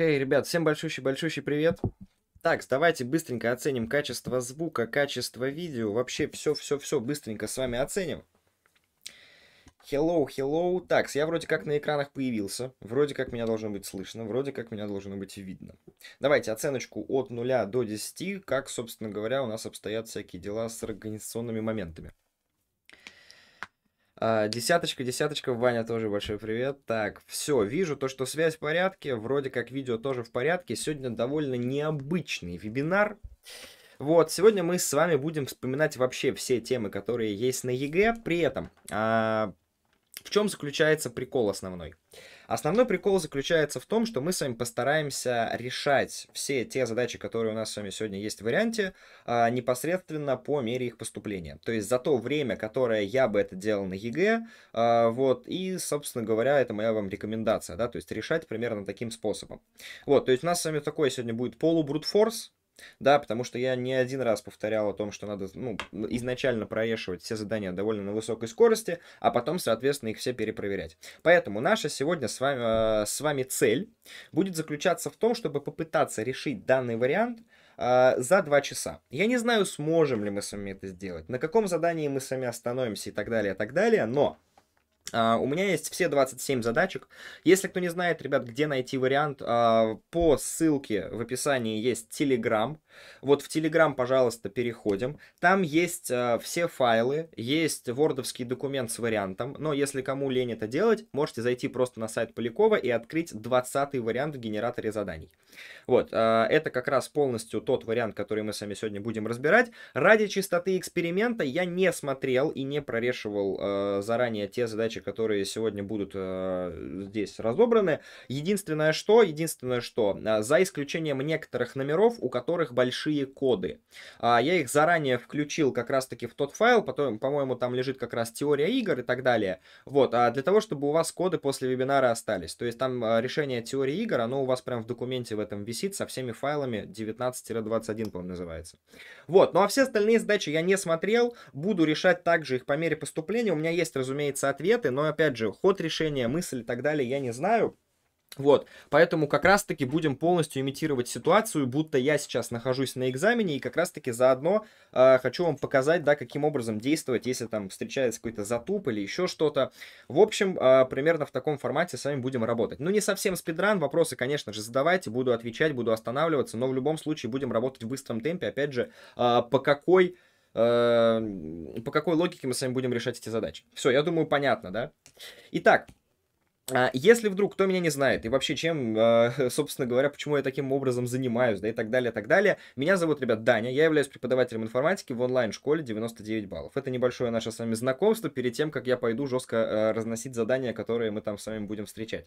Эй, ребят, всем большущий-большущий привет. Так, давайте быстренько оценим качество звука, качество видео, вообще все-все-все быстренько с вами оценим. Hello, hello. Так, я вроде как на экранах появился, вроде как меня должно быть слышно, вроде как меня должно быть видно. Давайте оценочку от 0 до 10, как, собственно говоря, у нас обстоят всякие дела с организационными моментами. А, десяточка, десяточка, Ваня тоже большой привет. Так, все, вижу то, что связь в порядке, вроде как видео тоже в порядке. Сегодня довольно необычный вебинар. Вот, сегодня мы с вами будем вспоминать вообще все темы, которые есть на ЕГЭ. При этом, а, в чем заключается прикол основной? Основной прикол заключается в том, что мы с вами постараемся решать все те задачи, которые у нас с вами сегодня есть в варианте, а, непосредственно по мере их поступления. То есть за то время, которое я бы это делал на ЕГЭ, а, вот, и, собственно говоря, это моя вам рекомендация, да, то есть решать примерно таким способом. Вот, то есть у нас с вами такой сегодня будет полубрутфорс, да, потому что я не один раз повторял о том, что надо ну, изначально прорешивать все задания довольно на высокой скорости, а потом, соответственно, их все перепроверять. Поэтому наша сегодня с вами, э, с вами цель будет заключаться в том, чтобы попытаться решить данный вариант э, за два часа. Я не знаю, сможем ли мы с вами это сделать, на каком задании мы сами остановимся и так далее, и так далее, но а, у меня есть все 27 задачек. Если кто не знает, ребят, где найти вариант, а, по ссылке в описании есть Telegram. Вот в Telegram, пожалуйста, переходим. Там есть а, все файлы, есть вордовский документ с вариантом. Но если кому лень это делать, можете зайти просто на сайт Полякова и открыть 20 вариант в генераторе заданий. Вот, это как раз полностью тот вариант, который мы с вами сегодня будем разбирать. Ради чистоты эксперимента я не смотрел и не прорешивал заранее те задачи, вещи, которые сегодня будут э, здесь разобраны. Единственное что, единственное что, а, за исключением некоторых номеров, у которых большие коды. Э, я их заранее включил как раз-таки в тот файл, потом, по-моему, там лежит как раз теория игр и так далее. Вот, а для того, чтобы у вас коды после вебинара остались. То есть там решение теории игр, оно у вас прям в документе в этом висит со всеми файлами 19-21, по-моему, называется. Вот, ну а все остальные задачи я не смотрел, буду решать также их по мере поступления. У меня есть, разумеется, ответы, варианты, но опять же, ход решения, мысль и так далее я не знаю. Вот, поэтому как раз-таки будем полностью имитировать ситуацию, будто я сейчас нахожусь на экзамене, и как раз-таки заодно э, хочу вам показать, да, каким образом действовать, если там встречается какой-то затуп или еще что-то. В общем, э, примерно в таком формате с вами будем работать. Ну, не совсем спидран, вопросы, конечно же, задавайте, буду отвечать, буду останавливаться, но в любом случае будем работать в быстром темпе, опять же, э, по какой Эм, по какой логике мы с вами будем решать эти задачи. Все, я думаю, понятно, да? Итак, а, если вдруг кто меня не знает и вообще чем, а, собственно говоря, почему я таким образом занимаюсь, да и так далее, и так далее. Меня зовут, ребят, Даня, я являюсь преподавателем информатики в онлайн-школе 99 баллов. Это небольшое наше с вами знакомство перед тем, как я пойду жестко а, разносить задания, которые мы там с вами будем встречать.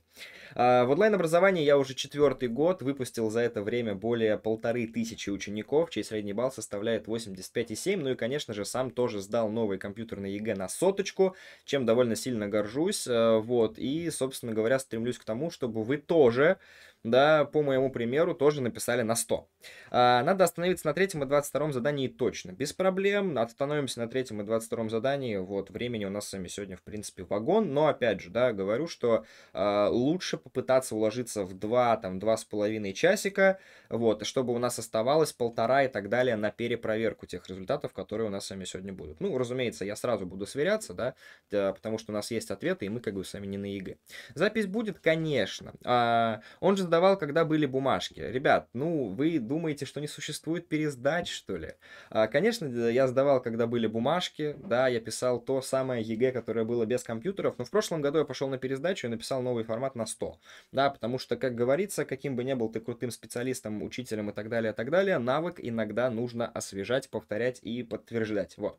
В онлайн-образовании я уже четвертый год выпустил за это время более полторы тысячи учеников, чей средний балл составляет 85,7, ну и, конечно же, сам тоже сдал новый компьютерный ЕГЭ на соточку, чем довольно сильно горжусь, вот, и, собственно, собственно говоря, стремлюсь к тому, чтобы вы тоже да, по моему примеру, тоже написали на 100. А, надо остановиться на третьем и 22 задании точно, без проблем. Остановимся на третьем и 22 задании. Вот, времени у нас с вами сегодня, в принципе, вагон. Но, опять же, да, говорю, что а, лучше попытаться уложиться в 2, там, 2,5 часика, вот, чтобы у нас оставалось полтора и так далее на перепроверку тех результатов, которые у нас с вами сегодня будут. Ну, разумеется, я сразу буду сверяться, да, потому что у нас есть ответы, и мы как бы сами не на ЕГЭ. Запись будет, конечно. А, он же создавал, когда были бумажки. Ребят, ну, вы думаете, что не существует пересдач, что ли? А, конечно, я сдавал, когда были бумажки, да, я писал то самое ЕГЭ, которое было без компьютеров, но в прошлом году я пошел на пересдачу и написал новый формат на 100, да, потому что, как говорится, каким бы ни был ты крутым специалистом, учителем и так далее, и так далее, навык иногда нужно освежать, повторять и подтверждать, вот.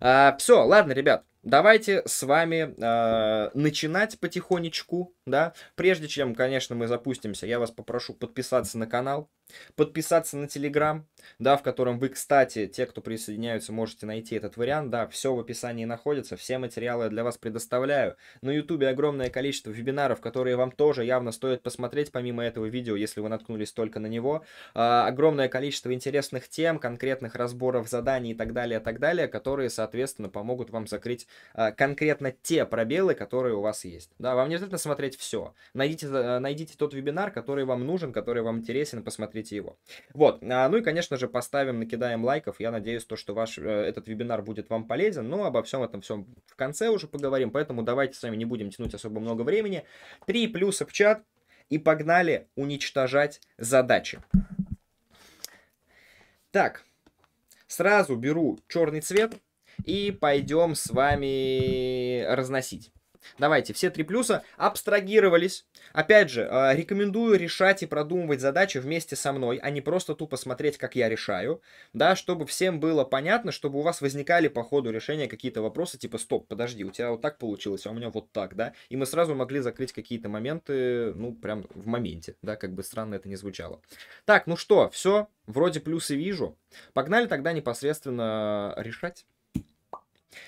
А, все, ладно, ребят, давайте с вами э, начинать потихонечку, да. Прежде чем, конечно, мы запустимся, я вас попрошу подписаться на канал, подписаться на Телеграм, да, в котором вы, кстати, те, кто присоединяются, можете найти этот вариант, да, все в описании находится, все материалы я для вас предоставляю. На Ютубе огромное количество вебинаров, которые вам тоже явно стоит посмотреть, помимо этого видео, если вы наткнулись только на него. Э, огромное количество интересных тем, конкретных разборов заданий и так далее, и так далее, которые, соответственно, помогут вам закрыть а, конкретно те пробелы, которые у вас есть. Да, вам не обязательно смотреть все. Найдите, э, найдите тот вебинар, который вам нужен, который вам интересен, посмотрите его. Вот, а, ну и, конечно же, поставим, накидаем лайков. Я надеюсь, то, что ваш э, этот вебинар будет вам полезен, но ну, обо всем этом всем в конце уже поговорим, поэтому давайте с вами не будем тянуть особо много времени. Три плюса в чат и погнали уничтожать задачи. Так, сразу беру черный цвет, и пойдем с вами разносить. Давайте, все три плюса абстрагировались. Опять же, а, рекомендую решать и продумывать задачи вместе со мной, а не просто тупо смотреть, как я решаю, да, чтобы всем было понятно, чтобы у вас возникали по ходу решения какие-то вопросы, типа, стоп, подожди, у тебя вот так получилось, а у меня вот так, да, и мы сразу могли закрыть какие-то моменты, ну, прям в моменте, да, как бы странно это не звучало. Так, ну что, все, вроде плюсы вижу. Погнали тогда непосредственно решать.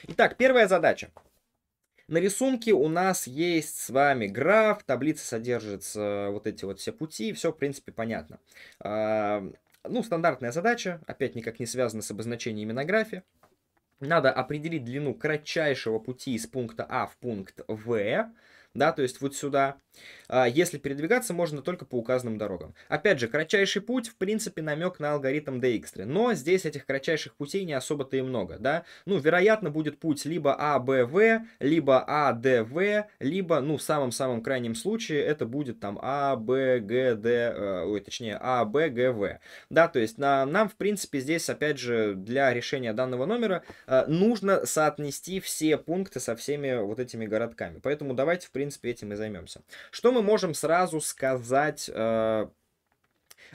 Итак, первая задача. На рисунке у нас есть с вами граф, таблица содержится э, вот эти вот все пути, все, в принципе, понятно. А, ну, стандартная задача, опять никак не связана с обозначениями на графе. Надо определить длину кратчайшего пути из пункта А в пункт В да, то есть вот сюда. А, если передвигаться, можно только по указанным дорогам. Опять же, кратчайший путь, в принципе, намек на алгоритм Dijkstra, но здесь этих кратчайших путей не особо-то и много, да. Ну, вероятно, будет путь либо АБВ, либо АДВ, либо, ну, в самом-самом крайнем случае, это будет там АБГД, э, ой, точнее, АБГВ, да, то есть на, нам, в принципе, здесь, опять же, для решения данного номера э, нужно соотнести все пункты со всеми вот этими городками, поэтому давайте, в принципе, принципе, этим и займемся. Что мы можем сразу сказать... Э,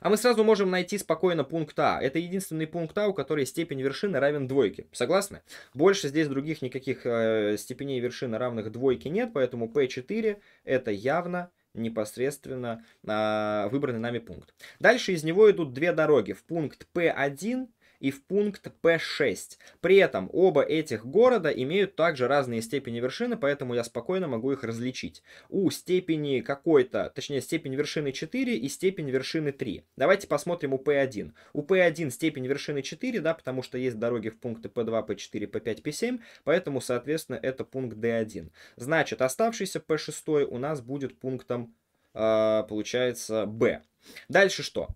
а мы сразу можем найти спокойно пункт А. Это единственный пункт А, у которой степень вершины равен двойке. Согласны? Больше здесь других никаких э, степеней вершины равных двойке нет, поэтому P4 это явно непосредственно э, выбранный нами пункт. Дальше из него идут две дороги. В пункт P1 и в пункт P6. При этом оба этих города имеют также разные степени вершины, поэтому я спокойно могу их различить. У степени какой-то, точнее степень вершины 4 и степень вершины 3. Давайте посмотрим у P1. У P1 степень вершины 4, да, потому что есть дороги в пункты P2, P4, P5, P7, поэтому, соответственно, это пункт D1. Значит, оставшийся P6 у нас будет пунктом, э, получается, B. Дальше что?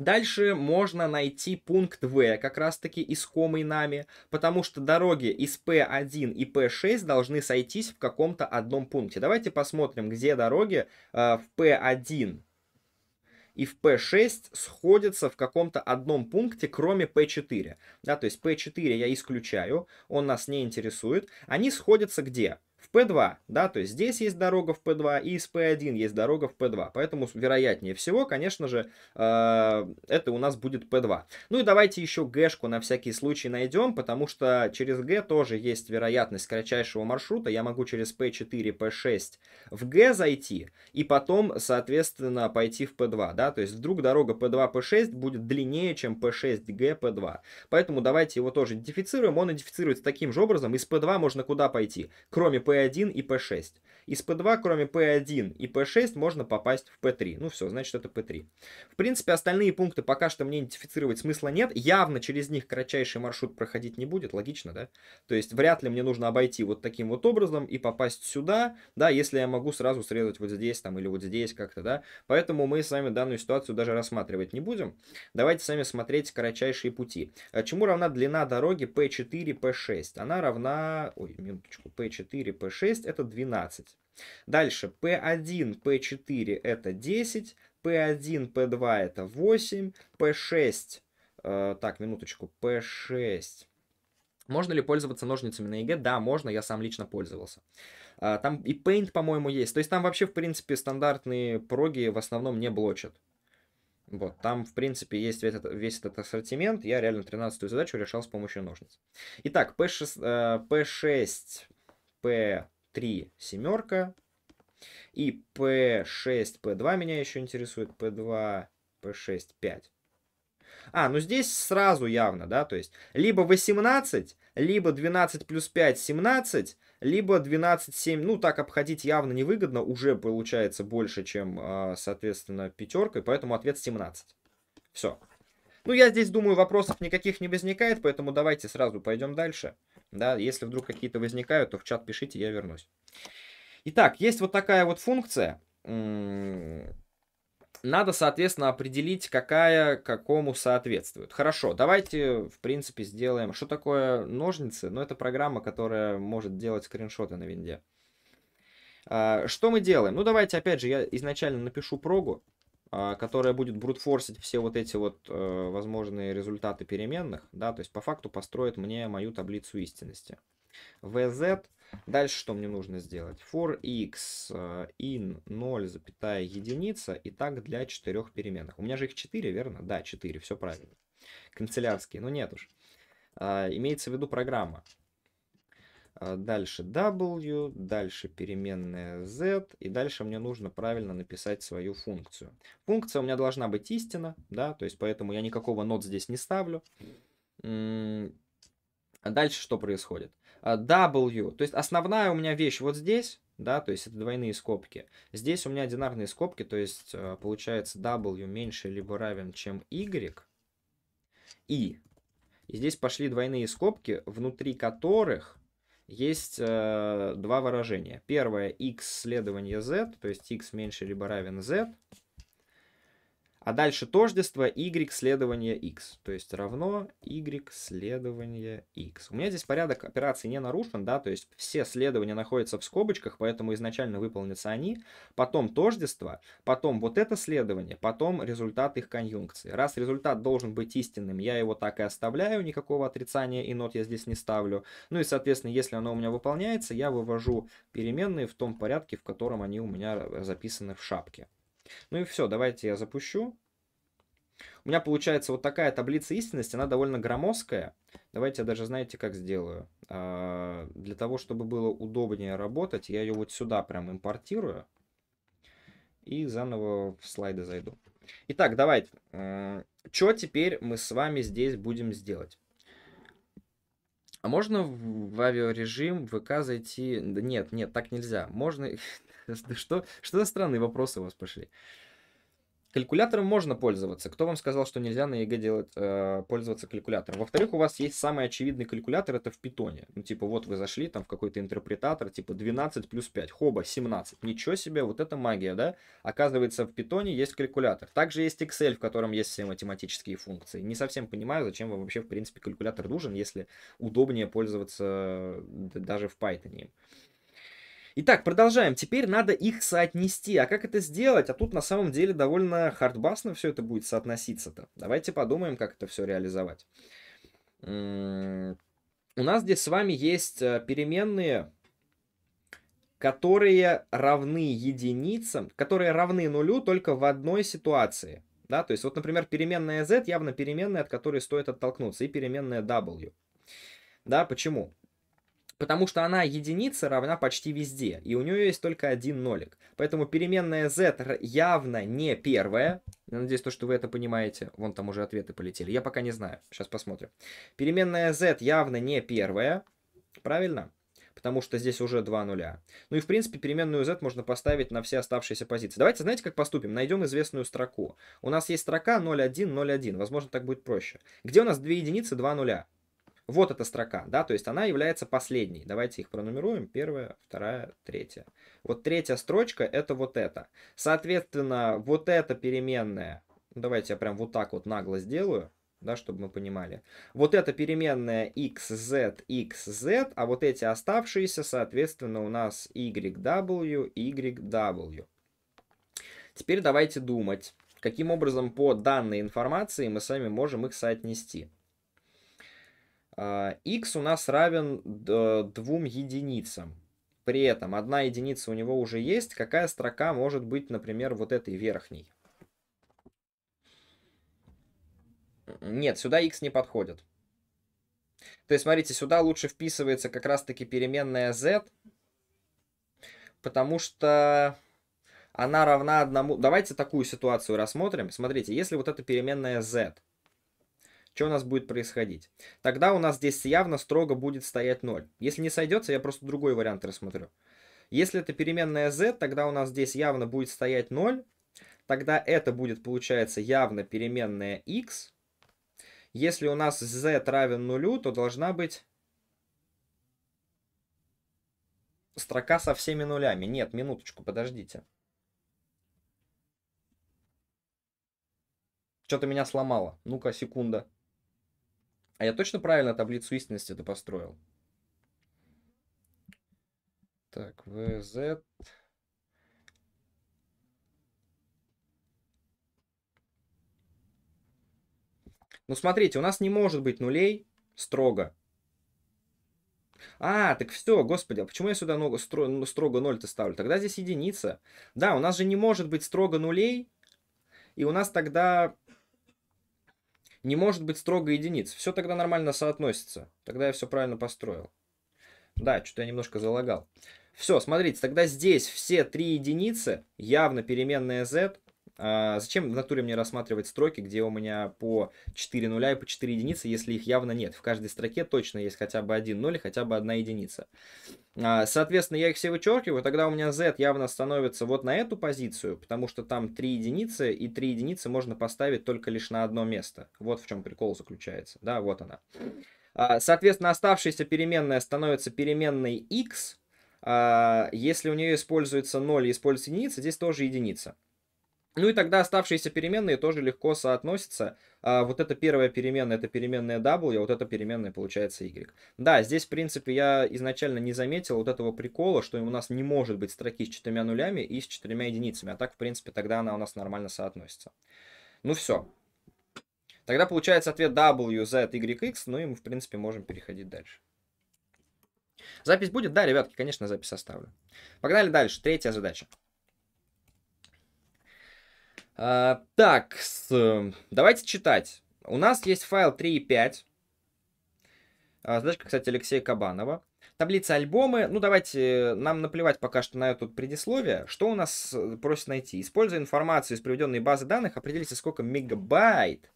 Дальше можно найти пункт В, как раз-таки искомый нами, потому что дороги из P1 и P6 должны сойтись в каком-то одном пункте. Давайте посмотрим, где дороги э, в P1 и в P6 сходятся в каком-то одном пункте, кроме P4. Да, то есть P4 я исключаю, он нас не интересует. Они сходятся где? в P2, да, то есть здесь есть дорога в P2 и из P1 есть дорога в P2, поэтому вероятнее всего, конечно же, э, это у нас будет P2. Ну и давайте еще G-шку на всякий случай найдем, потому что через G тоже есть вероятность кратчайшего маршрута, я могу через P4, P6 в G зайти и потом, соответственно, пойти в P2, да, то есть вдруг дорога P2, P6 будет длиннее, чем P6, G, P2, поэтому давайте его тоже идентифицируем, он идентифицируется таким же образом, из P2 можно куда пойти, кроме P1 и P6. Из P2, кроме P1 и P6, можно попасть в P3. Ну все, значит, это P3. В принципе, остальные пункты пока что мне идентифицировать смысла нет. Явно через них кратчайший маршрут проходить не будет, логично, да? То есть вряд ли мне нужно обойти вот таким вот образом и попасть сюда, да, если я могу сразу срезать вот здесь там или вот здесь как-то, да? Поэтому мы с вами данную ситуацию даже рассматривать не будем. Давайте с вами смотреть кратчайшие пути. А чему равна длина дороги P4, P6? Она равна... Ой, минуточку. P4, P6 это 12. Дальше P1, P4 это 10, P1, P2 это 8, P6, э, так, минуточку, P6. Можно ли пользоваться ножницами на ЕГЭ? Да, можно, я сам лично пользовался. А, там и Paint, по-моему, есть. То есть там вообще, в принципе, стандартные проги в основном не блочат. Вот, там, в принципе, есть весь этот, весь этот ассортимент. Я реально 13-ю задачу решал с помощью ножниц. Итак, P6, P6 P3 семерка. И P6, P2 меня еще интересует. P2, P6, 5. А, ну здесь сразу явно, да, то есть либо 18, либо 12 плюс 5, 17, либо 12, 7, ну так обходить явно невыгодно, уже получается больше, чем, а, соответственно, пятеркой, поэтому ответ 17. Все. Ну я здесь думаю, вопросов никаких не возникает, поэтому давайте сразу пойдем дальше. Да, если вдруг какие-то возникают, то в чат пишите, я вернусь. Итак, есть вот такая вот функция. Надо, соответственно, определить, какая какому соответствует. Хорошо, давайте, в принципе, сделаем... Что такое ножницы? Ну, это программа, которая может делать скриншоты на винде. А, что мы делаем? Ну, давайте, опять же, я изначально напишу прогу. А, которая будет брутфорсить все вот эти вот э, возможные результаты переменных, да, то есть по факту построит мне мою таблицу истинности. VZ, дальше что мне нужно сделать? For x э, in 0, единица, и так для четырех переменных. У меня же их 4, верно? Да, 4, все правильно. Канцелярские, ну нет уж. Э, имеется в виду программа. А, дальше w, дальше переменная z, и дальше мне нужно правильно написать свою функцию. Функция у меня должна быть истина, да, то есть поэтому я никакого нот здесь не ставлю. А дальше что происходит? А, w, то есть основная у меня вещь вот здесь, да, то есть это двойные скобки. Здесь у меня одинарные скобки, то есть а, получается W меньше либо равен, чем Y, и, и здесь пошли двойные скобки, внутри которых есть э, два выражения. Первое x следование z, то есть x меньше либо равен z. А дальше тождество y следование x. То есть равно y следование x. У меня здесь порядок операций не нарушен, да, то есть все следования находятся в скобочках, поэтому изначально выполнятся они, потом тождество, потом вот это следование, потом результат их конъюнкции. Раз результат должен быть истинным, я его так и оставляю, никакого отрицания и нот я здесь не ставлю. Ну и, соответственно, если оно у меня выполняется, я вывожу переменные в том порядке, в котором они у меня записаны в шапке. Ну и все, давайте я запущу. У меня получается вот такая таблица истинности, она довольно громоздкая. Давайте я даже, знаете, как сделаю. А, для того, чтобы было удобнее работать, я ее вот сюда прям импортирую. И заново в слайды зайду. Итак, давайте. Что теперь мы с вами здесь будем сделать? А можно в авиарежим ВК зайти? Да нет, нет, так нельзя. Можно... Что, что за странные вопросы у вас пошли? Калькулятором можно пользоваться. Кто вам сказал, что нельзя на ЕГЭ делать, э, пользоваться калькулятором? Во-вторых, у вас есть самый очевидный калькулятор, это в питоне. Ну, типа, вот вы зашли там в какой-то интерпретатор, типа 12 плюс 5, хоба, 17. Ничего себе, вот это магия, да? Оказывается, в питоне есть калькулятор. Также есть Excel, в котором есть все математические функции. Не совсем понимаю, зачем вам вообще, в принципе, калькулятор нужен, если удобнее пользоваться э, даже в Python. Итак, продолжаем. Теперь надо их соотнести. А как это сделать? А тут на самом деле довольно хардбасно все это будет соотноситься-то. Давайте подумаем, как это все реализовать. У нас здесь с вами есть э, переменные, которые равны единицам, которые равны нулю только в одной ситуации. Да, то есть вот, например, переменная z явно переменная, от которой стоит оттолкнуться, и переменная w. Да, почему? потому что она единица равна почти везде, и у нее есть только один нолик. Поэтому переменная z явно не первая. Я надеюсь, то, что вы это понимаете. Вон там уже ответы полетели. Я пока не знаю. Сейчас посмотрим. Переменная z явно не первая. Правильно? потому что здесь уже два нуля. Ну и, в принципе, переменную z можно поставить на все оставшиеся позиции. Давайте, знаете, как поступим? Найдем известную строку. У нас есть строка 0,1, 0,1. Возможно, так будет проще. Где у нас две единицы, два нуля? Вот эта строка, да, то есть она является последней. Давайте их пронумеруем. Первая, вторая, третья. Вот третья строчка это вот это. Соответственно, вот эта переменная, ну, давайте я прям вот так вот нагло сделаю, да, чтобы мы понимали. Вот эта переменная xz, xz, а вот эти оставшиеся, соответственно, у нас yw, yw. Теперь давайте думать, каким образом по данной информации мы с вами можем их соотнести x а, у нас равен э, двум единицам. При этом одна единица у него уже есть. Какая строка может быть, например, вот этой верхней? Нет, сюда x не подходит. То есть, смотрите, сюда лучше вписывается как раз-таки переменная z, потому что она равна одному... Давайте такую ситуацию рассмотрим. Смотрите, если вот эта переменная z — что у нас будет происходить. Тогда у нас здесь явно строго будет стоять 0. Если не сойдется, я просто другой вариант рассмотрю. Если это переменная z, тогда у нас здесь явно будет стоять 0. Тогда это будет, получается, явно переменная x. Если у нас z равен нулю, то должна быть строка со всеми нулями. Нет, минуточку, подождите. Что-то меня сломало. Ну-ка, секунда. А я точно правильно таблицу истинности это построил? Так, VZ. Ну, смотрите, у нас не может быть нулей строго. А, так все, господи, а почему я сюда много, стро, ну, строго 0-то ставлю? Тогда здесь единица. Да, у нас же не может быть строго нулей, и у нас тогда не может быть строго единиц. Все тогда нормально соотносится. Тогда я все правильно построил. Да, что-то я немножко залагал. Все, смотрите, тогда здесь все три единицы, явно переменная z, а, зачем в натуре мне рассматривать строки, где у меня по 4 нуля и по 4 единицы, если их явно нет? В каждой строке точно есть хотя бы один ноль и хотя бы одна единица. А, соответственно, я их все вычеркиваю, тогда у меня z явно становится вот на эту позицию, потому что там 3 единицы, и 3 единицы можно поставить только лишь на одно место. Вот в чем прикол заключается. Да, вот она. А, соответственно, оставшаяся переменная становится переменной x. Если у нее используется 0 и используется единица, здесь тоже единица. Ну и тогда оставшиеся переменные тоже легко соотносятся. А вот эта первая переменная, это переменная W, а вот эта переменная получается Y. Да, здесь, в принципе, я изначально не заметил вот этого прикола, что у нас не может быть строки с четырьмя нулями и с четырьмя единицами. А так, в принципе, тогда она у нас нормально соотносится. Ну все. Тогда получается ответ W, Z, Y, X. Ну и мы, в принципе, можем переходить дальше. Запись будет? Да, ребятки, конечно, запись оставлю. Погнали дальше. Третья задача. А, так, с, эм, давайте читать. У нас есть файл 3.5. А, задачка, кстати, Алексея Кабанова. Таблица альбомы. Ну, давайте, э, нам наплевать пока что на это предисловие. Что у нас э, просит найти? Используя информацию из приведенной базы данных, определите, сколько мегабайт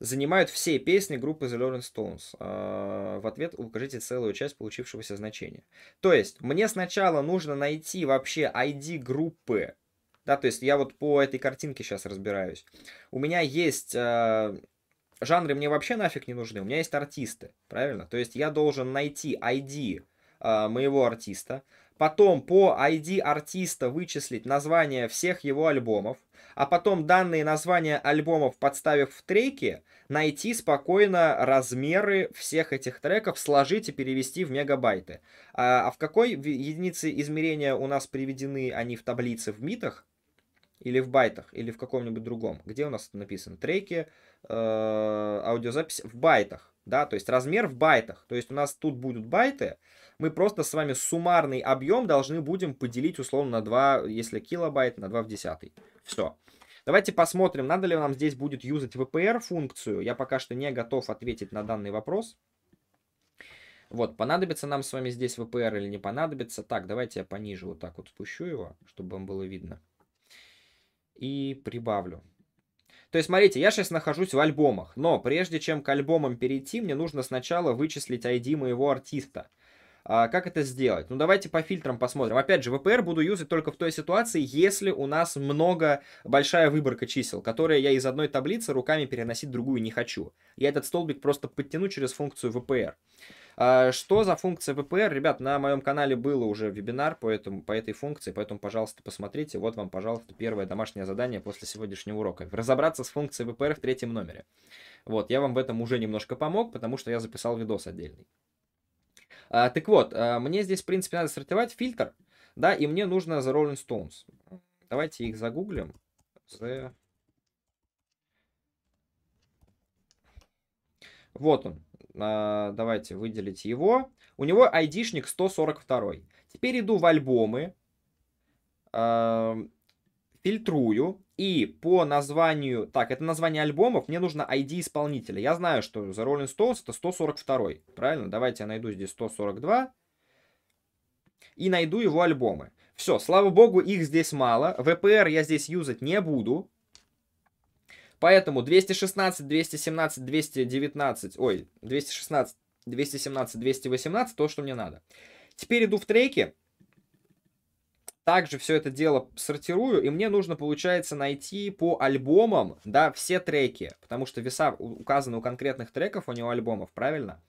занимают все песни группы The Rolling Stones. А, в ответ укажите целую часть получившегося значения. То есть, мне сначала нужно найти вообще ID группы да, то есть я вот по этой картинке сейчас разбираюсь. У меня есть э, жанры, мне вообще нафиг не нужны. У меня есть артисты, правильно? То есть я должен найти ID э, моего артиста, потом по ID артиста вычислить название всех его альбомов, а потом данные названия альбомов, подставив в треки, найти спокойно размеры всех этих треков, сложить и перевести в мегабайты. А, а в какой единице измерения у нас приведены они в таблице в митах? или в байтах, или в каком-нибудь другом. Где у нас написано? Треки, э, аудиозапись в байтах, да, то есть размер в байтах. То есть у нас тут будут байты, мы просто с вами суммарный объем должны будем поделить условно на 2, если килобайт, на 2 в десятый. Все. Давайте посмотрим, надо ли нам здесь будет юзать VPR функцию. Я пока что не готов ответить на данный вопрос. Вот, понадобится нам с вами здесь VPR или не понадобится. Так, давайте я пониже вот так вот спущу его, чтобы вам было видно и прибавлю. То есть, смотрите, я сейчас нахожусь в альбомах, но прежде чем к альбомам перейти, мне нужно сначала вычислить ID моего артиста. А, как это сделать? Ну, давайте по фильтрам посмотрим. Опять же, VPR буду юзать только в той ситуации, если у нас много, большая выборка чисел, которые я из одной таблицы руками переносить в другую не хочу. Я этот столбик просто подтяну через функцию VPR. А, что за функция VPR? Ребят, на моем канале было уже вебинар по, этому, по этой функции, поэтому, пожалуйста, посмотрите. Вот вам, пожалуйста, первое домашнее задание после сегодняшнего урока. Разобраться с функцией VPR в третьем номере. Вот, я вам в этом уже немножко помог, потому что я записал видос отдельный. А, так вот, а, мне здесь, в принципе, надо сортировать фильтр, да, и мне нужно The Rolling Stones. Давайте их загуглим. The... Вот он. А, давайте выделить его. У него айдишник 142. Теперь иду в альбомы, а, фильтрую, и по названию... Так, это название альбомов, мне нужно ID исполнителя. Я знаю, что The Rolling Stones это 142, правильно? Давайте я найду здесь 142 и найду его альбомы. Все, слава богу, их здесь мало. VPR я здесь юзать не буду. Поэтому 216, 217, 219, ой, 216, 217, 218, то, что мне надо. Теперь иду в треки. Также все это дело сортирую, и мне нужно, получается, найти по альбомам, да, все треки, потому что веса указаны у конкретных треков, а у него альбомов, правильно?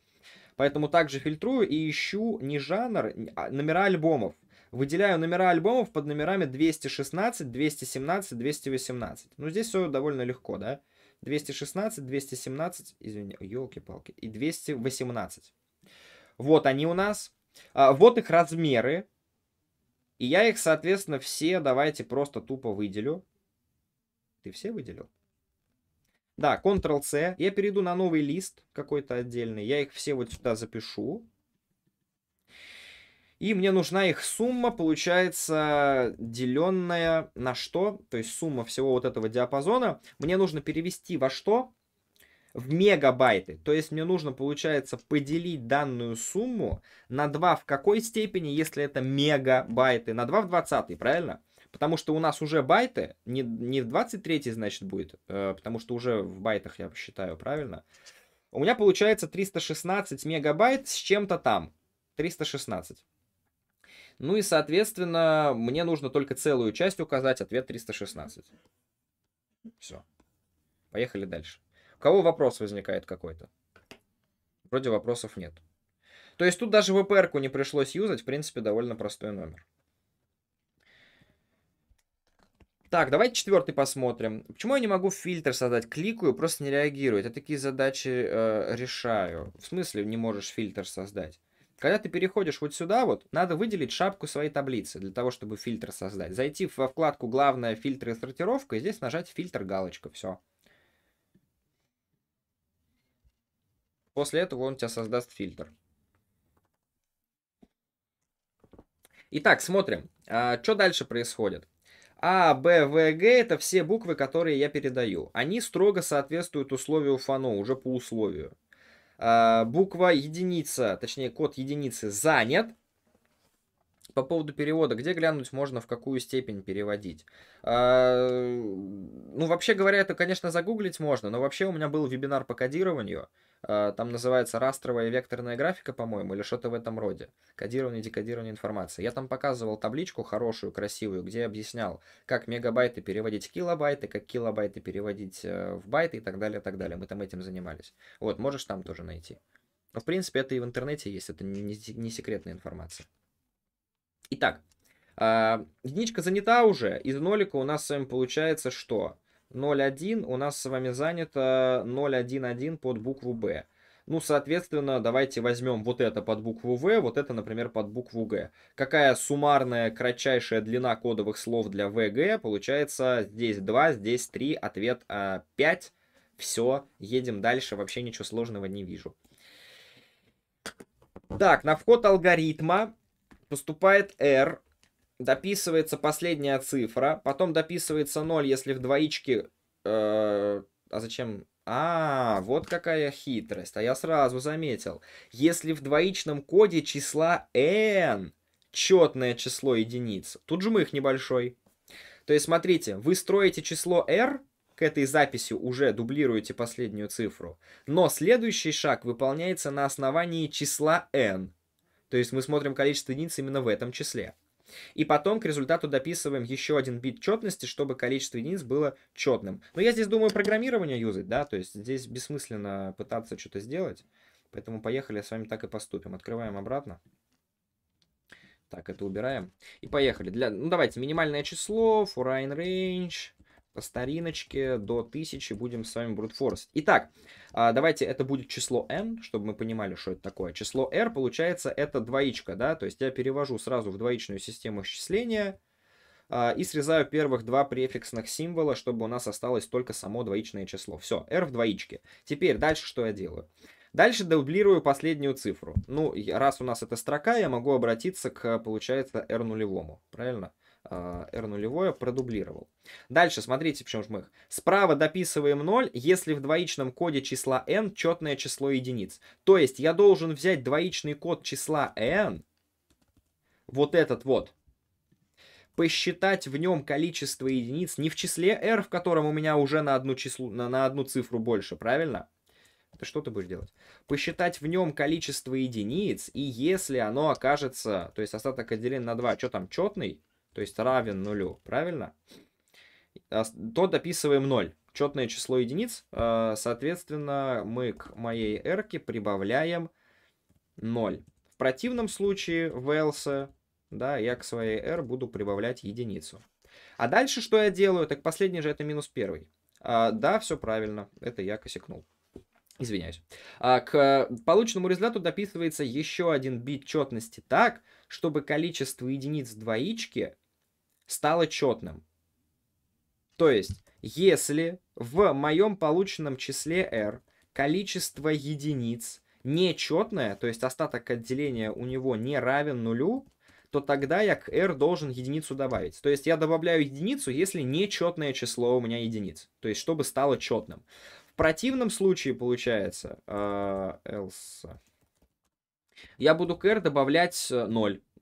Поэтому также фильтрую и ищу не жанр, а номера альбомов. Выделяю номера альбомов под номерами 216, 217, 218. Ну, здесь все довольно легко, да? 216, 217, извини, елки-палки, и 218. Вот они у нас. А, вот их размеры. И я их, соответственно, все давайте просто тупо выделю. Ты все выделил? Да, Ctrl-C. Я перейду на новый лист какой-то отдельный. Я их все вот сюда запишу. И мне нужна их сумма, получается, деленная на что? То есть сумма всего вот этого диапазона. Мне нужно перевести во что? В мегабайты. То есть мне нужно, получается, поделить данную сумму на 2 в какой степени, если это мегабайты? На 2 в 20, правильно? Потому что у нас уже байты, не, не в 23 значит будет, э, потому что уже в байтах я считаю, правильно? У меня получается 316 мегабайт с чем-то там. 316. Ну и, соответственно, мне нужно только целую часть указать, ответ 316. Все. Поехали дальше. У кого вопрос возникает какой-то? Вроде вопросов нет. То есть тут даже ВПР-ку не пришлось юзать, в принципе, довольно простой номер. Так, давайте четвертый посмотрим. Почему я не могу фильтр создать? Кликаю, просто не реагирует. Я такие задачи э, решаю. В смысле не можешь фильтр создать? Когда ты переходишь вот сюда вот, надо выделить шапку своей таблицы для того, чтобы фильтр создать. Зайти во вкладку «Главное фильтры и сортировка» и здесь нажать «Фильтр галочка». Все. После этого он у тебя создаст фильтр. Итак, смотрим, а, что дальше происходит. А, Б, В, Г это все буквы, которые я передаю. Они строго соответствуют условию фано, уже по условию. А, буква единица, точнее код единицы занят, по поводу перевода, где глянуть можно, в какую степень переводить? А, ну, вообще говоря, это, конечно, загуглить можно, но вообще у меня был вебинар по кодированию, а, там называется растровая векторная графика, по-моему, или что-то в этом роде. Кодирование, декодирование информации. Я там показывал табличку хорошую, красивую, где объяснял, как мегабайты переводить в килобайты, как килобайты переводить э, в байты и так далее, и так далее. Мы там этим занимались. Вот, можешь там тоже найти. Но, в принципе, это и в интернете есть, это не, не секретная информация. Итак, а, единичка занята уже. Из нолика у нас с вами получается что? 0,1 у нас с вами занято 0,1,1 под букву «Б». Ну, соответственно, давайте возьмем вот это под букву В, вот это, например, под букву Г. Какая суммарная кратчайшая длина кодовых слов для ВГ? Получается здесь 2, здесь 3, ответ э, 5. Все, едем дальше, вообще ничего сложного не вижу. Так, на вход алгоритма поступает R, дописывается последняя цифра, потом дописывается 0, если в двоичке... Э, а зачем? А, вот какая хитрость, а я сразу заметил. Если в двоичном коде числа n четное число единиц, тут же мы их небольшой. То есть, смотрите, вы строите число r, к этой записи уже дублируете последнюю цифру, но следующий шаг выполняется на основании числа n. То есть мы смотрим количество единиц именно в этом числе. И потом к результату дописываем еще один бит четности, чтобы количество единиц было четным. Но я здесь думаю программирование юзать, да, то есть здесь бессмысленно пытаться что-то сделать. Поэтому поехали, с вами так и поступим. Открываем обратно. Так, это убираем. И поехали. Для... Ну, давайте, минимальное число, foreign range по стариночке до 1000 будем с вами брутфорсить. Итак, а, давайте это будет число n, чтобы мы понимали, что это такое. Число r, получается, это двоичка, да, то есть я перевожу сразу в двоичную систему счисления а, и срезаю первых два префиксных символа, чтобы у нас осталось только само двоичное число. Все, r в двоичке. Теперь дальше что я делаю? Дальше дублирую последнюю цифру. Ну, раз у нас это строка, я могу обратиться к, получается, r нулевому, правильно? Правильно. Э, r нулевое продублировал. Дальше, смотрите, в чем же мы их. Справа дописываем 0, если в двоичном коде числа n четное число единиц. То есть я должен взять двоичный код числа n, вот этот вот, посчитать в нем количество единиц не в числе r, в котором у меня уже на одну, числу, на, на одну цифру больше, правильно? Ты что ты будешь делать? Посчитать в нем количество единиц, и если оно окажется, то есть остаток отделен на 2, а что там, четный? то есть равен нулю, правильно? А то дописываем 0. Четное число единиц, э, соответственно, мы к моей r прибавляем 0. В противном случае в else, да, я к своей r буду прибавлять единицу. А дальше что я делаю? Так последний же это минус первый. А, да, все правильно, это я косякнул. Извиняюсь. А, к полученному результату дописывается еще один бит четности так, чтобы количество единиц в двоичке стало четным. То есть, если в моем полученном числе r количество единиц нечетное, то есть остаток отделения у него не равен нулю, то тогда я к r должен единицу добавить. То есть я добавляю единицу, если нечетное число у меня единиц. То есть чтобы стало четным. В противном случае получается... Э, else... Я буду к r добавлять 0. Э,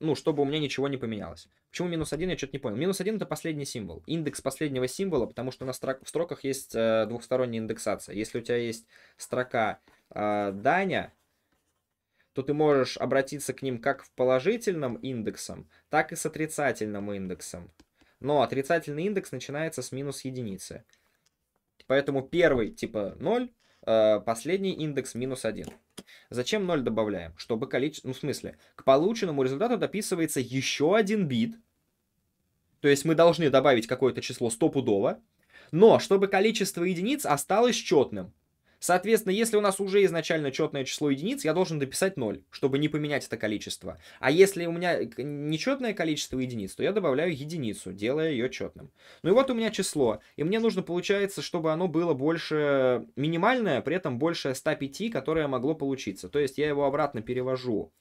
ну, чтобы у меня ничего не поменялось. Почему минус 1, я что-то не понял. Минус 1 это последний символ, индекс последнего символа, потому что у нас в строках есть э, двухсторонняя индексация. Если у тебя есть строка э, Даня, то ты можешь обратиться к ним как в положительном индексом, так и с отрицательным индексом. Но отрицательный индекс начинается с минус единицы. Поэтому первый типа 0, э, последний индекс минус 1. Зачем 0 добавляем? Чтобы количество... Ну, в смысле, к полученному результату дописывается еще один бит. То есть мы должны добавить какое-то число стопудово. Но чтобы количество единиц осталось четным. Соответственно, если у нас уже изначально четное число единиц, я должен дописать 0, чтобы не поменять это количество. А если у меня нечетное количество единиц, то я добавляю единицу, делая ее четным. Ну и вот у меня число, и мне нужно, получается, чтобы оно было больше минимальное, при этом больше 105, которое могло получиться. То есть я его обратно перевожу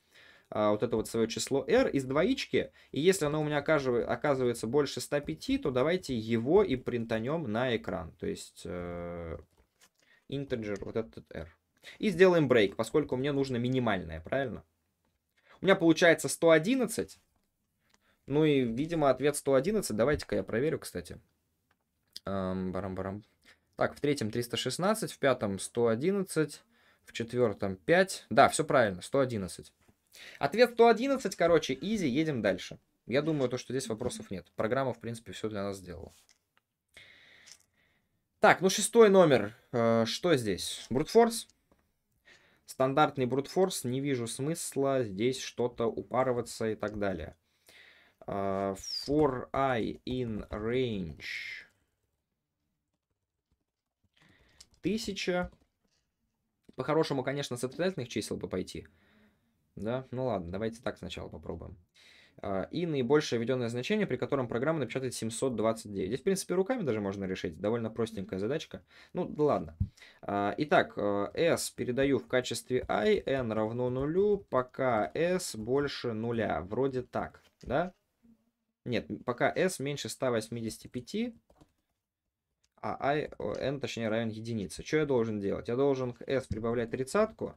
а, вот это вот свое число r из двоички, и если оно у меня оказывается больше 105, то давайте его и принтанем на экран. То есть... Э integer, вот этот r. И сделаем break, поскольку мне нужно минимальное, правильно? У меня получается 111. Ну и, видимо, ответ 111. Давайте-ка я проверю, кстати. Эм, барам -барам. Так, в третьем 316, в пятом 111, в четвертом 5. Да, все правильно, 111. Ответ 111, короче, easy едем дальше. Я думаю, то, что здесь вопросов нет. Программа, в принципе, все для нас сделала. Так, ну шестой номер. Э, что здесь? Брутфорс. Стандартный брутфорс. Не вижу смысла здесь что-то упарываться и так далее. Э, For I in range. Тысяча. По-хорошему, конечно, с отрицательных чисел бы пойти. Да? Ну ладно, давайте так сначала попробуем. А, и наибольшее введенное значение, при котором программа напечатает 729. Здесь, в принципе, руками даже можно решить. Довольно простенькая задачка. Ну, да ладно. А, итак, э, s передаю в качестве i, n равно нулю, пока s больше нуля. Вроде так, да? Нет, пока s меньше 185, а i, э, n, точнее, равен единице. Что я должен делать? Я должен к s прибавлять тридцатку,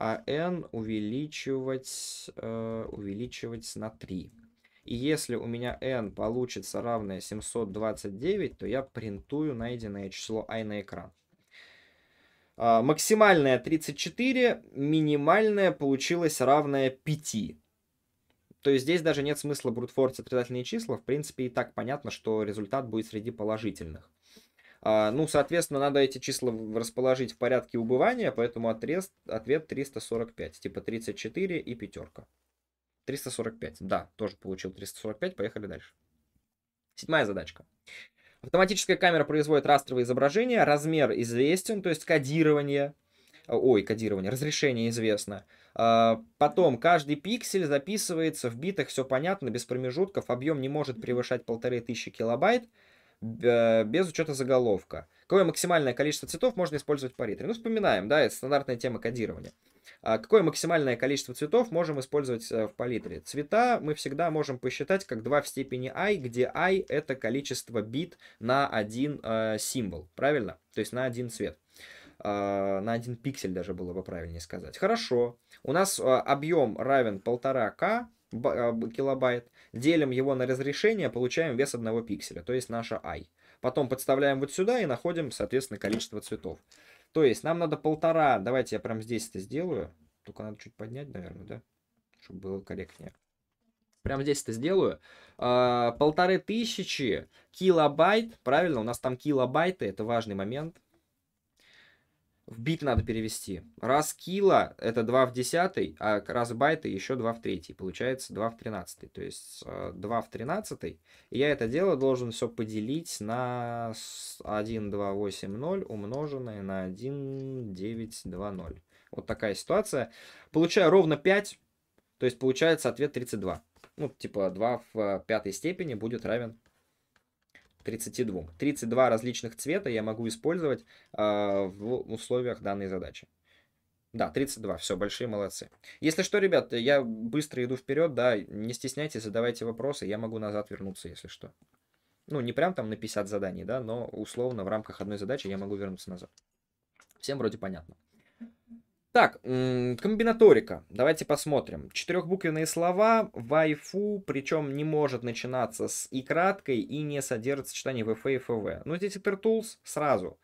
а n увеличивать, э, увеличивать на 3. И если у меня n получится равное 729, то я принтую найденное число i на экран. А, максимальное 34, минимальное получилось равное 5. То есть здесь даже нет смысла брутфорсить отрицательные числа. В принципе, и так понятно, что результат будет среди положительных. А, ну, соответственно, надо эти числа расположить в порядке убывания, поэтому отрез, ответ 345, типа 34 и пятерка. 345, да, тоже получил 345, поехали дальше. Седьмая задачка. Автоматическая камера производит растровое изображение, размер известен, то есть кодирование, ой, кодирование, разрешение известно. А, потом каждый пиксель записывается в битах, все понятно, без промежутков, объем не может превышать полторы тысячи килобайт без учета заголовка. Какое максимальное количество цветов можно использовать в палитре? Ну, вспоминаем, да, это стандартная тема кодирования. А какое максимальное количество цветов можем использовать э, в палитре? Цвета мы всегда можем посчитать как 2 в степени i, где i это количество бит на один э, символ, правильно? То есть на один цвет. Э, на один пиксель даже было бы правильнее сказать. Хорошо. У нас э, объем равен 1,5k, а, килобайт, делим его на разрешение, получаем вес одного пикселя, то есть наша i. Потом подставляем вот сюда и находим, соответственно, количество цветов. То есть нам надо полтора, давайте я прям здесь это сделаю, только надо чуть поднять, наверное, да, чтобы было корректнее. Прямо здесь это сделаю. А, полторы тысячи килобайт, правильно, у нас там килобайты, это важный момент, в бит надо перевести. Раз кило это 2 в 10, а раз байта еще 2 в 3. Получается 2 в 13. То есть 2 э, в 13. И я это дело должен все поделить на 1, 2, 8, 0 умноженное на 1, 9, 2, 0. Вот такая ситуация. Получаю ровно 5. То есть получается ответ 32. Ну, типа 2 в э, пятой степени будет равен 32. 32 различных цвета я могу использовать э, в условиях данной задачи. Да, 32, все, большие молодцы. Если что, ребят, я быстро иду вперед, да, не стесняйтесь, задавайте вопросы, я могу назад вернуться, если что. Ну, не прям там на 50 заданий, да, но условно в рамках одной задачи я могу вернуться назад. Всем вроде понятно. Так, комбинаторика. Давайте посмотрим. Четырехбуквенные слова вайфу, причем не может начинаться с и краткой и не содержит сочетание вф и фв. Но ну, здесь Hypertools сразу.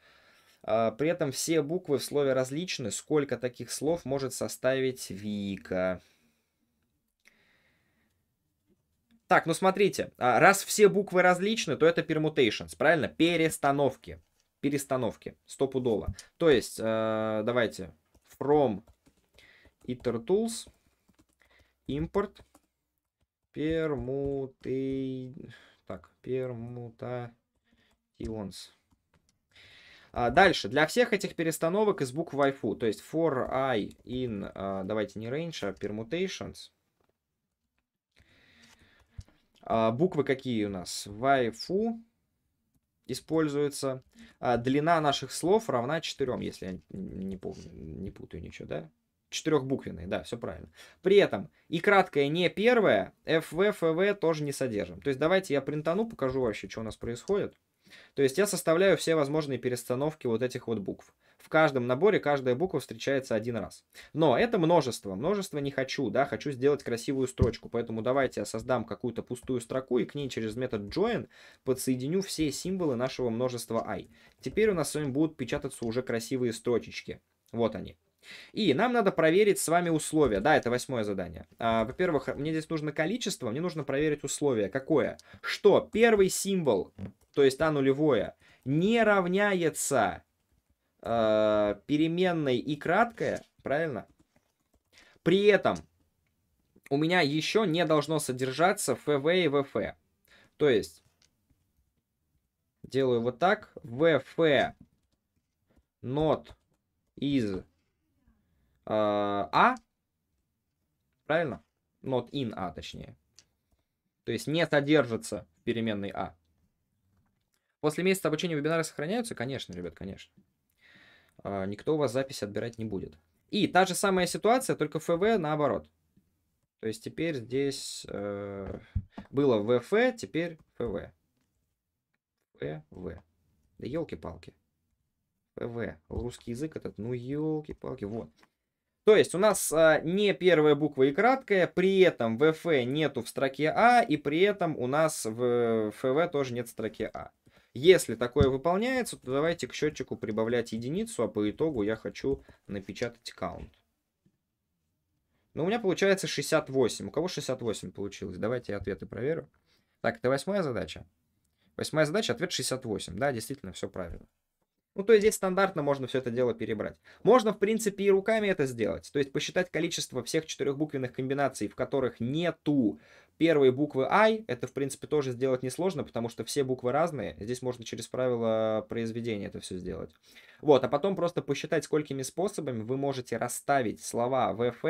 А, при этом все буквы в слове различны. Сколько таких слов может составить Вика? Так, ну смотрите, а, раз все буквы различны, то это permutations, правильно? Перестановки. Перестановки, стопудово. То есть, э, давайте from itertools import permutate, так, permutations. А дальше, для всех этих перестановок из букв waifu, то есть for i in, давайте не range, а permutations. А буквы какие у нас? Waifu используется. А длина наших слов равна 4, если я не, помню, не путаю ничего, да? Четырехбуквенные, да, все правильно. При этом и краткое не первое, FV, FV тоже не содержим. То есть давайте я принтану, покажу вообще, что у нас происходит. То есть я составляю все возможные перестановки вот этих вот букв в каждом наборе каждая буква встречается один раз. Но это множество. Множество не хочу, да, хочу сделать красивую строчку. Поэтому давайте я создам какую-то пустую строку и к ней через метод join подсоединю все символы нашего множества i. Теперь у нас с вами будут печататься уже красивые строчечки. Вот они. И нам надо проверить с вами условия. Да, это восьмое задание. А, во-первых, мне здесь нужно количество, мне нужно проверить условие. Какое? Что первый символ, то есть А нулевое, не равняется э, переменной и краткое, правильно? При этом у меня еще не должно содержаться fv и vf. То есть, делаю вот так. vf not из э, а, правильно? Not in а, точнее. То есть не содержится в переменной а. После месяца обучения вебинары сохраняются? Конечно, ребят, конечно. А, никто у вас запись отбирать не будет. И та же самая ситуация, только ФВ наоборот. То есть теперь здесь э, было ВФ, теперь ФВ. ФВ. Да елки-палки. ФВ. Русский язык этот, ну елки-палки, вот. То есть у нас а, не первая буква и краткая, при этом ВФ нету в строке А, и при этом у нас в ФВ тоже нет строки А. Если такое выполняется, то давайте к счетчику прибавлять единицу, а по итогу я хочу напечатать каунт. Ну у меня получается 68. У кого 68 получилось? Давайте я ответы проверю. Так, это восьмая задача. Восьмая задача, ответ 68. Да, действительно, все правильно. Ну, то есть здесь стандартно можно все это дело перебрать. Можно, в принципе, и руками это сделать. То есть посчитать количество всех четырехбуквенных комбинаций, в которых нету первой буквы I. Это, в принципе, тоже сделать несложно, потому что все буквы разные. Здесь можно через правило произведения это все сделать. Вот, а потом просто посчитать, сколькими способами вы можете расставить слова в F,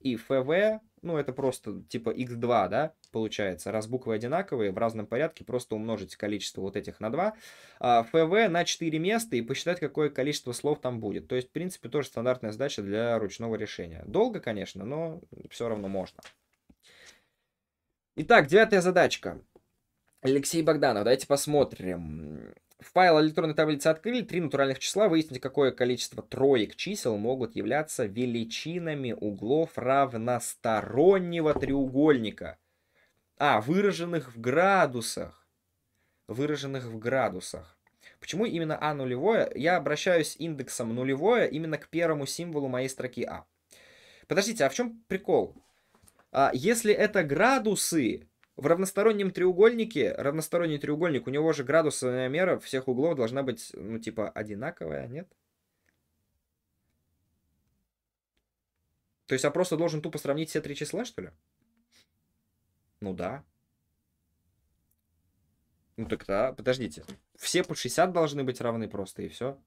и ФВ, ну это просто типа x2, да, получается, раз буквы одинаковые, в разном порядке, просто умножить количество вот этих на 2, а ФВ на 4 места и посчитать, какое количество слов там будет. То есть, в принципе, тоже стандартная задача для ручного решения. Долго, конечно, но все равно можно. Итак, девятая задачка. Алексей Богданов, давайте посмотрим. Файл электронной таблицы открыли, три натуральных числа. Выясните, какое количество троек чисел могут являться величинами углов равностороннего треугольника. А, выраженных в градусах. Выраженных в градусах. Почему именно А нулевое? Я обращаюсь индексом нулевое именно к первому символу моей строки А. Подождите, а в чем прикол? А, если это градусы, в равностороннем треугольнике, равносторонний треугольник, у него же градусная мера всех углов должна быть, ну, типа, одинаковая, нет? То есть я просто должен тупо сравнить все три числа, что ли? Ну да. Ну так да, подождите. Все по 60 должны быть равны просто, и все.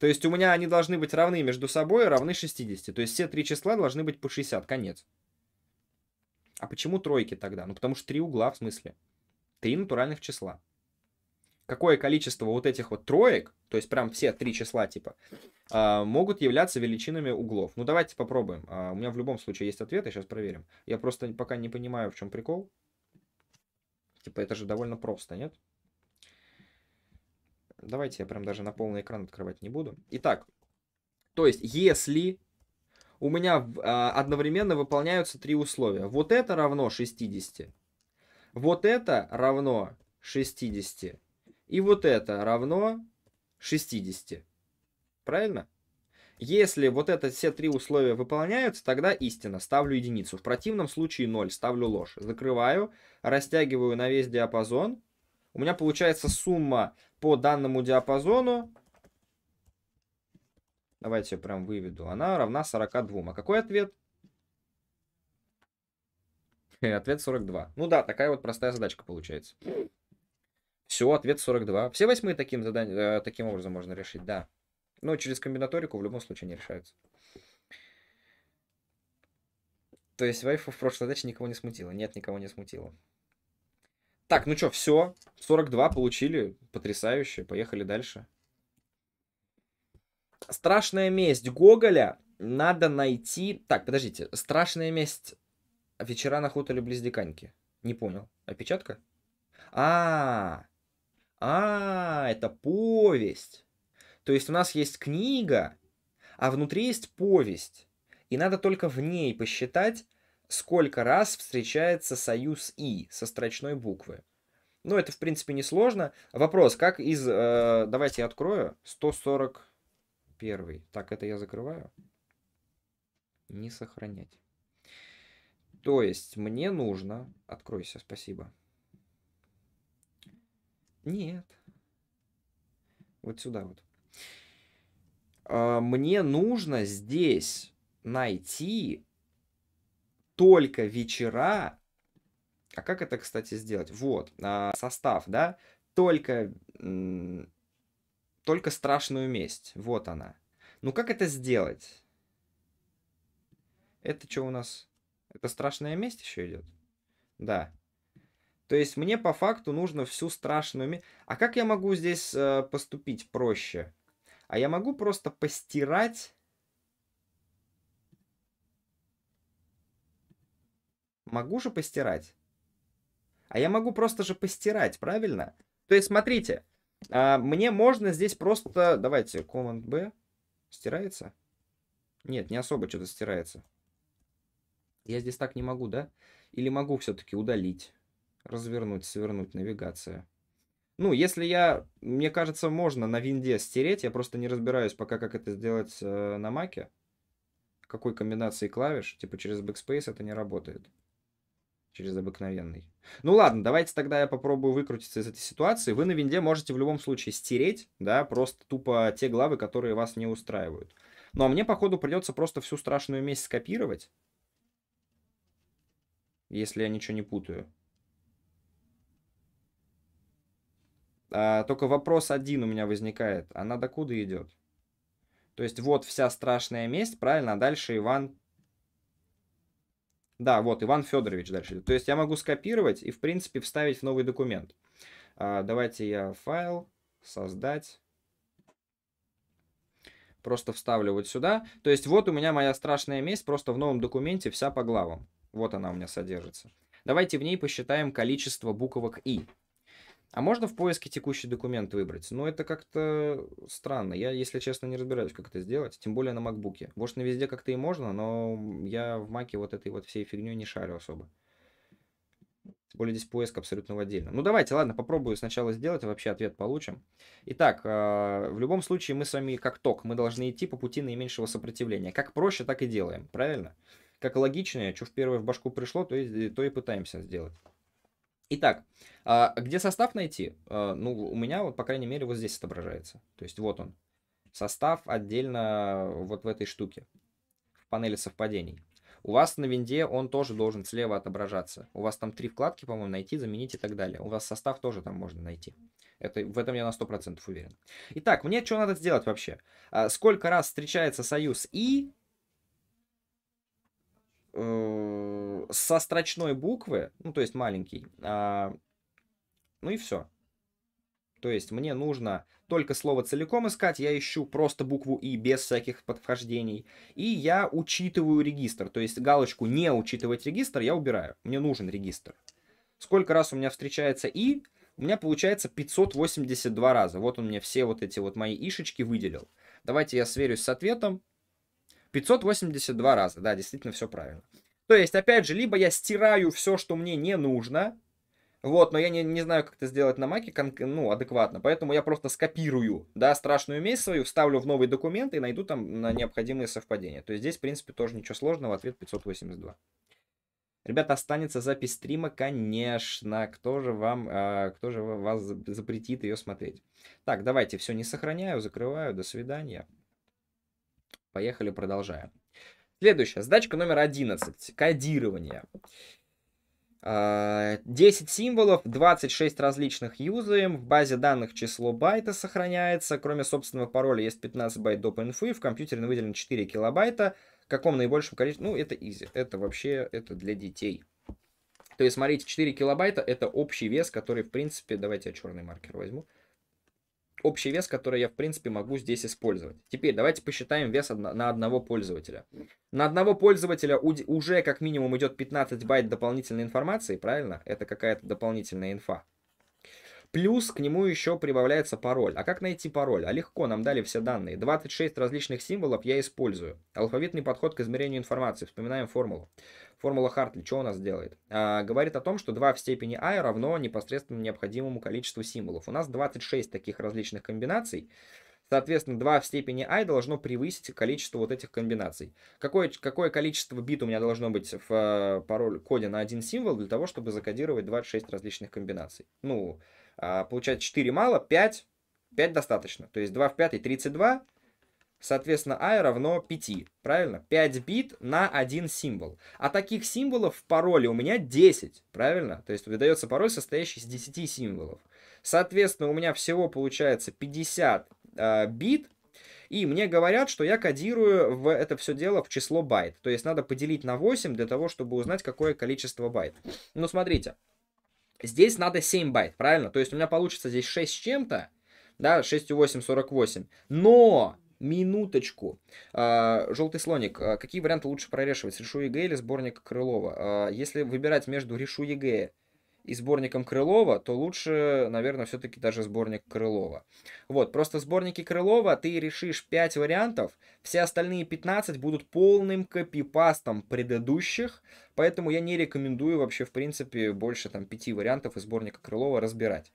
То есть у меня они должны быть равны между собой, равны 60. То есть все три числа должны быть по 60, конец. А почему тройки тогда? Ну, потому что три угла, в смысле. Три натуральных числа. Какое количество вот этих вот троек, то есть прям все три числа типа, а, могут являться величинами углов? Ну, давайте попробуем. А, у меня в любом случае есть ответ, ответы, сейчас проверим. Я просто пока не понимаю, в чем прикол. Типа, это же довольно просто, нет? Давайте я прям даже на полный экран открывать не буду. Итак, то есть, если у меня а, одновременно выполняются три условия. Вот это равно 60. Вот это равно 60. И вот это равно 60. Правильно? Если вот это все три условия выполняются, тогда истина. Ставлю единицу. В противном случае 0. Ставлю ложь. Закрываю, растягиваю на весь диапазон. У меня получается сумма по данному диапазону Давайте я прям выведу. Она равна 42. А какой ответ? Ответ 42. Ну да, такая вот простая задачка получается. Все, ответ 42. Все восьмые таким, задан... Э, таким образом можно решить, да. Но через комбинаторику в любом случае не решаются. То есть вайфу в прошлой задаче никого не смутило. Нет, никого не смутило. Так, ну что, все. 42 получили. Потрясающе. Поехали дальше. Страшная месть Гоголя надо найти... Так, подождите. Страшная месть вечера на хуторе близ Диканьки. Не понял. Опечатка? А, а, это повесть. То есть у нас есть книга, а внутри есть повесть. И надо только в ней посчитать, сколько раз встречается союз «и» со строчной буквы. Ну, это, в принципе, несложно. Вопрос, как из... Э, давайте я открою. 140 первый. Так, это я закрываю. Не сохранять. То есть мне нужно... Откройся, спасибо. Нет. Вот сюда вот. А, мне нужно здесь найти только вечера. А как это, кстати, сделать? Вот, а, состав, да? Только только страшную месть. Вот она. Ну как это сделать? Это что у нас? Это страшная месть еще идет? Да. То есть мне по факту нужно всю страшную месть. А как я могу здесь э, поступить проще? А я могу просто постирать Могу же постирать. А я могу просто же постирать, правильно? То есть, смотрите, а, мне можно здесь просто... Давайте, команд b Стирается? Нет, не особо что-то стирается. Я здесь так не могу, да? Или могу все-таки удалить, развернуть, свернуть навигация. Ну, если я... Мне кажется, можно на винде стереть. Я просто не разбираюсь пока, как это сделать э, на маке. Какой комбинации клавиш. Типа через Backspace это не работает через обыкновенный. Ну ладно, давайте тогда я попробую выкрутиться из этой ситуации. Вы на винде можете в любом случае стереть, да, просто тупо те главы, которые вас не устраивают. Ну а мне, походу, придется просто всю страшную месть скопировать, если я ничего не путаю. А, только вопрос один у меня возникает. Она докуда идет? То есть вот вся страшная месть, правильно, а дальше Иван да, вот, Иван Федорович дальше. То есть я могу скопировать и, в принципе, вставить в новый документ. А, давайте я файл, создать. Просто вставлю вот сюда. То есть вот у меня моя страшная месть просто в новом документе вся по главам. Вот она у меня содержится. Давайте в ней посчитаем количество буквок «и». А можно в поиске текущий документ выбрать? Но ну, это как-то странно. Я, если честно, не разбираюсь, как это сделать. Тем более на макбуке. Может, на везде как-то и можно, но я в маке вот этой вот всей фигней не шарю особо. Тем более здесь поиск абсолютно в отдельно. Ну давайте, ладно, попробую сначала сделать, а вообще ответ получим. Итак, э, в любом случае мы с вами как ток, мы должны идти по пути наименьшего сопротивления. Как проще, так и делаем, правильно? Как логичнее, что в первое в башку пришло, то и, то и пытаемся сделать. Итак, а, где состав найти? А, ну, у меня, вот, по крайней мере, вот здесь отображается. То есть вот он. Состав отдельно вот в этой штуке, в панели совпадений. У вас на винде он тоже должен слева отображаться. У вас там три вкладки, по-моему, найти, заменить и так далее. У вас состав тоже там можно найти. Это, в этом я на 100% уверен. Итак, мне что надо сделать вообще? А, сколько раз встречается союз «и», Э, со строчной буквы, ну, то есть маленький, э, ну и все. То есть мне нужно только слово целиком искать, я ищу просто букву «и» без всяких подхождений, и я учитываю регистр, то есть галочку «не учитывать регистр» я убираю, мне нужен регистр. Сколько раз у меня встречается «и», у меня получается 582 раза. Вот он мне все вот эти вот мои ишечки выделил. Давайте я сверюсь с ответом. 582 раза, да, действительно все правильно. То есть, опять же, либо я стираю все, что мне не нужно, вот, но я не, не знаю, как это сделать на маке, ну, адекватно, поэтому я просто скопирую, да, страшную месть свою, вставлю в новый документ и найду там на необходимые совпадения. То есть здесь, в принципе, тоже ничего сложного, ответ 582. Ребята, останется запись стрима, конечно. Кто же вам, э, кто же вас запретит ее смотреть? Так, давайте все не сохраняю, закрываю. До свидания. Поехали, продолжаем. Следующая задачка номер 11. Кодирование. 10 а, символов, 26 различных юзаем, в базе данных число байта сохраняется, кроме собственного пароля есть 15 байт доп. инфы, в компьютере выделено 4 килобайта, в каком наибольшем количестве, ну это изи, это вообще, это для детей. То есть, смотрите, 4 килобайта это общий вес, который, в принципе, давайте я черный маркер возьму, общий вес, который я, в принципе, могу здесь использовать. Теперь давайте посчитаем вес на одного пользователя. На одного пользователя уже как минимум идет 15 байт дополнительной информации, правильно? Это какая-то дополнительная инфа. Плюс к нему еще прибавляется пароль. А как найти пароль? А легко, нам дали все данные. 26 различных символов я использую. Алфавитный подход к измерению информации. Вспоминаем формулу. Формула Хартли, что у нас делает? А, говорит о том, что 2 в степени i а равно непосредственно необходимому количеству символов. У нас 26 таких различных комбинаций. Соответственно, 2 в степени i а должно превысить количество вот этих комбинаций. Какое, какое количество бит у меня должно быть в э, пароль коде на один символ для того, чтобы закодировать 26 различных комбинаций? Ну, э, а, получать 4 мало, 5, 5 достаточно. То есть 2 в 5 32, Соответственно, i а равно 5, правильно? 5 бит на один символ. А таких символов в пароле у меня 10, правильно? То есть выдается пароль, состоящий из 10 символов. Соответственно, у меня всего получается 50 э, бит, и мне говорят, что я кодирую в это все дело в число байт. То есть надо поделить на 8 для того, чтобы узнать, какое количество байт. Ну, смотрите. Здесь надо 7 байт, правильно? То есть у меня получится здесь 6 с чем-то, да, 6 и 8, 48. Но Минуточку. А, Желтый слоник. А, какие варианты лучше прорешивать? Решу ЕГЭ или сборник Крылова? А, если выбирать между Решу ЕГЭ и сборником Крылова, то лучше, наверное, все-таки даже сборник Крылова. Вот, просто сборники Крылова ты решишь 5 вариантов, все остальные 15 будут полным копипастом предыдущих, поэтому я не рекомендую вообще, в принципе, больше там 5 вариантов из сборника Крылова разбирать.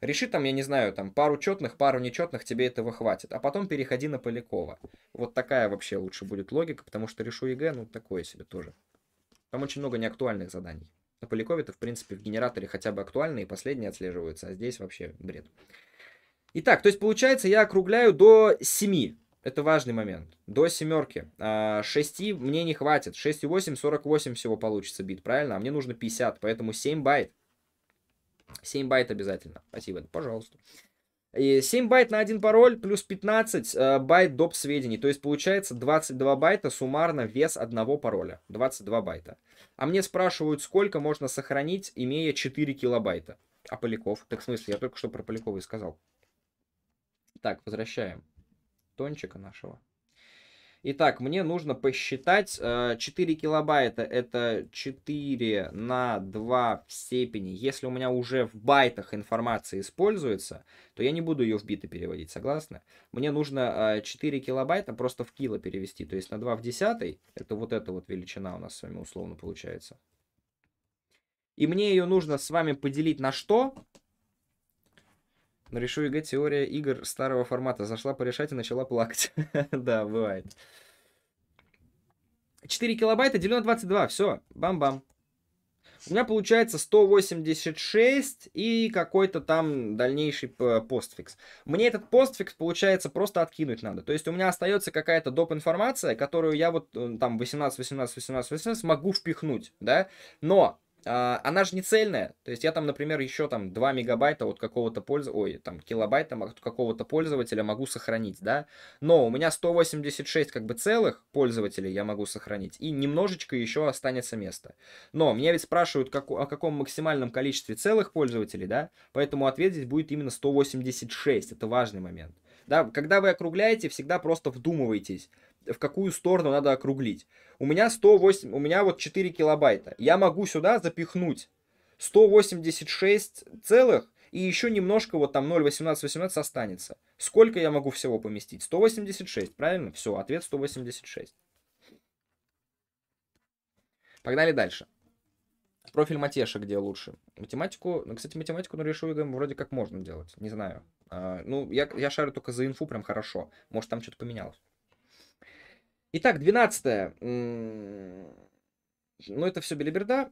Реши там, я не знаю, там пару четных, пару нечетных, тебе этого хватит. А потом переходи на Полякова. Вот такая вообще лучше будет логика, потому что решу ЕГЭ, ну такое себе тоже. Там очень много неактуальных заданий. На Полякове-то, в принципе, в генераторе хотя бы актуальные, последние отслеживаются, а здесь вообще бред. Итак, то есть получается, я округляю до 7. Это важный момент. До семерки. 6 а, мне не хватит. 6,8, 48 всего получится бит, правильно? А мне нужно 50, поэтому 7 байт. 7 байт обязательно. Спасибо, пожалуйста. И 7 байт на один пароль плюс 15 э, байт доп. сведений. То есть получается 22 байта суммарно вес одного пароля. 22 байта. А мне спрашивают, сколько можно сохранить, имея 4 килобайта. А Поляков? Так в смысле, я только что про Полякова и сказал. Так, возвращаем тончика нашего. Итак, мне нужно посчитать 4 э, килобайта. Это 4 на 2 в степени. Если у меня уже в байтах информация используется, то я не буду ее в биты переводить, согласны? Мне нужно 4 э, килобайта просто в кило перевести. То есть на 2 в 10. Это вот эта вот величина у нас с вами условно получается. И мне ее нужно с вами поделить на что? Но решу ЕГЭ, теория игр старого формата. Зашла порешать и начала плакать. да, бывает. 4 килобайта делю на 22. Все, бам-бам. У меня получается 186 и какой-то там дальнейший постфикс. Мне этот постфикс, получается, просто откинуть надо. То есть у меня остается какая-то доп. информация, которую я вот э, там 18, 18, 18, 18 могу впихнуть, да? Но а, она же не цельная. То есть я там, например, еще там 2 мегабайта от какого-то пользователя, ой, там килобайта от какого-то пользователя могу сохранить, да. Но у меня 186 как бы целых пользователей я могу сохранить, и немножечко еще останется место. Но меня ведь спрашивают как, о каком максимальном количестве целых пользователей, да, поэтому ответить будет именно 186, это важный момент. Да, когда вы округляете, всегда просто вдумывайтесь в какую сторону надо округлить. У меня 108, у меня вот 4 килобайта. Я могу сюда запихнуть 186 целых и еще немножко вот там 0,18, 18 останется. Сколько я могу всего поместить? 186, правильно? Все, ответ 186. Погнали дальше. Профиль Матеша где лучше? Математику, ну, кстати, математику на ну, решуигам вроде как можно делать, не знаю. А, ну, я, я шарю только за инфу прям хорошо. Может, там что-то поменялось. Итак, 12 ну, это все белиберда.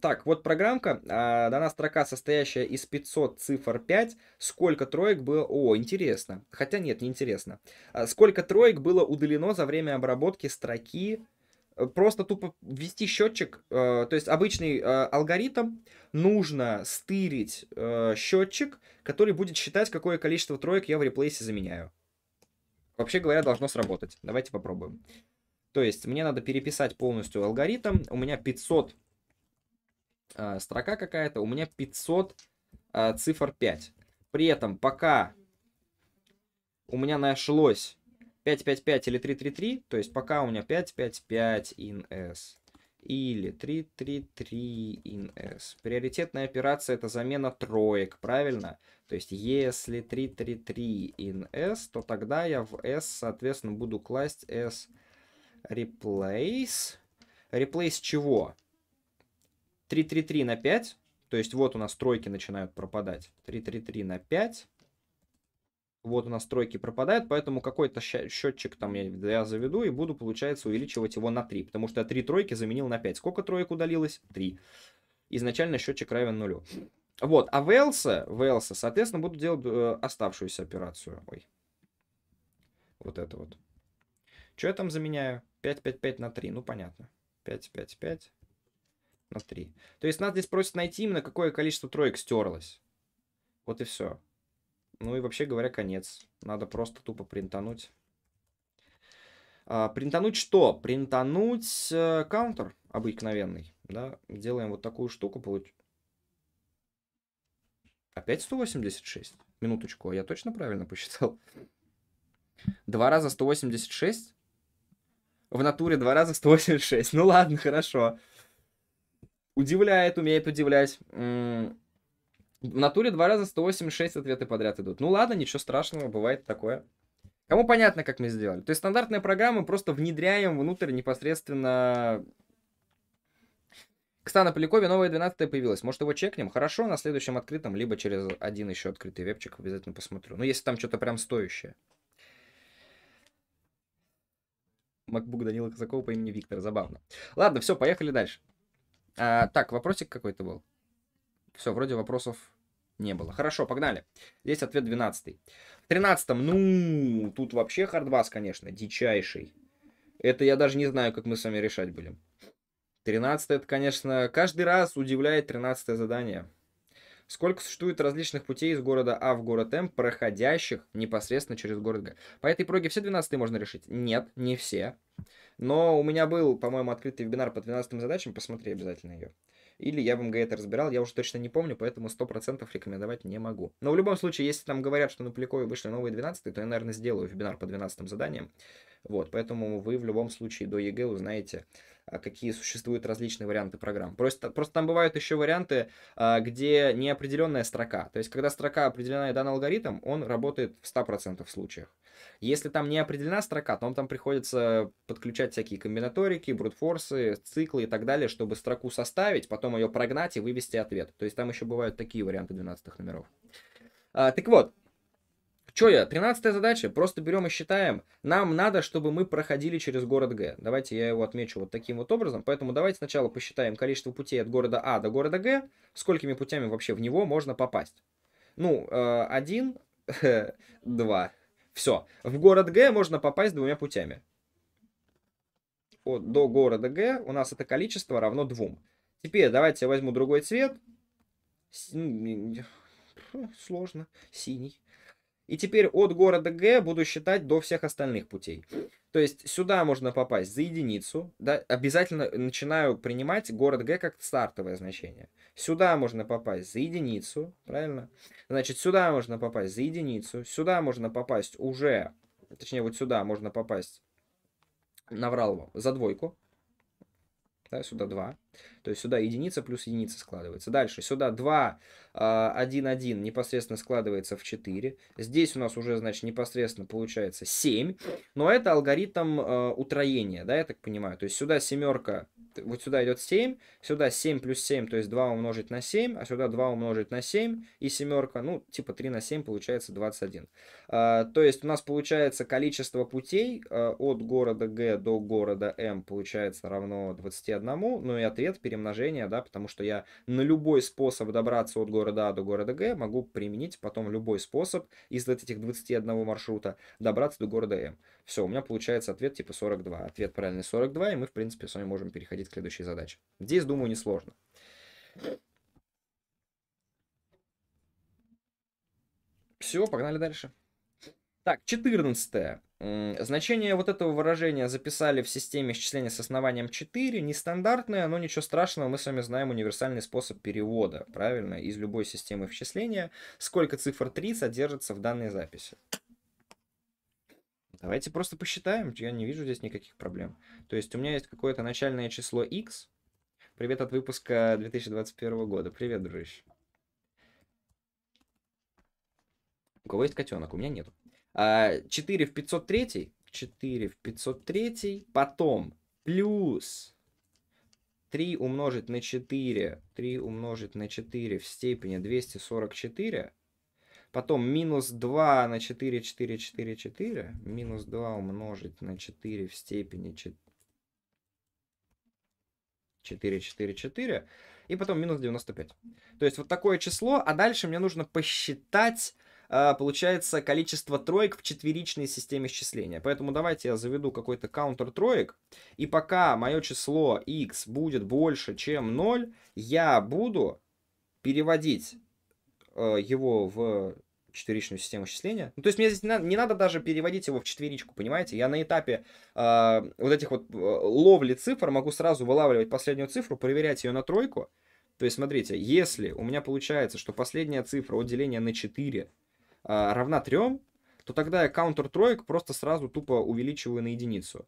Так, вот программка. А, дана строка, состоящая из 500 цифр 5. Сколько троек было... О, интересно. Хотя нет, не интересно. А, сколько троек было удалено за время обработки строки э, просто тупо ввести счетчик, э, то есть обычный э, алгоритм, нужно стырить э, счетчик, который будет считать, какое количество троек я в реплейсе заменяю. Вообще говоря, должно сработать. Давайте попробуем. То есть мне надо переписать полностью алгоритм. У меня 500 э, а, строка какая-то, у меня 500 э, а, цифр 5. При этом пока у меня нашлось 555 или 333, то есть пока у меня 555 in S. Или 3-3-3 in S. Приоритетная операция это замена троек, правильно? То есть если 3-3-3 in S, то тогда я в S, соответственно, буду класть S replace. Replace чего? 3-3-3 на 5. То есть вот у нас тройки начинают пропадать. 3-3-3 на 5 вот у нас тройки пропадают, поэтому какой-то счетчик там я заведу и буду, получается, увеличивать его на 3, потому что я 3 тройки заменил на 5. Сколько троек удалилось? 3. Изначально счетчик равен нулю. Вот, а Велса, Велса, соответственно, буду делать э, оставшуюся операцию. Ой. Вот это вот. Что я там заменяю? 5, 5, 5 на 3. Ну, понятно. 5, 5, 5 на 3. То есть нас здесь просят найти именно какое количество троек стерлось. Вот и все. Ну и вообще говоря, конец. Надо просто тупо принтануть. А, принтануть что? Принтануть э, каунтер обыкновенный. Да? Делаем вот такую штуку. Получ... Опять 186? Минуточку, а я точно правильно посчитал? Два раза 186? В натуре два раза 186. Ну ладно, хорошо. Удивляет, умеет удивлять. В натуре два раза 186 ответы подряд идут. Ну ладно, ничего страшного, бывает такое. Кому понятно, как мы сделали? То есть стандартные программы просто внедряем внутрь непосредственно... Ксана на Полякове новая 12 появилась. Может, его чекнем? Хорошо, на следующем открытом, либо через один еще открытый вебчик обязательно посмотрю. Ну, если там что-то прям стоящее. Макбук Данила Казакова по имени Виктор. Забавно. Ладно, все, поехали дальше. А, так, вопросик какой-то был. Все, вроде вопросов не было. Хорошо, погнали. Здесь ответ 12. В 13 ну, тут вообще хардбас, конечно, дичайший. Это я даже не знаю, как мы с вами решать будем. 13 это, конечно, каждый раз удивляет 13 задание. Сколько существует различных путей из города А в город М, проходящих непосредственно через город Г? По этой проге все 12 можно решить? Нет, не все. Но у меня был, по-моему, открытый вебинар по 12 задачам, посмотри обязательно ее или я в МГЭТ разбирал, я уже точно не помню, поэтому 100% рекомендовать не могу. Но в любом случае, если там говорят, что на Полякове вышли новые 12 то я, наверное, сделаю вебинар по 12 заданиям. Вот, поэтому вы в любом случае до ЕГЭ узнаете, а, какие существуют различные варианты программ. Просто, просто там бывают еще варианты, а, где неопределенная строка. То есть, когда строка определенная дан алгоритм, он работает в 100% случаях. Если там не определена строка, то вам там приходится подключать всякие комбинаторики, брутфорсы, циклы и так далее, чтобы строку составить, потом ее прогнать и вывести ответ. То есть там еще бывают такие варианты 12 номеров. А, так вот, что я? Тринадцатая задача. Просто берем и считаем. Нам надо, чтобы мы проходили через город Г. Давайте я его отмечу вот таким вот образом. Поэтому давайте сначала посчитаем количество путей от города А до города Г. Сколькими путями вообще в него можно попасть. Ну, э, один, два, все. В город Г можно попасть двумя путями. От, до города Г у нас это количество равно двум. Теперь давайте я возьму другой цвет. Сложно. Синий. И теперь от города Г буду считать до всех остальных путей. То есть сюда можно попасть за единицу, да, обязательно начинаю принимать город Г как стартовое значение. Сюда можно попасть за единицу, правильно? Значит, сюда можно попасть за единицу, сюда можно попасть уже, точнее, вот сюда можно попасть, наврал вам, за двойку, да, сюда два. То есть сюда единица плюс единица складывается. Дальше сюда 2, 1, 1 непосредственно складывается в 4. Здесь у нас уже, значит, непосредственно получается 7. Но это алгоритм а, утроения, да, я так понимаю. То есть сюда семерка, вот сюда идет 7, сюда 7 плюс 7, то есть 2 умножить на 7, а сюда 2 умножить на 7 и семерка, ну, типа 3 на 7 получается 21. А, то есть у нас получается количество путей а, от города Г до города М получается равно 21, ну и ответ ответ перемножения, да, потому что я на любой способ добраться от города А до города Г могу применить потом любой способ из вот этих 21 маршрута добраться до города М. Все, у меня получается ответ типа 42. Ответ правильный 42, и мы, в принципе, с вами можем переходить к следующей задаче. Здесь, думаю, несложно. Все, погнали дальше. Так, 14. Значение вот этого выражения записали в системе счисления с основанием 4, нестандартное, но ничего страшного, мы с вами знаем универсальный способ перевода, правильно, из любой системы вчисления, сколько цифр 3 содержится в данной записи. Давайте просто посчитаем, я не вижу здесь никаких проблем. То есть у меня есть какое-то начальное число x, привет от выпуска 2021 года, привет, дружище. У кого есть котенок? У меня нету. 4 э, в 503, 4 в 503, потом плюс 3 умножить на 4, 3 умножить на 4 в степени 244, потом минус 2 на 4, 4, 4, 4, минус 2 умножить на 4 в степени 4, 4, 4, и потом минус 95. То есть вот такое число, а дальше мне нужно посчитать а, получается количество троек в четверичной системе счисления. Поэтому давайте я заведу какой-то каунтер троек, и пока мое число x будет больше, чем 0, я буду переводить э, его в четверичную систему счисления. Ну, то есть мне здесь не надо, не надо даже переводить его в четверичку, понимаете? Я на этапе э, вот этих вот э, ловли цифр могу сразу вылавливать последнюю цифру, проверять ее на тройку. То есть, смотрите, если у меня получается, что последняя цифра от деления на 4 а, равна 3, то тогда я counter троек просто сразу тупо увеличиваю на единицу.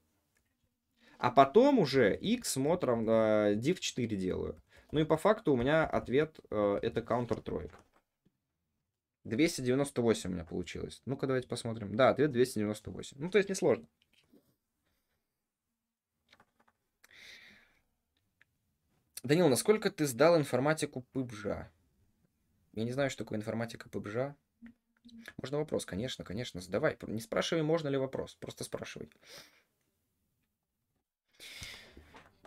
А потом уже x mod равно div 4 делаю. Ну и по факту у меня ответ а, это counter троек. 298 у меня получилось. Ну-ка, давайте посмотрим. Да, ответ 298. Ну, то есть несложно. Данил, насколько ты сдал информатику ПыбЖа? Я не знаю, что такое информатика ПыбЖа. Можно вопрос, конечно, конечно, задавай. Не спрашивай, можно ли вопрос, просто спрашивай.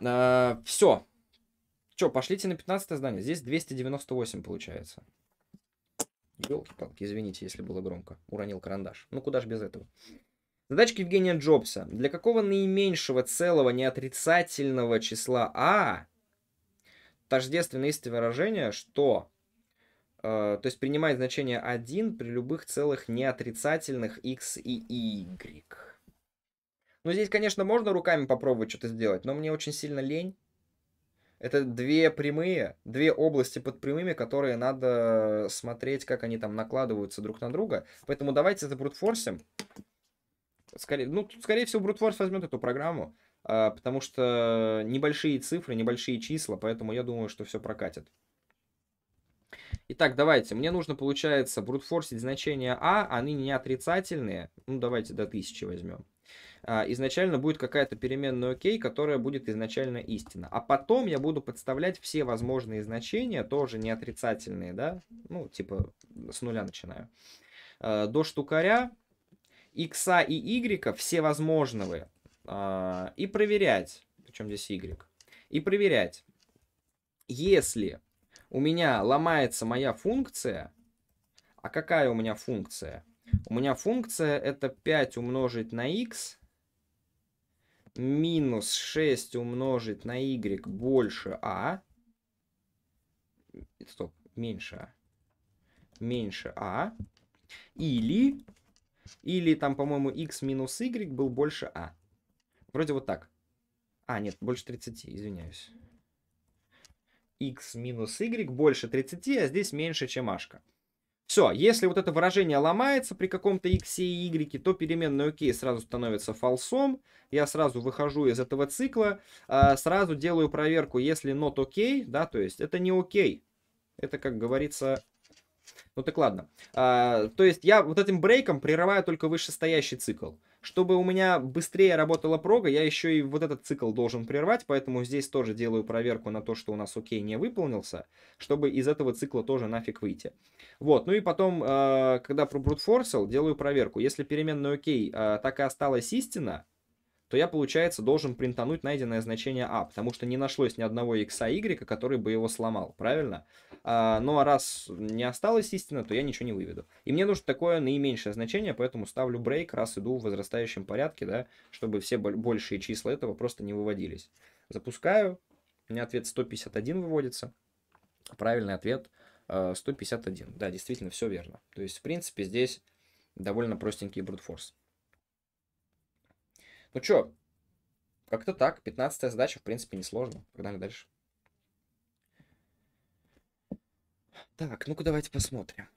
А, все. Че, пошлите на 15 здание. Здесь 298 получается. Елки-палки, извините, если было громко. Уронил карандаш. Ну куда же без этого. Задачка Евгения Джобса. Для какого наименьшего целого неотрицательного числа А тождественно есть выражение, что Э, то есть принимает значение 1 при любых целых неотрицательных x и y. Ну, здесь, конечно, можно руками попробовать что-то сделать, но мне очень сильно лень. Это две прямые, две области под прямыми, которые надо смотреть, как они там накладываются друг на друга. Поэтому давайте это брутфорсим. Скорее, ну, тут, скорее всего, брутфорс возьмет эту программу, э, потому что небольшие цифры, небольшие числа, поэтому я думаю, что все прокатит. Итак, давайте, мне нужно, получается, брутфорсить значения А, они не отрицательные, ну давайте до 1000 возьмем. А, изначально будет какая-то переменная окей, которая будет изначально истина. А потом я буду подставлять все возможные значения, тоже не отрицательные, да, ну типа с нуля начинаю. А, до штукаря, икса и y все возможные, а, и проверять, причем здесь y, и проверять, если у меня ломается моя функция. А какая у меня функция? У меня функция это 5 умножить на x минус 6 умножить на y больше а. Стоп, меньше а. Меньше а. Или, или там, по-моему, x минус y был больше а. Вроде вот так. А, нет, больше 30, извиняюсь x минус y больше 30, а здесь меньше, чем h. Все, если вот это выражение ломается при каком-то x и y, то переменная ok сразу становится фальсом, Я сразу выхожу из этого цикла, а, сразу делаю проверку, если not ok, да, то есть это не ok. Это, как говорится, ну так ладно. А, то есть я вот этим брейком прерываю только вышестоящий цикл. Чтобы у меня быстрее работала прога, я еще и вот этот цикл должен прервать, поэтому здесь тоже делаю проверку на то, что у нас окей не выполнился, чтобы из этого цикла тоже нафиг выйти. Вот, ну и потом, э, когда про пробрутфорсил, делаю проверку. Если переменная окей э, так и осталась истина, то я, получается, должен принтануть найденное значение а, потому что не нашлось ни одного x, y, который бы его сломал, правильно? А, ну а раз не осталось истина, то я ничего не выведу. И мне нужно такое наименьшее значение, поэтому ставлю брейк, раз иду в возрастающем порядке, да, чтобы все большие числа этого просто не выводились. Запускаю, у меня ответ 151 выводится, правильный ответ 151. Э, да, действительно, все верно. То есть, в принципе, здесь довольно простенький брутфорс. Ну чё, как-то так. Пятнадцатая задача, в принципе, несложно. Погнали дальше. Так, ну-ка давайте посмотрим.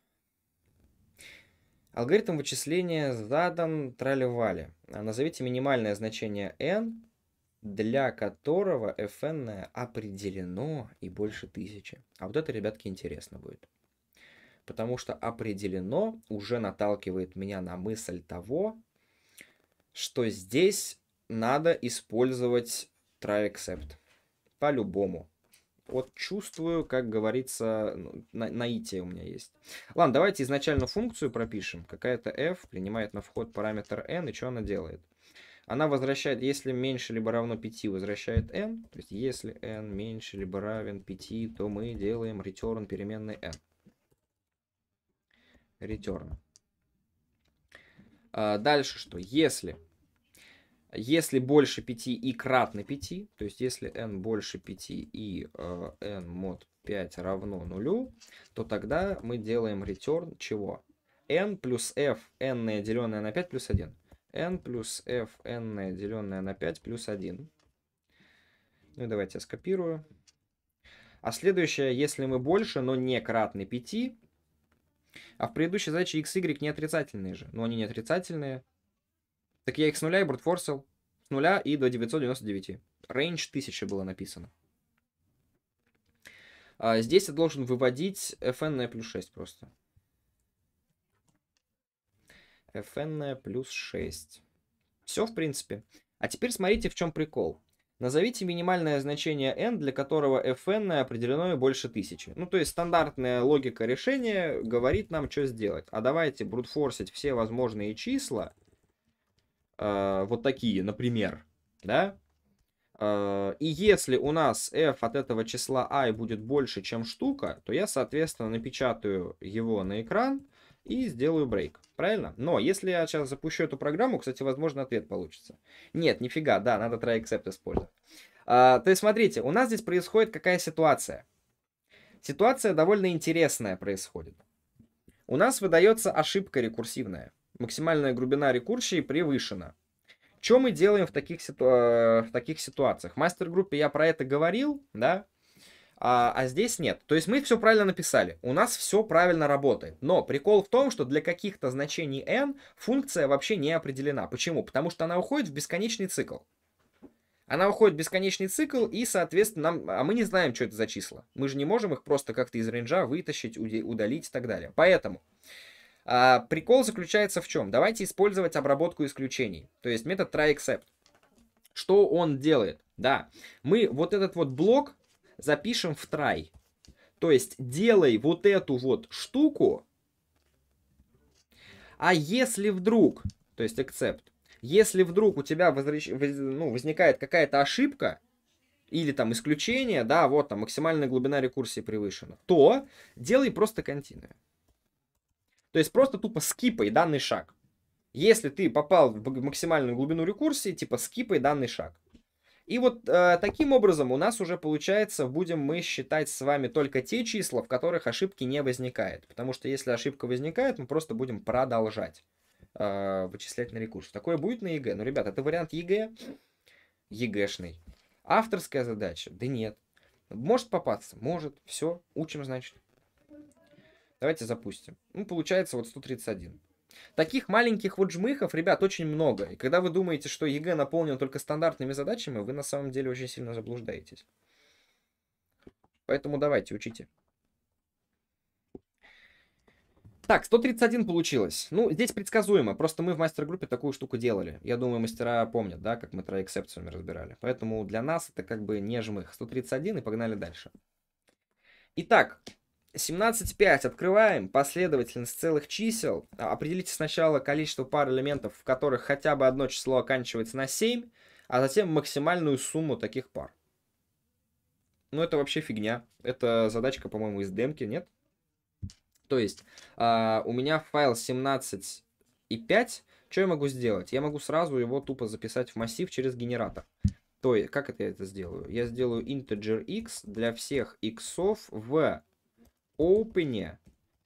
Алгоритм вычисления задан трали-вали. А, назовите минимальное значение n, для которого fn определено и больше тысячи. А вот это, ребятки, интересно будет. Потому что определено уже наталкивает меня на мысль того, что здесь надо использовать try accept. По-любому. Вот чувствую, как говорится, ну, на наитие у меня есть. Ладно, давайте изначально функцию пропишем. Какая-то f принимает на вход параметр n, и что она делает? Она возвращает, если меньше либо равно 5, возвращает n. То есть, если n меньше либо равен 5, то мы делаем return переменной n. Return. А, дальше что? Если, если больше 5 и кратно 5, то есть если n больше 5 и э, n mod 5 равно 0, то тогда мы делаем return чего? n плюс f, n деленное на 5 плюс 1. n плюс f, n деленное на 5 плюс 1. Ну и давайте я скопирую. А следующее, если мы больше, но не кратно 5, а в предыдущей задаче x, y не отрицательные же. Но они не отрицательные. Так я их с нуля и брутфорсил. С нуля и до 999. Range 1000 было написано. А здесь я должен выводить fn на плюс 6 просто. fn на плюс 6. Все, в принципе. А теперь смотрите, в чем прикол. Назовите минимальное значение n, для которого fn определено больше тысячи. Ну, то есть стандартная логика решения говорит нам, что сделать. А давайте брутфорсить все возможные числа, э, вот такие, например, да? Э, и если у нас f от этого числа i будет больше, чем штука, то я, соответственно, напечатаю его на экран – и сделаю брейк. Правильно? Но если я сейчас запущу эту программу, кстати, возможно, ответ получится. Нет, нифига, да, надо try except использовать. А, то есть, смотрите, у нас здесь происходит какая ситуация? Ситуация довольно интересная происходит. У нас выдается ошибка рекурсивная. Максимальная глубина рекурсии превышена. Что мы делаем в таких, ситу... Э, в таких ситуациях? В мастер-группе я про это говорил, да? а, а здесь нет. То есть мы все правильно написали, у нас все правильно работает. Но прикол в том, что для каких-то значений n функция вообще не определена. Почему? Потому что она уходит в бесконечный цикл. Она уходит в бесконечный цикл, и, соответственно, нам, а мы не знаем, что это за числа. Мы же не можем их просто как-то из рейнджа вытащить, удалить и так далее. Поэтому а, прикол заключается в чем? Давайте использовать обработку исключений, то есть метод tryExcept. Что он делает? Да, мы вот этот вот блок запишем в try. То есть делай вот эту вот штуку, а если вдруг, то есть accept, если вдруг у тебя возвращ... ну, возникает какая-то ошибка, или там исключение, да, вот там максимальная глубина рекурсии превышена, то делай просто континуя. То есть просто тупо скипай данный шаг. Если ты попал в максимальную глубину рекурсии, типа скипай данный шаг. И вот э, таким образом у нас уже получается, будем мы считать с вами только те числа, в которых ошибки не возникает. Потому что если ошибка возникает, мы просто будем продолжать э, вычислять на рекурс. Такое будет на ЕГЭ. Ну, ребят, это вариант ЕГЭ, ЕГЭшный. Авторская задача? Да нет. Может попасться? Может. Все, учим, значит. Давайте запустим. Ну, получается вот 131. Таких маленьких вот жмыхов, ребят, очень много. И когда вы думаете, что ЕГЭ наполнен только стандартными задачами, вы на самом деле очень сильно заблуждаетесь. Поэтому давайте, учите. Так, 131 получилось. Ну, здесь предсказуемо. Просто мы в мастер-группе такую штуку делали. Я думаю, мастера помнят, да, как мы троэксепциями разбирали. Поэтому для нас это как бы не жмых. 131 и погнали дальше. Итак, 17,5 открываем, последовательность целых чисел. А, определите сначала количество пар элементов, в которых хотя бы одно число оканчивается на 7, а затем максимальную сумму таких пар. Ну, это вообще фигня. Это задачка, по-моему, из демки, нет? То есть, э, у меня файл 17,5. Что я могу сделать? Я могу сразу его тупо записать в массив через генератор. То есть, как это я это сделаю? Я сделаю integer x для всех x в open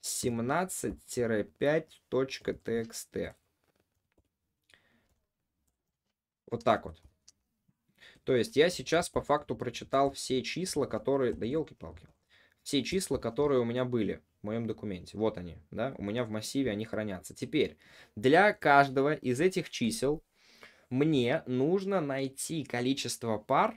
17-5.txt. Вот так вот. То есть я сейчас по факту прочитал все числа, которые... Да елки-палки. Все числа, которые у меня были в моем документе. Вот они, да, у меня в массиве они хранятся. Теперь, для каждого из этих чисел мне нужно найти количество пар,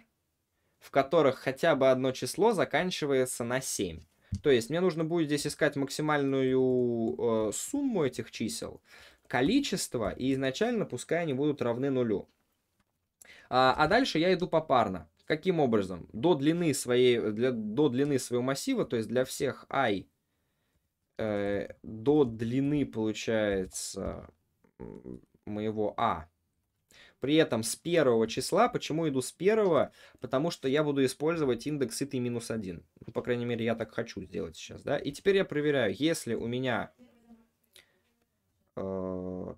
в которых хотя бы одно число заканчивается на 7. То есть мне нужно будет здесь искать максимальную э, сумму этих чисел, количество, и изначально пускай они будут равны нулю. А, а дальше я иду попарно. Каким образом? До длины, своей, для, до длины своего массива, то есть для всех i, э, до длины получается моего a. При этом с первого числа, почему иду с первого? Потому что я буду использовать индекс и минус 1. Ну, по крайней мере, я так хочу сделать сейчас, да. И теперь я проверяю, если у меня... Э,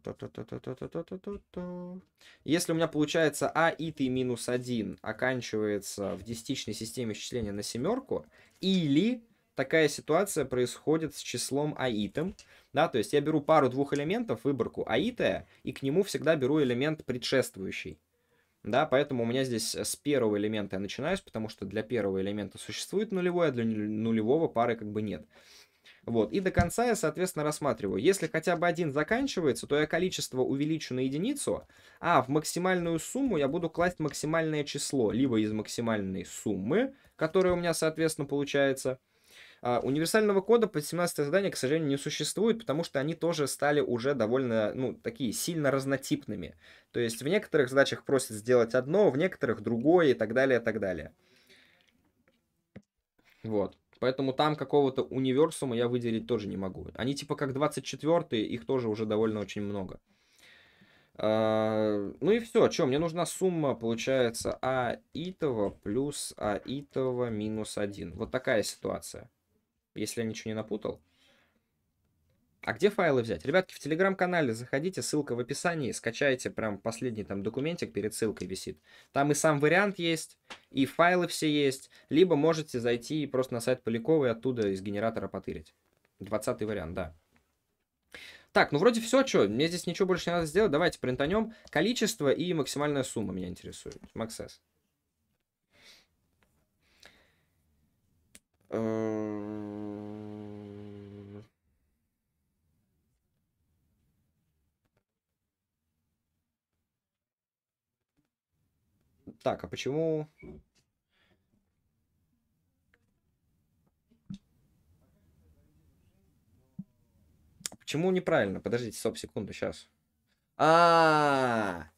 если у меня получается а и ты минус 1 оканчивается в десятичной системе счисления на семерку, или такая ситуация происходит с числом аитом, да, то есть я беру пару двух элементов, выборку аитая, и к нему всегда беру элемент предшествующий. Да, поэтому у меня здесь э, с первого элемента я начинаюсь, потому что для первого элемента существует нулевое а для нулевого пары как бы нет. Вот, и до конца я, соответственно, рассматриваю. Если хотя бы один заканчивается, то я количество увеличу на единицу, а в максимальную сумму я буду класть максимальное число, либо из максимальной суммы, которая у меня, соответственно, получается, а, универсального кода под 17 задание, к сожалению, не существует, потому что они тоже стали уже довольно, ну, такие сильно разнотипными. То есть в некоторых задачах просят сделать одно, в некоторых другое и так далее, и так далее. Вот. Поэтому там какого-то универсума я выделить тоже не могу. Они типа как 24-е, их тоже уже довольно очень много. Uh, ну и все, что, мне нужна сумма, получается, а итого плюс а итого минус 1. Вот такая ситуация если я ничего не напутал. А где файлы взять? Ребятки, в телеграм-канале заходите, ссылка в описании, скачайте прям последний там документик перед ссылкой висит. Там и сам вариант есть, и файлы все есть, либо можете зайти просто на сайт Полякова и оттуда из генератора потырить. Двадцатый вариант, да. Так, ну вроде все, что, мне здесь ничего больше не надо сделать, давайте принтанем. Количество и максимальная сумма меня интересует. Максес. Эм, так, а почему... Почему неправильно? Подождите, стоп, секунду, сейчас. А, -а, а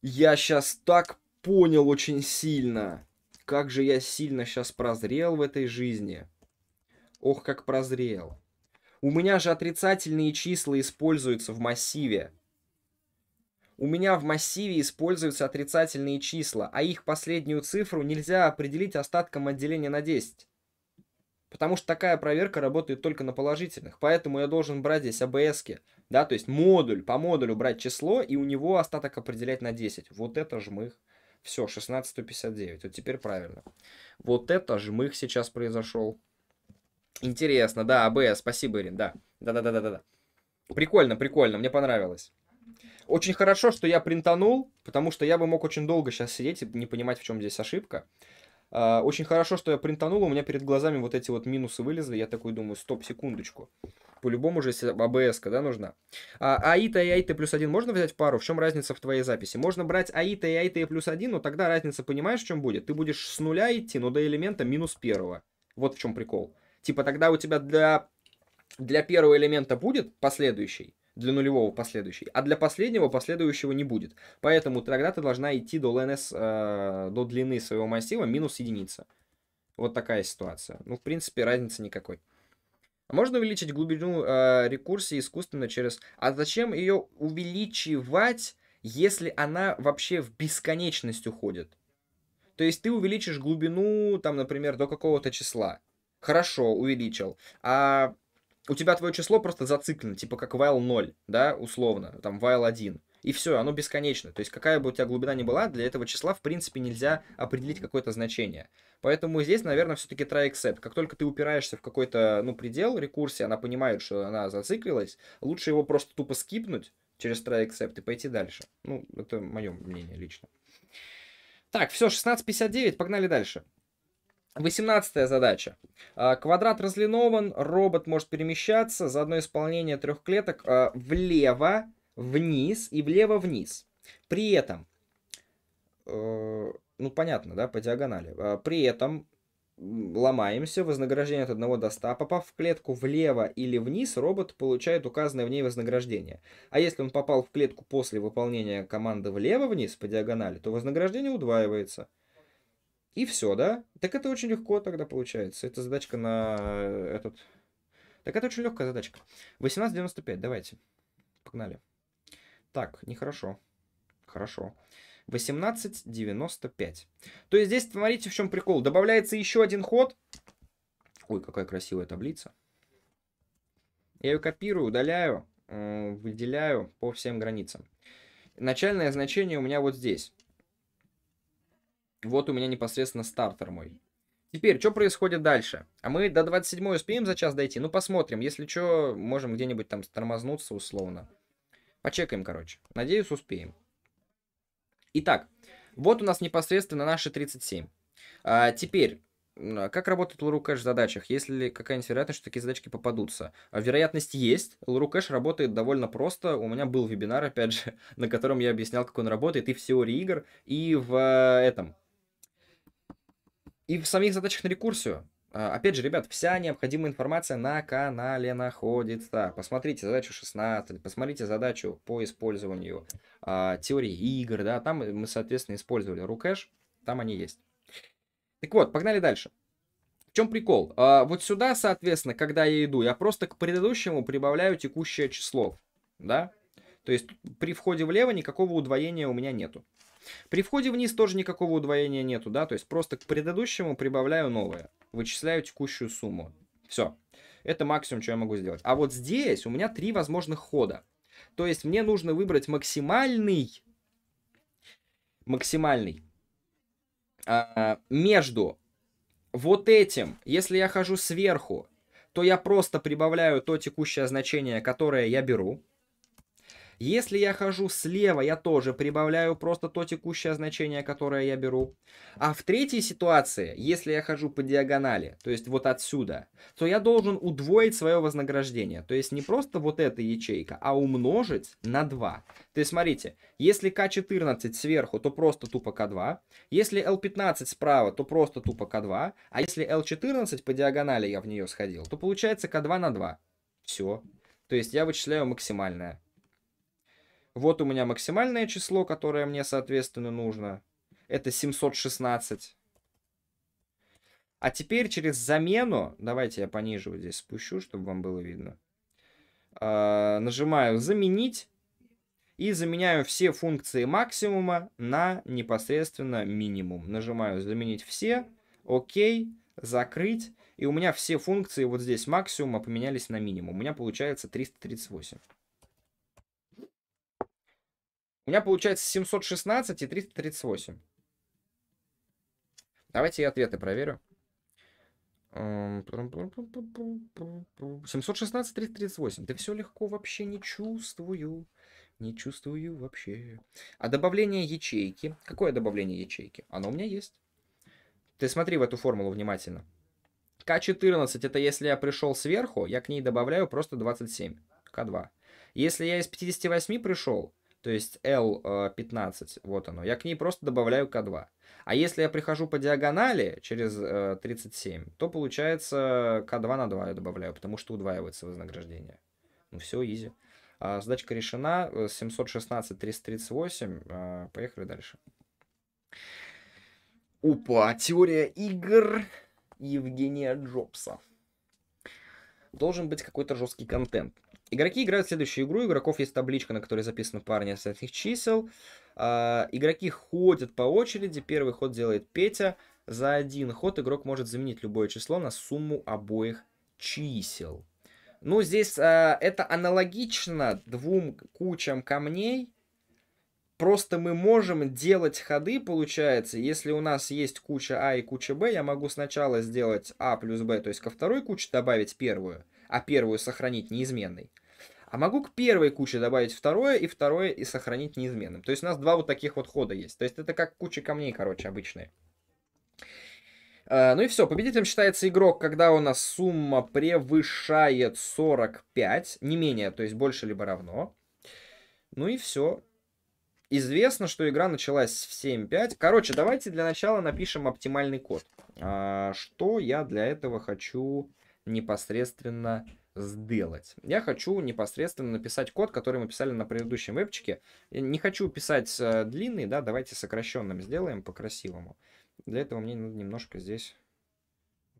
Я сейчас так понял очень сильно. Как же я сильно сейчас прозрел в этой жизни. Ох, как прозрел. У меня же отрицательные числа используются в массиве. У меня в массиве используются отрицательные числа, а их последнюю цифру нельзя определить остатком отделения на 10. Потому что такая проверка работает только на положительных. Поэтому я должен брать здесь абс да, то есть модуль, по модулю брать число и у него остаток определять на 10. Вот это жмых. Все, 1659. Вот теперь правильно. Вот это жмых сейчас произошел. Интересно, да, АБ, спасибо, Ирин, да. Да-да-да-да-да. Прикольно, прикольно, мне понравилось. Очень хорошо, что я принтанул, потому что я бы мог очень долго сейчас сидеть и не понимать, в чем здесь ошибка. А, очень хорошо, что я принтанул, у меня перед глазами вот эти вот минусы вылезли. Я такой думаю, стоп, секундочку. По-любому же абс да, нужна. А, АИТа и АИТа плюс один можно взять в пару? В чем разница в твоей записи? Можно брать АИТа и АИТа плюс один, но тогда разница, понимаешь, в чем будет? Ты будешь с нуля идти, но до элемента минус первого. Вот в чем прикол. Типа тогда у тебя для, для первого элемента будет последующий, для нулевого последующий, а для последнего последующего не будет. Поэтому тогда ты должна идти до ЛНС, э, до длины своего массива минус единица. Вот такая ситуация. Ну, в принципе, разницы никакой. А можно увеличить глубину э, рекурсии искусственно через... А зачем ее увеличивать, если она вообще в бесконечность уходит? То есть ты увеличишь глубину, там, например, до какого-то числа. Хорошо, увеличил. А у тебя твое число просто зациклено, типа как while 0, да, условно, там while 1. И все, оно бесконечно. То есть какая бы у тебя глубина ни была, для этого числа в принципе нельзя определить какое-то значение. Поэтому здесь, наверное, все-таки try except. Как только ты упираешься в какой-то ну, предел рекурсии, она понимает, что она зациклилась, лучше его просто тупо скипнуть через try except и пойти дальше. Ну, это мое мнение лично. Так, все, 16.59, погнали дальше. Восемнадцатая задача. А, квадрат разлинован, робот может перемещаться за одно исполнение трех клеток а, влево, вниз и влево, вниз. При этом, э, ну понятно, да, по диагонали. А, при этом ломаемся, вознаграждение от 1 до 100. Попав в клетку влево или вниз, робот получает указанное в ней вознаграждение. А если он попал в клетку после выполнения команды влево-вниз по диагонали, то вознаграждение удваивается – и все, да? Так это очень легко тогда получается. Это задачка на э, этот... Так это очень легкая задачка. 18.95, давайте. Погнали. Так, нехорошо. Хорошо. 18.95. То есть здесь, смотрите, в чем прикол. Добавляется еще один ход. Ой, какая красивая таблица. Я ее копирую, удаляю, выделяю по всем границам. Начальное значение у меня вот здесь. Вот у меня непосредственно стартер мой. Теперь, что происходит дальше? А мы до 27 успеем за час дойти? Ну, посмотрим. Если что, можем где-нибудь там тормознуться условно. Почекаем, короче. Надеюсь, успеем. Итак, вот у нас непосредственно наши 37. А, теперь, как работает LRU Cash в задачах? Есть ли какая-нибудь вероятность, что такие задачки попадутся? А, вероятность есть. LRU Cash работает довольно просто. У меня был вебинар, опять же, на котором я объяснял, как он работает и в теории игр, и в э, этом, и в самих задачах на рекурсию. А, опять же, ребят, вся необходимая информация на канале находится. Посмотрите задачу 16, посмотрите задачу по использованию э, теории игр, да, там мы, соответственно, использовали рукэш, там они есть. Так вот, погнали дальше. В чем прикол? А, вот сюда, соответственно, когда я иду, я просто к предыдущему прибавляю текущее число, да? То есть при входе влево никакого удвоения у меня нету. При входе вниз тоже никакого удвоения нету, да, то есть просто к предыдущему прибавляю новое, вычисляю текущую сумму. Все, это максимум, что я могу сделать. А вот здесь у меня три возможных хода. То есть мне нужно выбрать максимальный, максимальный а, а между вот этим, если я хожу сверху, то я просто прибавляю то текущее значение, которое я беру, если я хожу слева, я тоже прибавляю просто то текущее значение, которое я беру. А в третьей ситуации, если я хожу по диагонали, то есть вот отсюда, то я должен удвоить свое вознаграждение. То есть не просто вот эта ячейка, а умножить на 2. То есть смотрите, если К14 сверху, то просто тупо К2. Если L15 справа, то просто тупо К2. А если L14 по диагонали я в нее сходил, то получается К2 на 2. Все. То есть я вычисляю максимальное. Вот у меня максимальное число, которое мне, соответственно, нужно. Это 716. А теперь через замену, давайте я пониже вот здесь спущу, чтобы вам было видно. А, нажимаю «Заменить» и заменяю все функции максимума на непосредственно минимум. Нажимаю «Заменить все», «Ок», «Закрыть». И у меня все функции вот здесь максимума поменялись на минимум. У меня получается 338. У меня получается 716 и 338. Давайте я ответы проверю. 716, 338. Да все легко, вообще не чувствую. Не чувствую вообще. А добавление ячейки. Какое добавление ячейки? Оно у меня есть. Ты смотри в эту формулу внимательно. К14 это если я пришел сверху, я к ней добавляю просто 27. К2. Если я из 58 пришел, то есть L15, э, вот оно, я к ней просто добавляю К2. А если я прихожу по диагонали через 37, э, то получается К2 на 2 я добавляю, потому что удваивается вознаграждение. Ну все, изи. А, задачка решена, 716-338, э, поехали дальше. Опа, теория игр Евгения Джобса. Должен быть какой-то жесткий контент. Игроки играют следующую игру. У игроков есть табличка, на которой записаны парни этих чисел. А, игроки ходят по очереди. Первый ход делает Петя. За один ход игрок может заменить любое число на сумму обоих чисел. Ну, здесь а, это аналогично двум кучам камней. Просто мы можем делать ходы, получается, если у нас есть куча А и куча Б, я могу сначала сделать А плюс Б, то есть ко второй куче добавить первую – а первую сохранить неизменной, а могу к первой куче добавить второе и второе и сохранить неизменным. То есть у нас два вот таких вот хода есть. То есть это как куча камней, короче, обычные. А, ну и все, победителем считается игрок, когда у нас сумма превышает 45, не менее, то есть больше либо равно. Ну и все. Известно, что игра началась в 7.5. Короче, давайте для начала напишем оптимальный код. А, что я для этого хочу непосредственно сделать. Я хочу непосредственно написать код, который мы писали на предыдущем вебчике. Я не хочу писать э, длинный, да, давайте сокращенным сделаем по-красивому. Для этого мне надо немножко здесь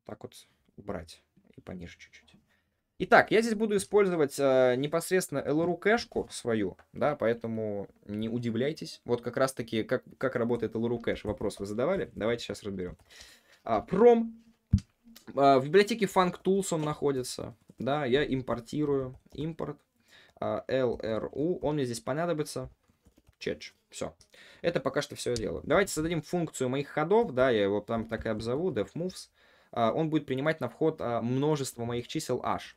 так вот убрать и пониже чуть-чуть. Итак, я здесь буду использовать э, непосредственно LRU кэшку свою, да, поэтому не удивляйтесь. Вот как раз таки, как, как работает LRU кэш, вопрос вы задавали, давайте сейчас разберем. Пром а, а, в библиотеке Funk Tools он находится. Да, я импортирую. Импорт. А, LRU. Он мне здесь понадобится. Чедж. Все. Это пока что все дело. Давайте создадим функцию моих ходов. Да, я его там так и обзову. DevMoves. А, он будет принимать на вход множество моих чисел h.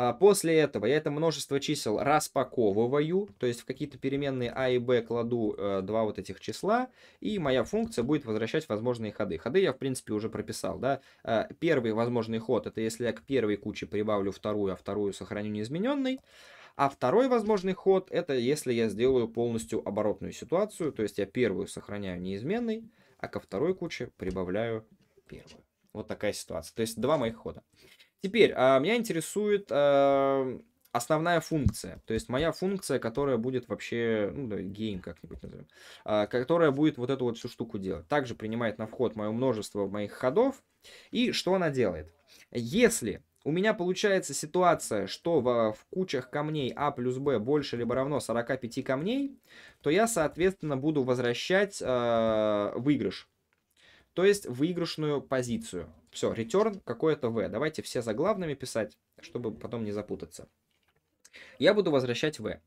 А, после этого я это множество чисел распаковываю, то есть в какие-то переменные а и b кладу э, два вот этих числа, и моя функция будет возвращать возможные ходы. Ходы я, в принципе, уже прописал, да. А, первый возможный ход, это если я к первой куче прибавлю вторую, а вторую сохраню неизмененной. А второй возможный ход, это если я сделаю полностью оборотную ситуацию, то есть я первую сохраняю неизменной, а ко второй куче прибавляю первую. Вот такая ситуация. То есть два моих хода. Теперь, а, меня интересует а, основная функция, то есть моя функция, которая будет вообще, ну, да, гейм как-нибудь назовем, а, которая будет вот эту вот всю штуку делать. Также принимает на вход мое множество моих ходов. И что она делает? Если у меня получается ситуация, что в, в кучах камней А плюс Б больше либо равно 45 камней, то я, соответственно, буду возвращать э, выигрыш то есть выигрышную позицию. Все, return какое-то v. Давайте все за главными писать, чтобы потом не запутаться. Я буду возвращать v.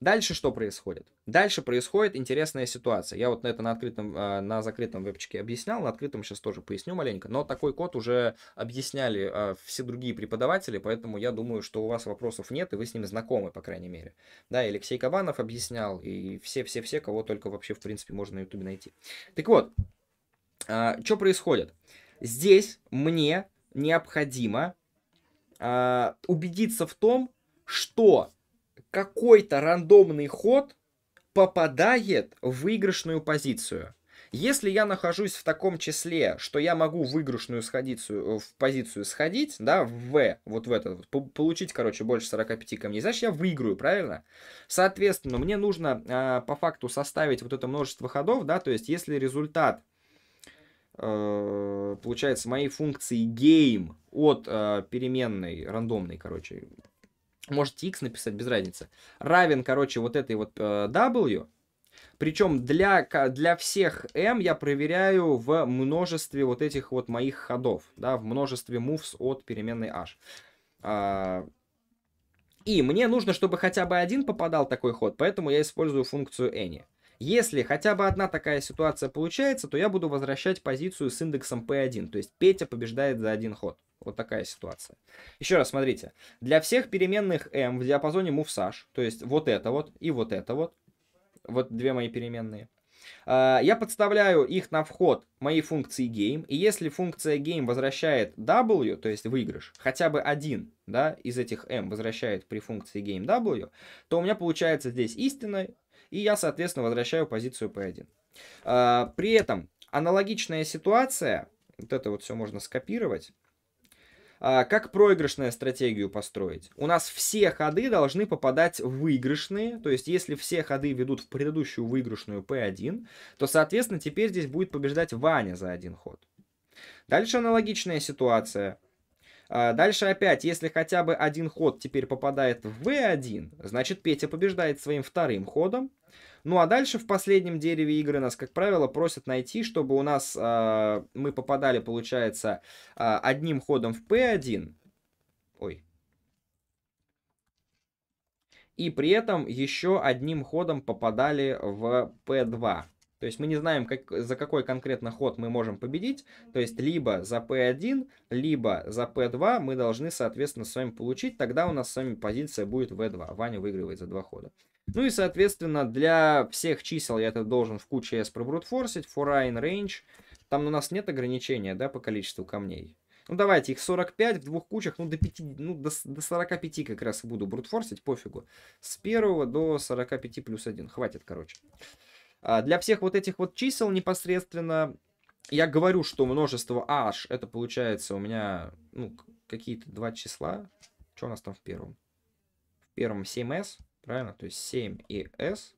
Дальше что происходит? Дальше происходит интересная ситуация. Я вот на это на открытом, а, на закрытом вебчике объяснял, на открытом сейчас тоже поясню маленько, но такой код уже объясняли а, все другие преподаватели, поэтому я думаю, что у вас вопросов нет, и вы с ним знакомы, по крайней мере. Да, и Алексей Кабанов объяснял, и все-все-все, кого только вообще, в принципе, можно на ютубе найти. Так вот, а, что происходит? Здесь мне необходимо а, убедиться в том, что какой-то рандомный ход попадает в выигрышную позицию. Если я нахожусь в таком числе, что я могу в выигрышную сходицу, э, в позицию сходить, да, в V, вот в этот получить, короче, больше 45 камней, значит, я выиграю, правильно? Соответственно, мне нужно э, по факту составить вот это множество ходов, да, то есть, если результат Э, получается, моей функции game от э, переменной, рандомной, короче, можете x написать, без разницы, равен, короче, вот этой вот э, w, причем для, для всех m я проверяю в множестве вот этих вот моих ходов, да, в множестве moves от переменной h. Э, и мне нужно, чтобы хотя бы один попадал такой ход, поэтому я использую функцию any. Если хотя бы одна такая ситуация получается, то я буду возвращать позицию с индексом P1. То есть Петя побеждает за один ход. Вот такая ситуация. Еще раз смотрите. Для всех переменных M в диапазоне мувсаж, то есть вот это вот и вот это вот, вот две мои переменные, а, я подставляю их на вход моей функции game, и если функция game возвращает w, то есть выигрыш, хотя бы один да, из этих m возвращает при функции game w, то у меня получается здесь истина и я, соответственно, возвращаю позицию P1. А, при этом аналогичная ситуация, вот это вот все можно скопировать, а, как проигрышную стратегию построить? У нас все ходы должны попадать в выигрышные, то есть если все ходы ведут в предыдущую выигрышную P1, то, соответственно, теперь здесь будет побеждать Ваня за один ход. Дальше аналогичная ситуация. А дальше опять, если хотя бы один ход теперь попадает в b1, значит Петя побеждает своим вторым ходом. Ну а дальше в последнем дереве игры нас, как правило, просят найти, чтобы у нас э, мы попадали, получается, а, одним ходом в p1. Ой. И при этом еще одним ходом попадали в p2. То есть мы не знаем, как, за какой конкретно ход мы можем победить. То есть либо за P1, либо за P2 мы должны, соответственно, с вами получить. Тогда у нас с вами позиция будет V2. Ваня выигрывает за два хода. Ну и, соответственно, для всех чисел я это должен в куче S пробрутфорсить. For I in range. Там у нас нет ограничения, да, по количеству камней. Ну давайте, их 45 в двух кучах, ну до, 5, ну, до, до 45 как раз буду брутфорсить, пофигу. С первого до 45 плюс 1, хватит, короче. А, для всех вот этих вот чисел непосредственно я говорю, что множество h, это получается у меня ну, какие-то два числа. Что у нас там в первом? В первом 7s, правильно? То есть 7 и s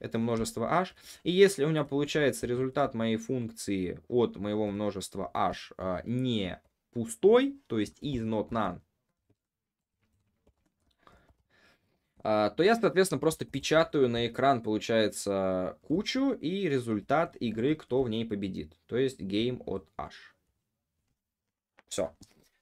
это множество h. И если у меня получается результат моей функции от моего множества h а, не пустой, то есть is not none, А, то я, соответственно, просто печатаю на экран, получается, кучу и результат игры, кто в ней победит. То есть game от H. Все.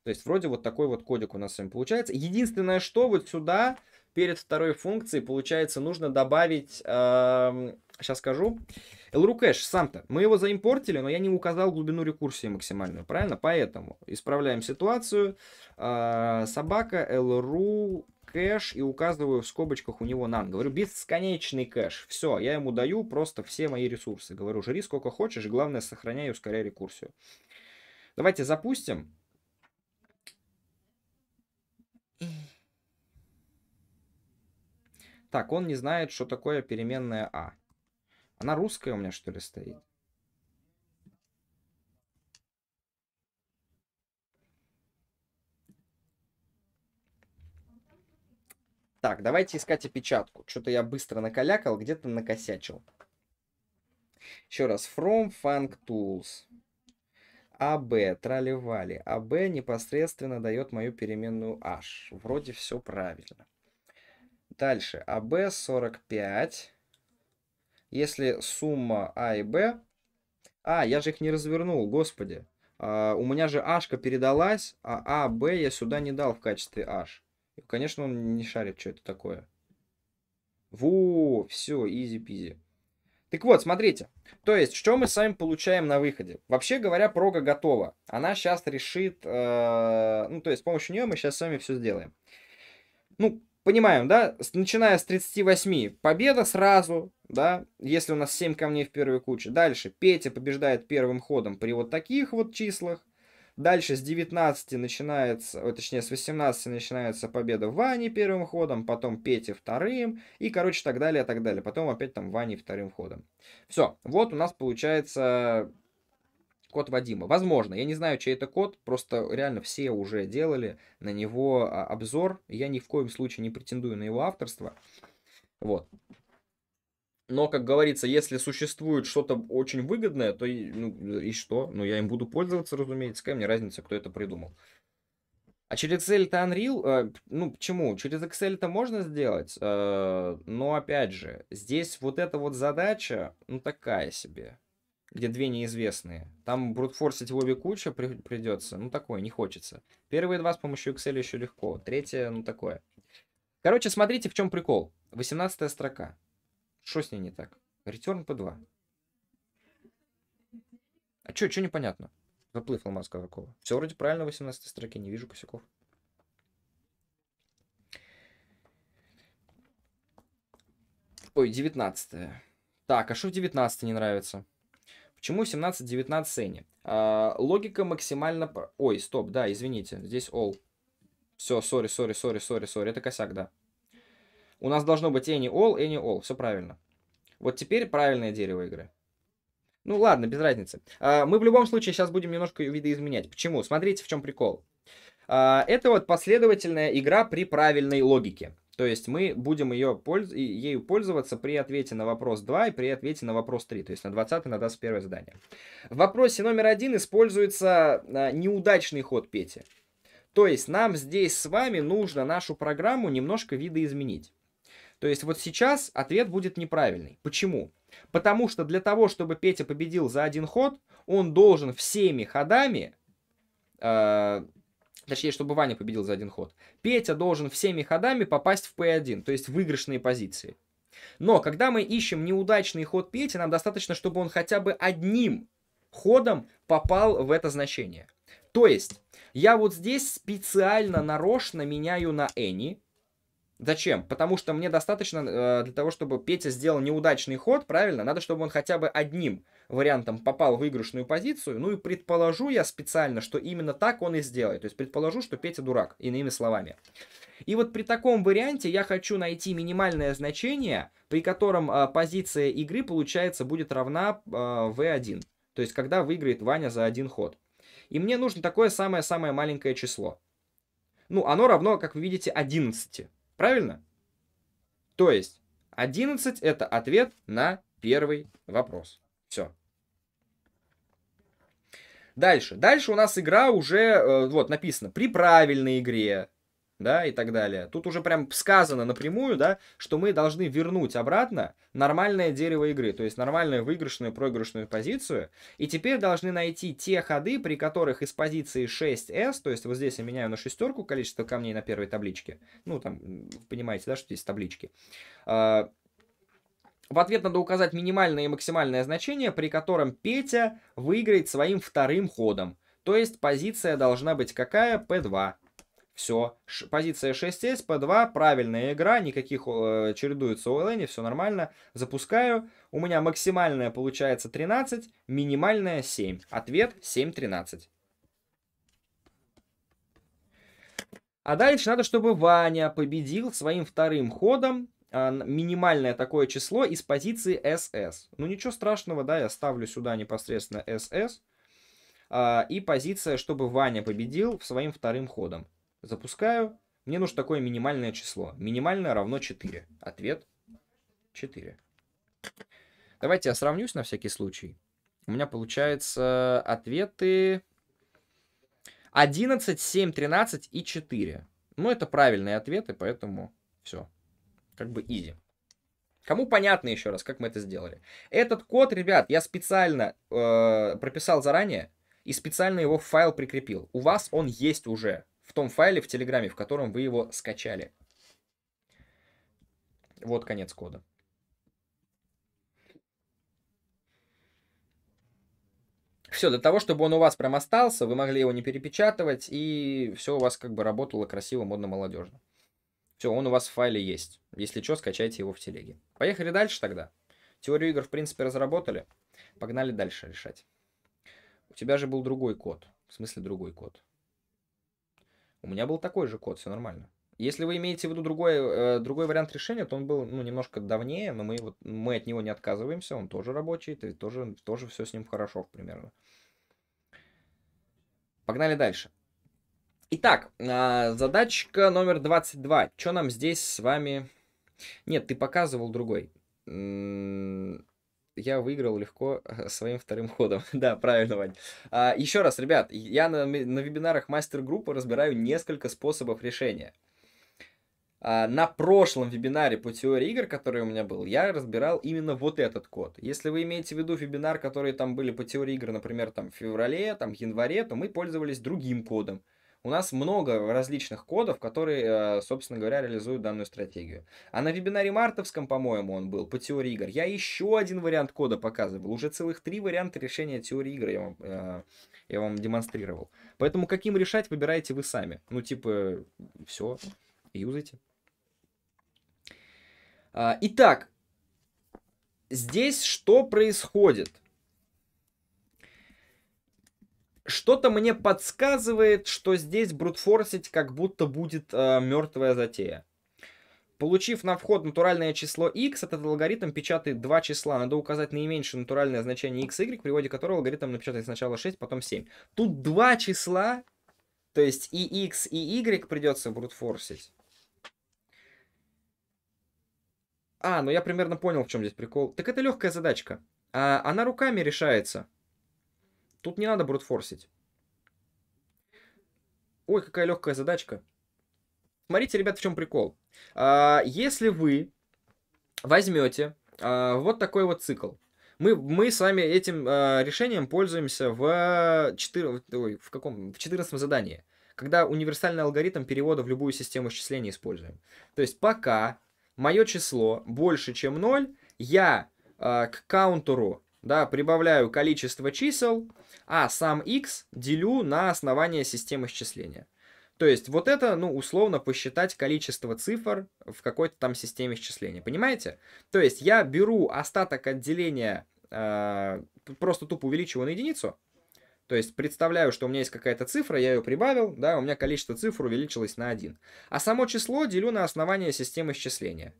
То есть вроде вот такой вот кодик у нас с вами получается. Единственное, что вот сюда, перед второй функцией, получается, нужно добавить... Э, эм, сейчас скажу. lru LRuCache сам-то. Мы его заимпортили, но я не указал глубину рекурсии максимальную, правильно? Поэтому исправляем ситуацию. Э, собака lru кэш и указываю в скобочках у него нан. Говорю, бесконечный кэш. Все, я ему даю просто все мои ресурсы. Говорю, жри сколько хочешь, главное, сохраняй и ускоряй рекурсию. Давайте запустим. Так, он не знает, что такое переменная А. Она русская у меня, что ли, стоит? Так, давайте искать опечатку. Что-то я быстро накалякал, где-то накосячил. Еще раз. From Funk Tools. АБ, трали-вали. АБ непосредственно дает мою переменную H. Вроде все правильно. Дальше. АБ 45. Если сумма А и Б... А, я же их не развернул, господи. А, у меня же H передалась, а А, я сюда не дал в качестве H конечно, он не шарит, что это такое. Во, все, изи-пизи. Так вот, смотрите. То есть, что мы с вами получаем на выходе? Вообще говоря, прога готова. Она сейчас решит... Э, ну, то есть, с помощью нее мы сейчас с вами все сделаем. Ну, понимаем, да? Начиная с 38, победа сразу, да? Если у нас 7 камней в первой куче. Дальше, Петя побеждает первым ходом при вот таких вот числах. Дальше с 19 начинается, о, точнее, с 18 начинается победа Вани первым ходом, потом Пети вторым, и, короче, так далее, так далее. Потом опять там Вани вторым ходом. Все, вот у нас получается код Вадима. Возможно, я не знаю, чей это код, просто реально все уже делали на него а, обзор. Я ни в коем случае не претендую на его авторство. Вот. Но, как говорится, если существует что-то очень выгодное, то и, ну, и что? Ну, я им буду пользоваться, разумеется. Какая мне разница, кто это придумал. А через Excel-то Unreal, э, ну почему? Через Excel-то можно сделать, э, но опять же, здесь вот эта вот задача, ну такая себе, где две неизвестные. Там брутфорсить в обе куча при, придется, ну такое, не хочется. Первые два с помощью Excel еще легко, третье, ну такое. Короче, смотрите, в чем прикол. 18 строка. Что с ней не так? Return по 2. А чё, чё непонятно? Заплыв алмаз Казакова. Все вроде правильно в 18 строке, не вижу косяков. Ой, 19 -е. Так, а что в 19 не нравится? Почему 17-19 Сенни? А, логика максимально... Ой, стоп, да, извините, здесь all. Все, сори, сори, сори, сори, сори, это косяк, да. У нас должно быть any all, any all. Все правильно. Вот теперь правильное дерево игры. Ну ладно, без разницы. А, мы в любом случае сейчас будем немножко видоизменять. Почему? Смотрите, в чем прикол. А, это вот последовательная игра при правильной логике. То есть мы будем ее ею пользоваться при ответе на вопрос 2 и при ответе на вопрос 3, то есть на 20 и на 21 задание. В вопросе номер один используется а, неудачный ход Пети. То есть нам здесь с вами нужно нашу программу немножко видоизменить. То есть вот сейчас ответ будет неправильный. Почему? Потому что для того, чтобы Петя победил за один ход, он должен всеми ходами... Э, точнее, чтобы Ваня победил за один ход. Петя должен всеми ходами попасть в P1, то есть выигрышные позиции. Но когда мы ищем неудачный ход Пети, нам достаточно, чтобы он хотя бы одним ходом попал в это значение. То есть, я вот здесь специально нарочно меняю на Any, Зачем? Потому что мне достаточно э, для того, чтобы Петя сделал неудачный ход, правильно? Надо, чтобы он хотя бы одним вариантом попал в выигрышную позицию. Ну и предположу я специально, что именно так он и сделает. То есть предположу, что Петя дурак, иными словами. И вот при таком варианте я хочу найти минимальное значение, при котором э, позиция игры, получается, будет равна э, V1. То есть когда выиграет Ваня за один ход. И мне нужно такое самое-самое маленькое число. Ну, оно равно, как вы видите, 11. Правильно? То есть 11 это ответ на первый вопрос. Все. Дальше. Дальше у нас игра уже, э, вот, написано, при правильной игре, да, и так далее. Тут уже прям сказано напрямую, да, что мы должны вернуть обратно нормальное дерево игры, то есть нормальную выигрышную, проигрышную позицию, и теперь должны найти те ходы, при которых из позиции 6s, то есть вот здесь я меняю на шестерку количество камней на первой табличке, ну, там, понимаете, да, что здесь таблички, а, в ответ надо указать минимальное и максимальное значение, при котором Петя выиграет своим вторым ходом. То есть позиция должна быть какая? P2. Все. Ш позиция 6С по 2. Правильная игра. Никаких э, чередуется OLN. Все нормально. Запускаю. У меня максимальная получается 13. Минимальная 7. Ответ 7-13. А дальше надо, чтобы Ваня победил своим вторым ходом а, минимальное такое число из позиции SS. Ну ничего страшного, да, я ставлю сюда непосредственно SS. Э, а, и позиция, чтобы Ваня победил своим вторым ходом запускаю, мне нужно такое минимальное число. Минимальное равно 4. Ответ 4. Давайте я сравнюсь на всякий случай. У меня получается ответы 11, 7, 13 и 4. Ну, это правильные ответы, поэтому все. Как бы изи. Кому понятно еще раз, как мы это сделали? Этот код, ребят, я специально э, прописал заранее и специально его в файл прикрепил. У вас он есть уже в том файле в Телеграме, в котором вы его скачали. Вот конец кода. Все, для того, чтобы он у вас прям остался, вы могли его не перепечатывать, и все у вас как бы работало красиво, модно, молодежно. Все, он у вас в файле есть. Если что, скачайте его в телеге. Поехали дальше тогда. Теорию игр, в принципе, разработали. Погнали дальше решать. У тебя же был другой код. В смысле, другой код. У меня был такой же код, все нормально. Если вы имеете в виду другой, э, другой вариант решения, то он был ну, немножко давнее, но мы, вот, мы от него не отказываемся, он тоже рабочий, и тоже, тоже все с ним хорошо примерно. Погнали дальше. Итак, э, задачка номер 22. Что нам здесь с вами... Нет, ты показывал другой я выиграл легко э, своим вторым ходом. да, правильно, Вань. А, еще раз, ребят, я на, на вебинарах мастер-группы разбираю несколько способов решения. А, на прошлом вебинаре по теории игр, который у меня был, я разбирал именно вот этот код. Если вы имеете в виду вебинар, которые там были по теории игр, например, там в феврале, там в январе, то мы пользовались другим кодом. У нас много различных кодов, которые, э, собственно говоря, реализуют данную стратегию. А на вебинаре мартовском, по-моему, он был, по теории игр, я еще один вариант кода показывал. Уже целых три варианта решения теории игр я вам, э, я вам демонстрировал. Поэтому каким решать, выбираете вы сами. Ну, типа, все, юзайте. А, итак, здесь что происходит? что-то мне подсказывает, что здесь брутфорсить как будто будет э, мертвая затея. Получив на вход натуральное число x, этот алгоритм печатает два числа. Надо указать наименьшее натуральное значение x, и y, при вводе которого алгоритм напечатает сначала 6, потом 7. Тут два числа, то есть и x, и y придется брутфорсить. А, ну я примерно понял, в чем здесь прикол. Так это легкая задачка. А, она руками решается. Тут не надо брутфорсить. Ой, какая легкая задачка. Смотрите, ребят, в чем прикол. А, если вы возьмете а, вот такой вот цикл, мы, мы с вами этим э, решением пользуемся в, 4, ой, в, каком, в 14 задании, когда универсальный алгоритм перевода в любую систему исчисления используем. То есть пока мое число больше, чем 0, я э, к каунтеру да, прибавляю количество чисел, а сам x делю на основание системы исчисления. То есть вот это, ну, условно посчитать количество цифр в какой-то там системе исчисления. понимаете? То есть я беру остаток отделения, э, просто тупо увеличиваю на единицу, то есть представляю, что у меня есть какая-то цифра, я ее прибавил, да, у меня количество цифр увеличилось на 1. А само число делю на основание системы исчисления.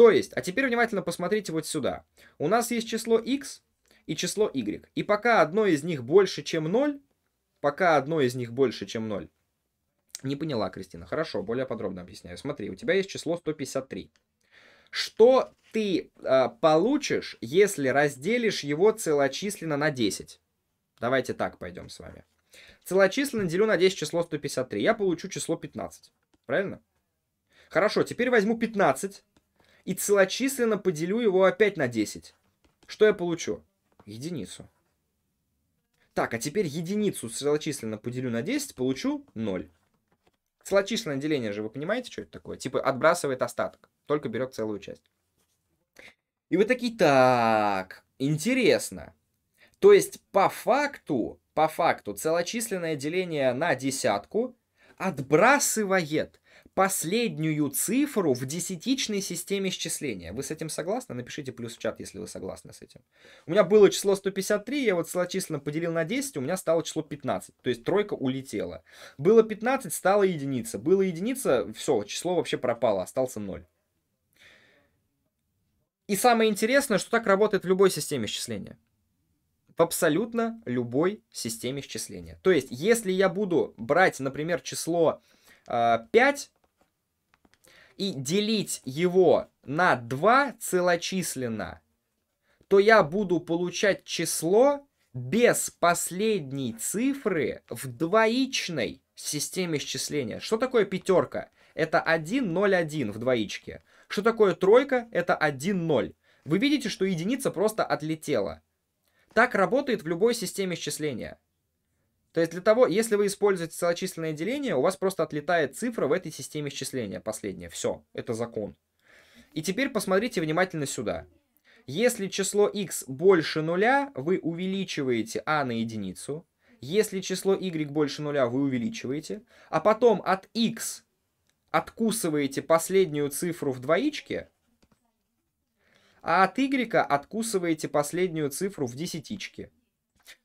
То есть, а теперь внимательно посмотрите вот сюда. У нас есть число x и число y. И пока одно из них больше, чем 0, пока одно из них больше, чем 0. Не поняла, Кристина. Хорошо, более подробно объясняю. Смотри, у тебя есть число 153. Что ты э, получишь, если разделишь его целочисленно на 10? Давайте так пойдем с вами. Целочисленно делю на 10 число 153. Я получу число 15. Правильно? Хорошо, теперь возьму 15 и целочисленно поделю его опять на 10. Что я получу? Единицу. Так, а теперь единицу целочисленно поделю на 10, получу 0. Целочисленное деление же, вы понимаете, что это такое? Типа отбрасывает остаток, только берет целую часть. И вы такие, так, интересно. То есть по факту, по факту целочисленное деление на десятку отбрасывает последнюю цифру в десятичной системе исчисления. Вы с этим согласны? Напишите плюс в чат, если вы согласны с этим. У меня было число 153, я вот численно поделил на 10, у меня стало число 15. То есть тройка улетела. Было 15, стало единица. Было единица, все, число вообще пропало, остался 0. И самое интересное, что так работает в любой системе исчисления в абсолютно любой системе исчисления. То есть, если я буду брать, например, число э, а, 5, и делить его на 2 целочисленно, то я буду получать число без последней цифры в двоичной системе исчисления. Что такое пятерка? Это 1, 0, 1 в двоичке. Что такое тройка? Это 1, 0. Вы видите, что единица просто отлетела. Так работает в любой системе исчисления. То есть для того, если вы используете целочисленное деление, у вас просто отлетает цифра в этой системе исчисления, последняя. Все, это закон. И теперь посмотрите внимательно сюда. Если число x больше нуля, вы увеличиваете а на единицу. Если число y больше нуля, вы увеличиваете. А потом от x откусываете последнюю цифру в двоичке, а от y откусываете последнюю цифру в десятичке.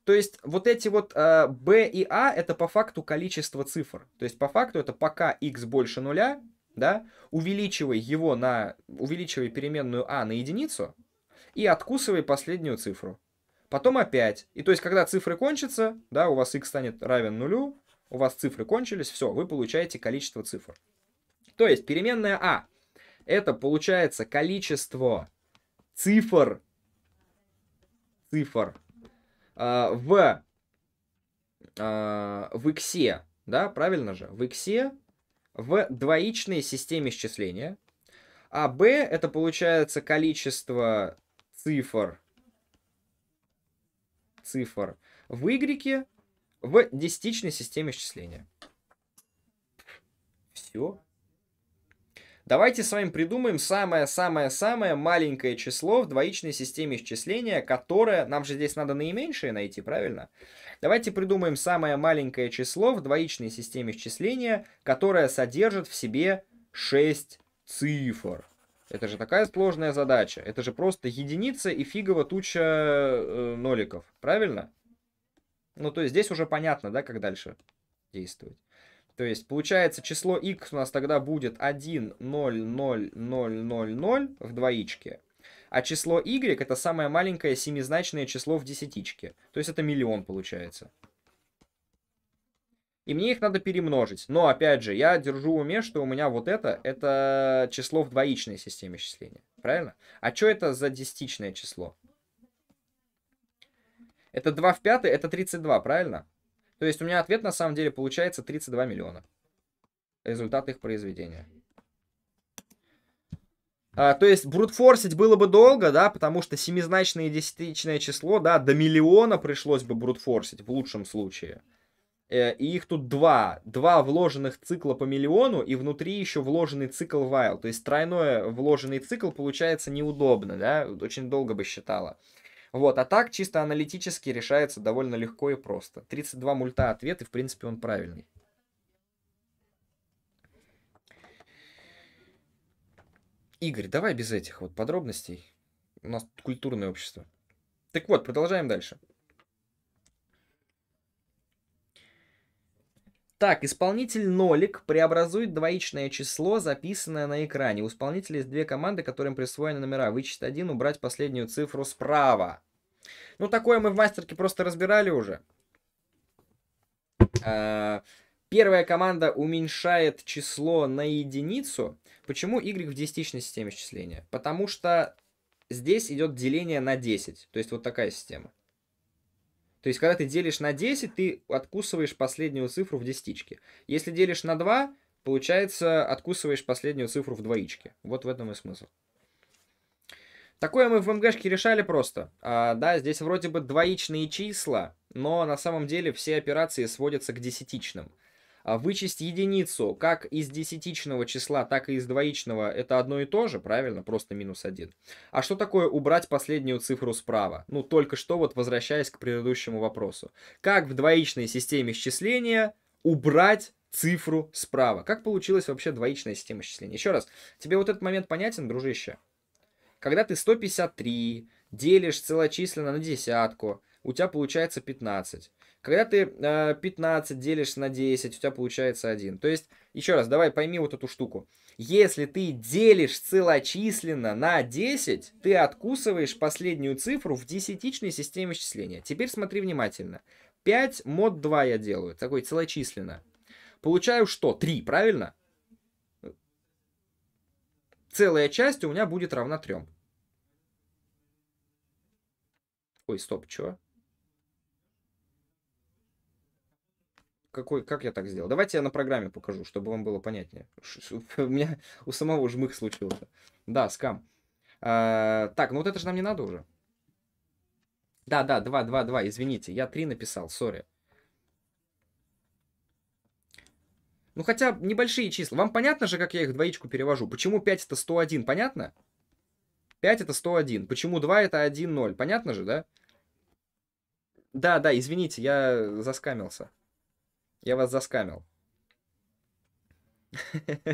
То есть вот эти вот э, а, b и a а это по факту количество цифр. То есть по факту это пока x больше нуля, да, увеличивай его на, увеличивай переменную a а на единицу и откусывай последнюю цифру. Потом опять. И то есть когда цифры кончатся, да, у вас x станет равен нулю, у вас цифры кончились, все, вы получаете количество цифр. То есть переменная a это получается количество цифр, цифр, а, в, а, в иксе, да, правильно же, в иксе, в двоичной системе исчисления, а b это получается количество цифр, цифр в y в десятичной системе исчисления. Все. Давайте с вами придумаем самое-самое-самое маленькое число в двоичной системе исчисления, которое... Нам же здесь надо наименьшее найти, правильно? Давайте придумаем самое маленькое число в двоичной системе исчисления, которое содержит в себе 6 цифр. Это же такая сложная задача. Это же просто единица и фигово туча э, ноликов, правильно? Ну, то есть здесь уже понятно, да, как дальше действовать. То есть, получается, число x у нас тогда будет 1, 0, 0, 0, 0, 0 в двоичке. А число y это самое маленькое семизначное число в десятичке. То есть это миллион получается. И мне их надо перемножить. Но, опять же, я держу в уме, что у меня вот это, это число в двоичной системе числения. Правильно? А что это за десятичное число? Это 2 в 5, это 32, правильно? То есть у меня ответ на самом деле получается 32 миллиона. Результат их произведения. А, то есть брутфорсить было бы долго, да, потому что семизначное и десятичное число, да, до миллиона пришлось бы брутфорсить в лучшем случае. Э, и их тут два. Два вложенных цикла по миллиону и внутри еще вложенный цикл while. То есть тройное вложенный цикл получается неудобно, да, очень долго бы считало. Вот, а так чисто аналитически решается довольно легко и просто. 32 мульта ответ, и в принципе он правильный. Игорь, давай без этих вот подробностей. У нас культурное общество. Так вот, продолжаем дальше. Так, исполнитель нолик преобразует двоичное число, записанное на экране. У исполнителя есть две команды, которым присвоены номера. Вычесть один, убрать последнюю цифру справа. Ну, такое мы в мастерке просто разбирали уже. А, первая команда уменьшает число на единицу. Почему y в десятичной системе счисления? Потому что здесь идет деление на 10. То есть вот такая система. То есть, когда ты делишь на 10, ты откусываешь последнюю цифру в десятичке. Если делишь на 2, получается, откусываешь последнюю цифру в двоичке. Вот в этом и смысл. Такое мы в МГшке решали просто. А, да, здесь вроде бы двоичные числа, но на самом деле все операции сводятся к десятичным. А вычесть единицу как из десятичного числа, так и из двоичного это одно и то же, правильно? Просто минус один. А что такое убрать последнюю цифру справа? Ну, только что вот возвращаясь к предыдущему вопросу. Как в двоичной системе счисления убрать цифру справа? Как получилась вообще двоичная система счисления? Еще раз, тебе вот этот момент понятен, дружище? Когда ты 153 делишь целочисленно на десятку, у тебя получается 15. Когда ты э, 15 делишь на 10, у тебя получается 1. То есть, еще раз, давай пойми вот эту штуку. Если ты делишь целочисленно на 10, ты откусываешь последнюю цифру в десятичной системе счисления. Теперь смотри внимательно. 5 мод 2 я делаю, такой целочисленно. Получаю что? 3, правильно? Целая часть у меня будет равна 3. Ой, стоп, чё? Какой, как я так сделал? Давайте я на программе покажу, чтобы вам было понятнее. У меня у самого жмых случился. Да, скам. А, так, ну вот это же нам не надо уже. Да, да, 2, 2, 2, извините. Я 3 написал, сори. Ну хотя небольшие числа. Вам понятно же, как я их двоичку перевожу? Почему 5 это 101, понятно? 5 это 101. Почему 2 это 1-0? Понятно же, да? Да, да, извините, я заскамился. Я вас заскамил.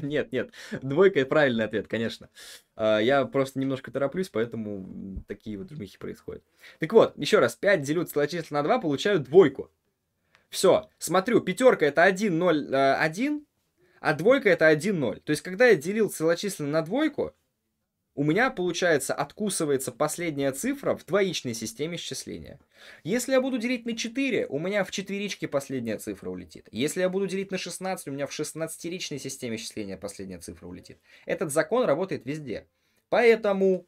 Нет, нет, двойка правильный ответ, конечно. А, я просто немножко тороплюсь, поэтому такие вот жмихи происходят. Так вот, еще раз, 5 делю целочисленно на 2, получаю двойку. Все, смотрю, пятерка это 1, 0, 1, а двойка это 1, 0. То есть, когда я делил целочисленно на двойку, у меня, получается, откусывается последняя цифра в двоичной системе счисления. Если я буду делить на 4, у меня в четверичке последняя цифра улетит. Если я буду делить на 16, у меня в 16-ричной системе счисления последняя цифра улетит. Этот закон работает везде. Поэтому,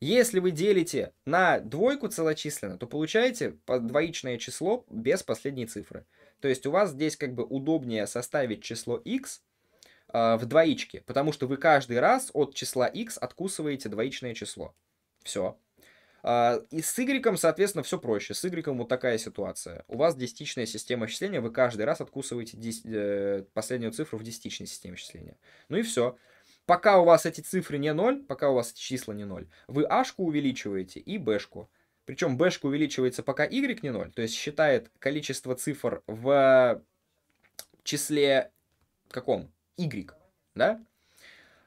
если вы делите на двойку целочисленно, то получаете двоичное число без последней цифры. То есть у вас здесь как бы удобнее составить число x а, в двоичке, потому что вы каждый раз от числа x откусываете двоичное число. Все. А, и с y, соответственно, все проще. С y вот такая ситуация. У вас десятичная система числения, вы каждый раз откусываете 10, э, последнюю цифру в десятичной системе числения. Ну и все. Пока у вас эти цифры не 0, пока у вас эти числа не 0, вы ашку увеличиваете и бэшку. Причем бэшка увеличивается, пока y не 0, то есть считает количество цифр в числе каком? y, да?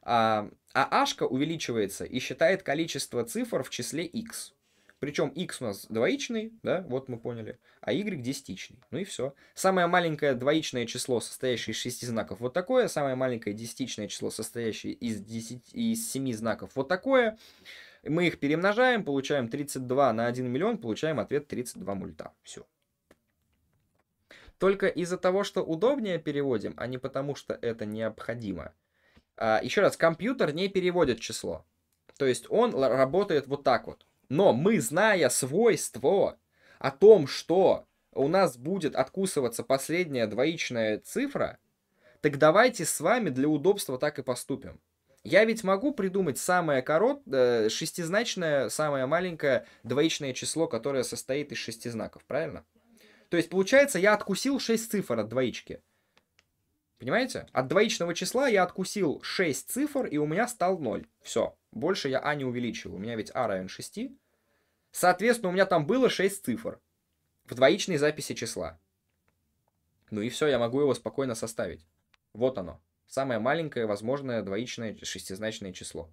А, а h увеличивается и считает количество цифр в числе x. Причем x у нас двоичный, да, вот мы поняли, а y десятичный. Ну и все. Самое маленькое двоичное число, состоящее из шести знаков, вот такое. Самое маленькое десятичное число, состоящее из, 10, из 7 знаков, вот такое. Мы их перемножаем, получаем 32 на 1 миллион, получаем ответ 32 мульта. Все. Только из-за того, что удобнее переводим, а не потому, что это необходимо. А, еще раз, компьютер не переводит число. То есть он работает вот так вот. Но мы, зная свойство о том, что у нас будет откусываться последняя двоичная цифра, так давайте с вами для удобства так и поступим. Я ведь могу придумать самое корот... Э, шестизначное, самое маленькое двоичное число, которое состоит из шести знаков, правильно? То есть, получается, я откусил 6 цифр от двоички. Понимаете? От двоичного числа я откусил 6 цифр, и у меня стал 0. Все. Больше я А не увеличил, У меня ведь А равен 6. Соответственно, у меня там было 6 цифр в двоичной записи числа. Ну и все, я могу его спокойно составить. Вот оно. Самое маленькое возможное двоичное шестизначное число.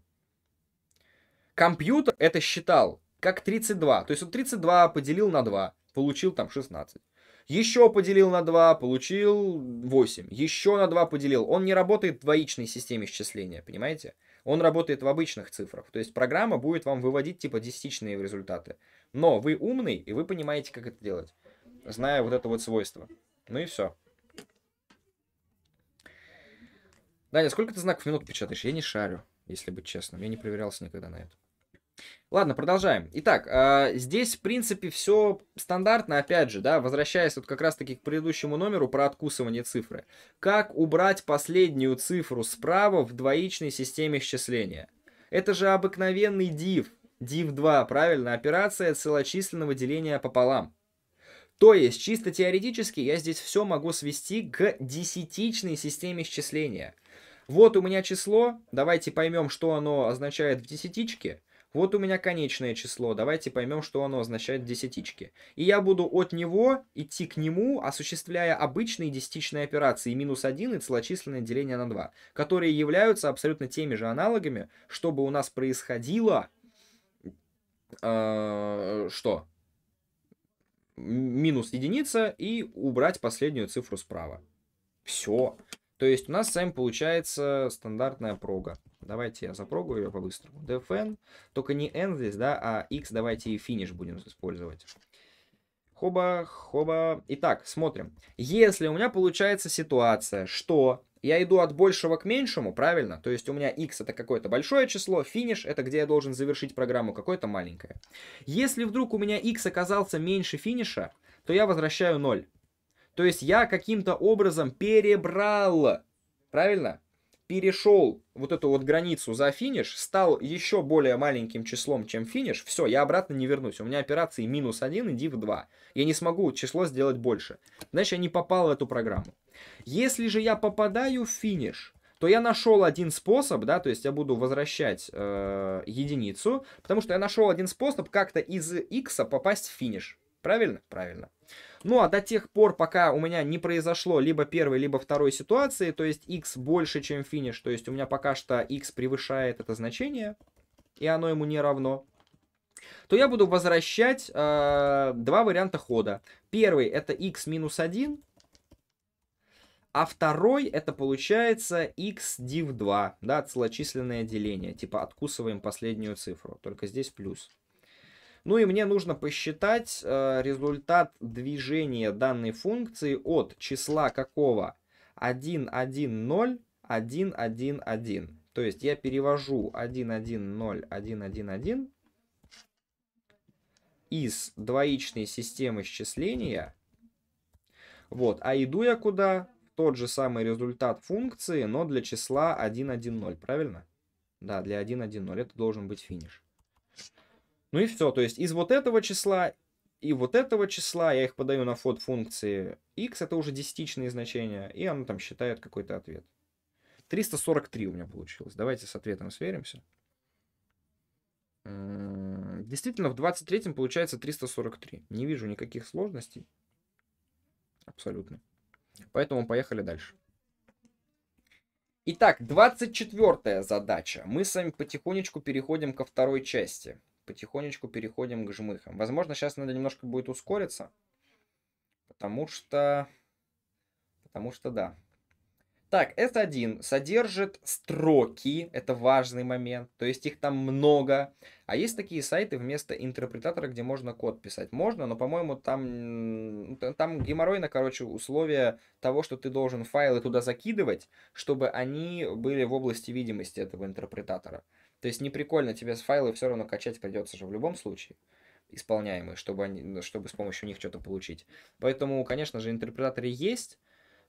Компьютер это считал как 32. То есть он 32 поделил на 2 получил там 16. Еще поделил на 2, получил 8. Еще на 2 поделил. Он не работает в двоичной системе счисления, понимаете? Он работает в обычных цифрах. То есть программа будет вам выводить типа десятичные результаты. Но вы умный, и вы понимаете, как это делать, зная вот это вот свойство. Ну и все. Даня, сколько ты знаков в минуту печатаешь? Я не шарю, если быть честным. Я не проверялся никогда на это. Ладно, продолжаем. Итак, а, здесь, в принципе, все стандартно, опять же, да, возвращаясь вот как раз-таки к предыдущему номеру про откусывание цифры. Как убрать последнюю цифру справа в двоичной системе счисления? Это же обыкновенный div, div2, правильно, операция целочисленного деления пополам. То есть, чисто теоретически, я здесь все могу свести к десятичной системе счисления. Вот у меня число, давайте поймем, что оно означает в десятичке – вот у меня конечное число, давайте поймем, что оно означает десятички. И я буду от него идти к нему, осуществляя обычные десятичные операции минус 1 и целочисленное деление на 2, которые являются абсолютно теми же аналогами, чтобы у нас происходило... Э, что? Минус единица и убрать последнюю цифру справа. Все. То есть у нас с вами получается стандартная прога. Давайте я запрогую ее по-быстрому. dfn, только не n здесь, да, а x давайте и финиш будем использовать. Хоба, хоба. Итак, смотрим. Если у меня получается ситуация, что я иду от большего к меньшему, правильно? То есть у меня x это какое-то большое число, финиш это где я должен завершить программу, какое-то маленькое. Если вдруг у меня x оказался меньше финиша, то я возвращаю 0. То есть я каким-то образом перебрал, правильно? перешел вот эту вот границу за финиш, стал еще более маленьким числом, чем финиш, все, я обратно не вернусь. У меня операции минус 1 и div 2. Я не смогу число сделать больше. Значит, я не попал в эту программу. Если же я попадаю в финиш, то я нашел один способ, да, то есть я буду возвращать э, единицу, потому что я нашел один способ как-то из x попасть в финиш. Правильно? Правильно. Ну а до тех пор, пока у меня не произошло либо первой, либо второй ситуации, то есть x больше, чем финиш, то есть у меня пока что x превышает это значение, и оно ему не равно, то я буду возвращать э, два варианта хода. Первый это x минус 1, а второй это получается x div 2, да, целочисленное деление. Типа откусываем последнюю цифру, только здесь плюс. Ну и мне нужно посчитать э, результат движения данной функции от числа какого 1, 1, 0, 1, 1, 1. То есть я перевожу 1, 1, 0, 1, 1, 1 из двоичной системы счисления. Вот, а иду я куда? Тот же самый результат функции, но для числа 1, 1, 0, правильно? Да, для 1, 1, 0 это должен быть финиш. Ну и все, то есть из вот этого числа и вот этого числа, я их подаю на вход функции x, это уже десятичные значения, и оно там считает какой-то ответ. 343 у меня получилось. Давайте с ответом сверимся. Действительно, в 23-м получается 343. Не вижу никаких сложностей. Абсолютно. Поэтому поехали дальше. Итак, 24 задача. Мы с вами потихонечку переходим ко второй части потихонечку переходим к жмыхам. Возможно, сейчас надо немножко будет ускориться, потому что... Потому что да. Так, S1 содержит строки, это важный момент, то есть их там много. А есть такие сайты вместо интерпретатора, где можно код писать. Можно, но, по-моему, там, там геморройно, короче, условия того, что ты должен файлы туда закидывать, чтобы они были в области видимости этого интерпретатора. То есть неприкольно, тебе с файлы все равно качать придется же в любом случае исполняемые, чтобы, они, ну, чтобы с помощью них что-то получить. Поэтому, конечно же, интерпретаторы есть,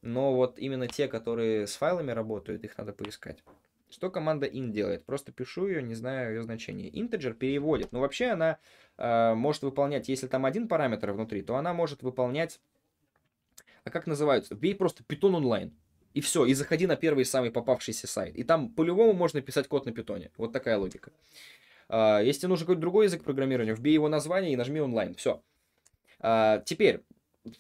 но вот именно те, которые с файлами работают, их надо поискать. Что команда in делает? Просто пишу ее, не знаю ее значение. Integer переводит. Ну, вообще она э, может выполнять, если там один параметр внутри, то она может выполнять... А как называются? Бей просто Python онлайн и все, и заходи на первый самый попавшийся сайт. И там по-любому можно писать код на питоне. Вот такая логика. А, если нужен какой-то другой язык программирования, вбей его название и нажми онлайн. Все. А, теперь,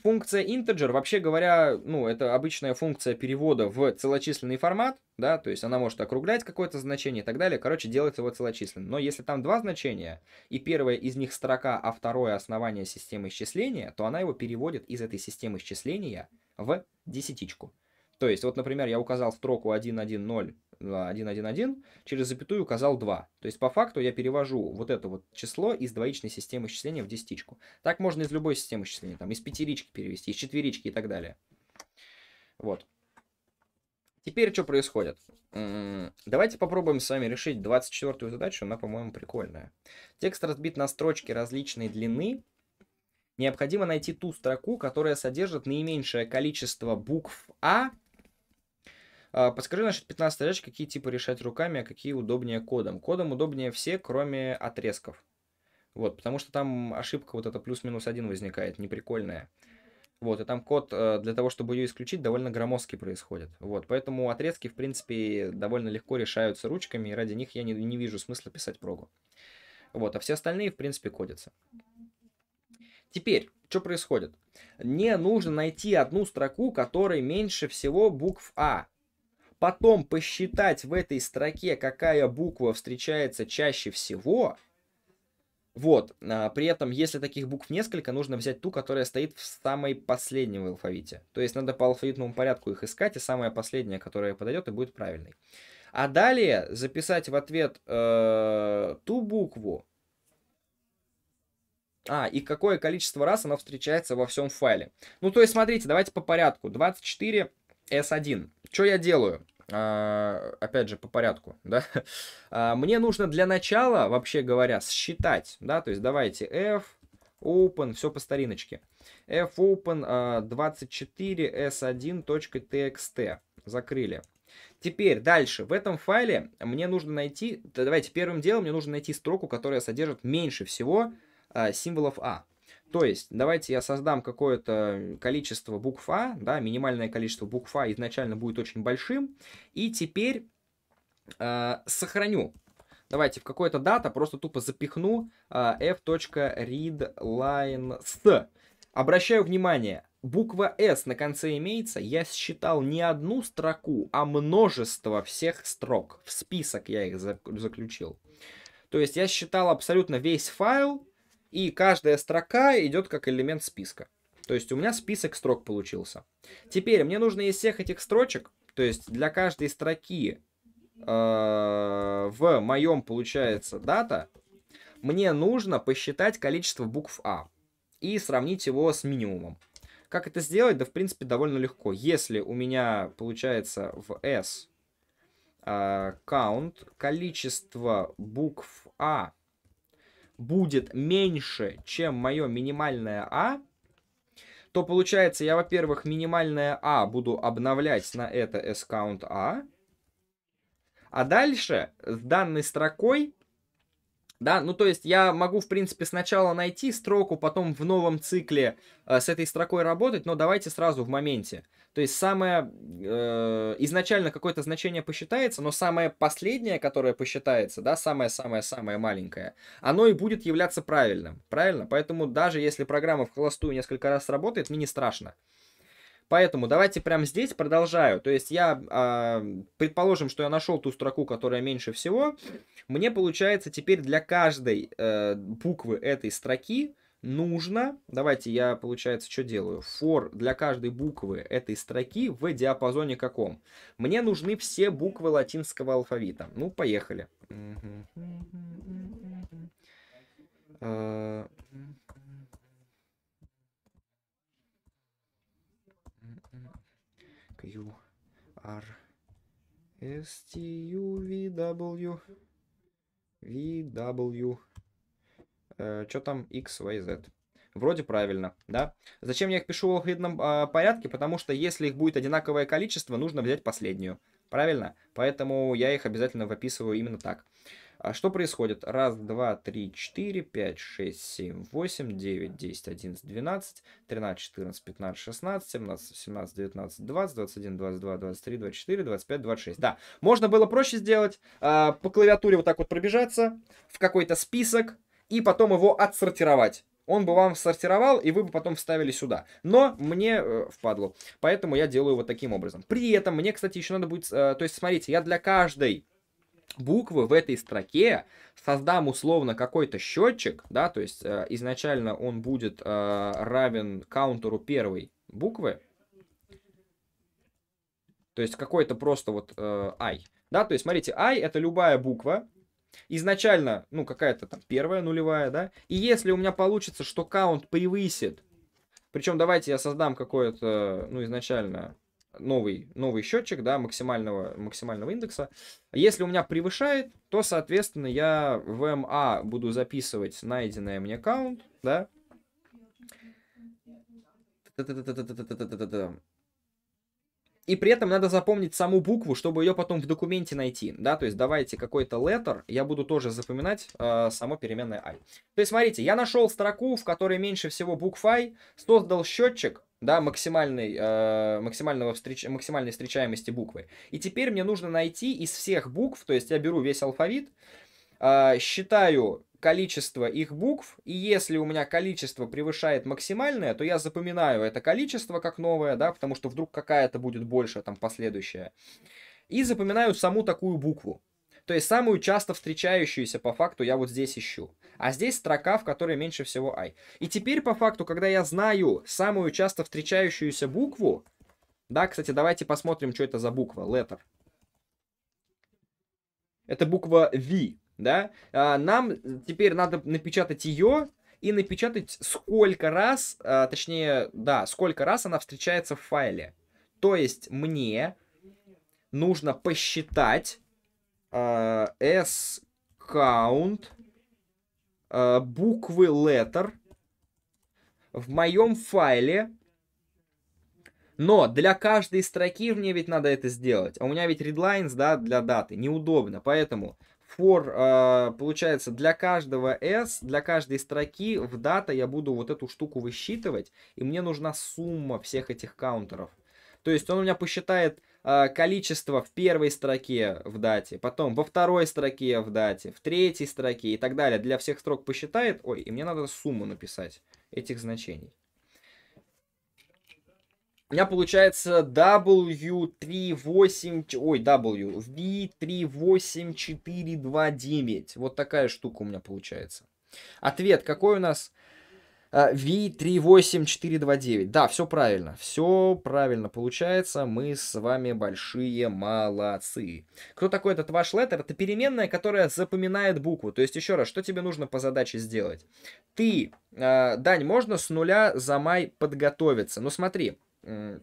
функция integer, вообще говоря, ну, это обычная функция перевода в целочисленный формат, да, то есть она может округлять какое-то значение и так далее, короче, делает его целочисленным. Но если там два значения, и первое из них строка, а второе основание системы исчисления, то она его переводит из этой системы исчисления в десятичку. То есть, вот, например, я указал строку 1.1.0, 1.1.1, а, через запятую указал 2. То есть, по факту я перевожу вот это вот число из двоичной системы счисления в десятичку. Так можно из любой системы счисления, там, из пятерички перевести, из четверички и так далее. Вот. Теперь что происходит? М-м-м, давайте попробуем с вами решить 24-ю задачу, она, по-моему, прикольная. Текст разбит на строчки различной длины. Необходимо найти ту строку, которая содержит наименьшее количество букв А а, подскажи насчет 15 задач, какие типы решать руками, а какие удобнее кодом. Кодом удобнее все, кроме отрезков. Вот, потому что там ошибка вот эта плюс-минус один возникает, неприкольная. Вот, и там код э, для того, чтобы ее исключить, довольно громоздкий происходит. Вот, поэтому отрезки, в принципе, довольно легко решаются ручками, и ради них я не, не вижу смысла писать прогу. Вот, а все остальные, в принципе, кодятся. Теперь, что происходит? Мне нужно найти одну строку, которой меньше всего букв А потом посчитать в этой строке, какая буква встречается чаще всего, вот, а, при этом, если таких букв несколько, нужно взять ту, которая стоит в самой последнем в алфавите. То есть надо по алфавитному порядку их искать, и самая последняя, которая подойдет, и будет правильной. А далее записать в ответ э, ту букву, а, и какое количество раз она встречается во всем файле. Ну, то есть, смотрите, давайте по порядку. 24 S1. Что я делаю? А, опять же, по порядку, да, а, мне нужно для начала, вообще говоря, считать, да, то есть давайте f open, все по стариночке, f open а, 24s1.txt, закрыли. Теперь дальше, в этом файле мне нужно найти, давайте первым делом мне нужно найти строку, которая содержит меньше всего а, символов a, а. То есть, давайте я создам какое-то количество букв А, да, минимальное количество букв А изначально будет очень большим, и теперь э, сохраню. Давайте в какое-то дата просто тупо запихну э, а, f.readlines. Обращаю внимание, буква S на конце имеется, я считал не одну строку, а множество всех строк. В список я их заключил. То есть я считал абсолютно весь файл, и каждая строка идет как элемент списка. То есть у меня список строк получился. Теперь мне нужно из всех этих строчек, то есть для каждой строки э, в моем получается дата, мне нужно посчитать количество букв А и сравнить его с минимумом. Как это сделать? Да, в принципе, довольно легко. Если у меня получается в S э, count количество букв А будет меньше, чем мое минимальное А, то получается я, во-первых, минимальное А буду обновлять на это sCount А, а дальше с данной строкой да, ну то есть я могу, в принципе, сначала найти строку, потом в новом цикле э, с этой строкой работать, но давайте сразу в моменте. То есть самое э, изначально какое-то значение посчитается, но самое последнее, которое посчитается, да, самое-самое-самое маленькое, оно и будет являться правильным. Правильно? Поэтому даже если программа в холостую несколько раз работает, мне не страшно. Поэтому давайте прямо здесь продолжаю. То есть я, э, предположим, что я нашел ту строку, которая меньше всего. Мне получается теперь для каждой э, буквы этой строки нужно, давайте я, получается, что делаю? For для каждой буквы этой строки в диапазоне каком? Мне нужны все буквы латинского алфавита. Ну, поехали. Э, Q, R, S, T, U, V, W, V, W, Э, что там, x, y, z. Вроде правильно, да? Зачем я их пишу в алфавитном э, а, порядке? Потому что если их будет одинаковое количество, нужно взять последнюю. Правильно? Поэтому я их обязательно выписываю именно так. А что происходит? Раз, два, три, четыре, пять, шесть, семь, восемь, девять, десять, одиннадцать, двенадцать, тринадцать, четырнадцать, пятнадцать, шестнадцать, семнадцать, семнадцать, девятнадцать, двадцать, двадцать один, двадцать два, двадцать три, двадцать четыре, двадцать пять, двадцать шесть. Да, можно было проще сделать, а, по клавиатуре вот так вот пробежаться, в какой-то список, и потом его отсортировать. Он бы вам сортировал, и вы бы потом вставили сюда. Но мне э, впадло. Поэтому я делаю вот таким образом. При этом мне, кстати, еще надо будет... Э, то есть, смотрите, я для каждой буквы в этой строке создам условно какой-то счетчик, да, то есть э, изначально он будет э, равен каунтеру первой буквы, то есть какой-то просто вот э, i, да, то есть смотрите, i это любая буква, Изначально, ну, какая-то там первая нулевая, да. И если у меня получится, что каунт превысит, причем давайте я создам какой то ну, изначально новый, новый счетчик, да, максимального, максимального индекса. Если у меня превышает, то, соответственно, я в МА буду записывать найденный мне каунт, да и при этом надо запомнить саму букву, чтобы ее потом в документе найти, да, то есть давайте какой-то letter, я буду тоже запоминать э, само переменное i. То есть смотрите, я нашел строку, в которой меньше всего букв i, создал счетчик, да, максимальной, э, максимального встреч, максимальной встречаемости буквы. И теперь мне нужно найти из всех букв, то есть я беру весь алфавит, э, считаю количество их букв, и если у меня количество превышает максимальное, то я запоминаю это количество как новое, да, потому что вдруг какая-то будет больше, там, последующая. И запоминаю саму такую букву. То есть самую часто встречающуюся по факту я вот здесь ищу. А здесь строка, в которой меньше всего i. И теперь по факту, когда я знаю самую часто встречающуюся букву, да, кстати, давайте посмотрим, что это за буква, letter. Это буква V, да, а, нам теперь надо напечатать ее и напечатать сколько раз, а, точнее, да, сколько раз она встречается в файле. То есть мне нужно посчитать э, s count э, буквы letter в моем файле. Но для каждой строки мне ведь надо это сделать. А у меня ведь readlines, да, для даты. Неудобно. Поэтому for, э, получается, для каждого S, для каждой строки в дата я буду вот эту штуку высчитывать, и мне нужна сумма всех этих каунтеров. То есть он у меня посчитает э, количество в первой строке в дате, потом во второй строке в дате, в третьей строке и так далее. Для всех строк посчитает. Ой, и мне надо сумму написать этих значений. У меня получается W38, ой, W, V38429. Вот такая штука у меня получается. Ответ какой у нас? А, V38429. Да, все правильно. Все правильно получается. Мы с вами большие молодцы. Кто такой этот ваш леттер? Это переменная, которая запоминает букву. То есть, еще раз, что тебе нужно по задаче сделать? Ты, а, Дань, можно с нуля за май подготовиться. Ну, смотри, 嗯。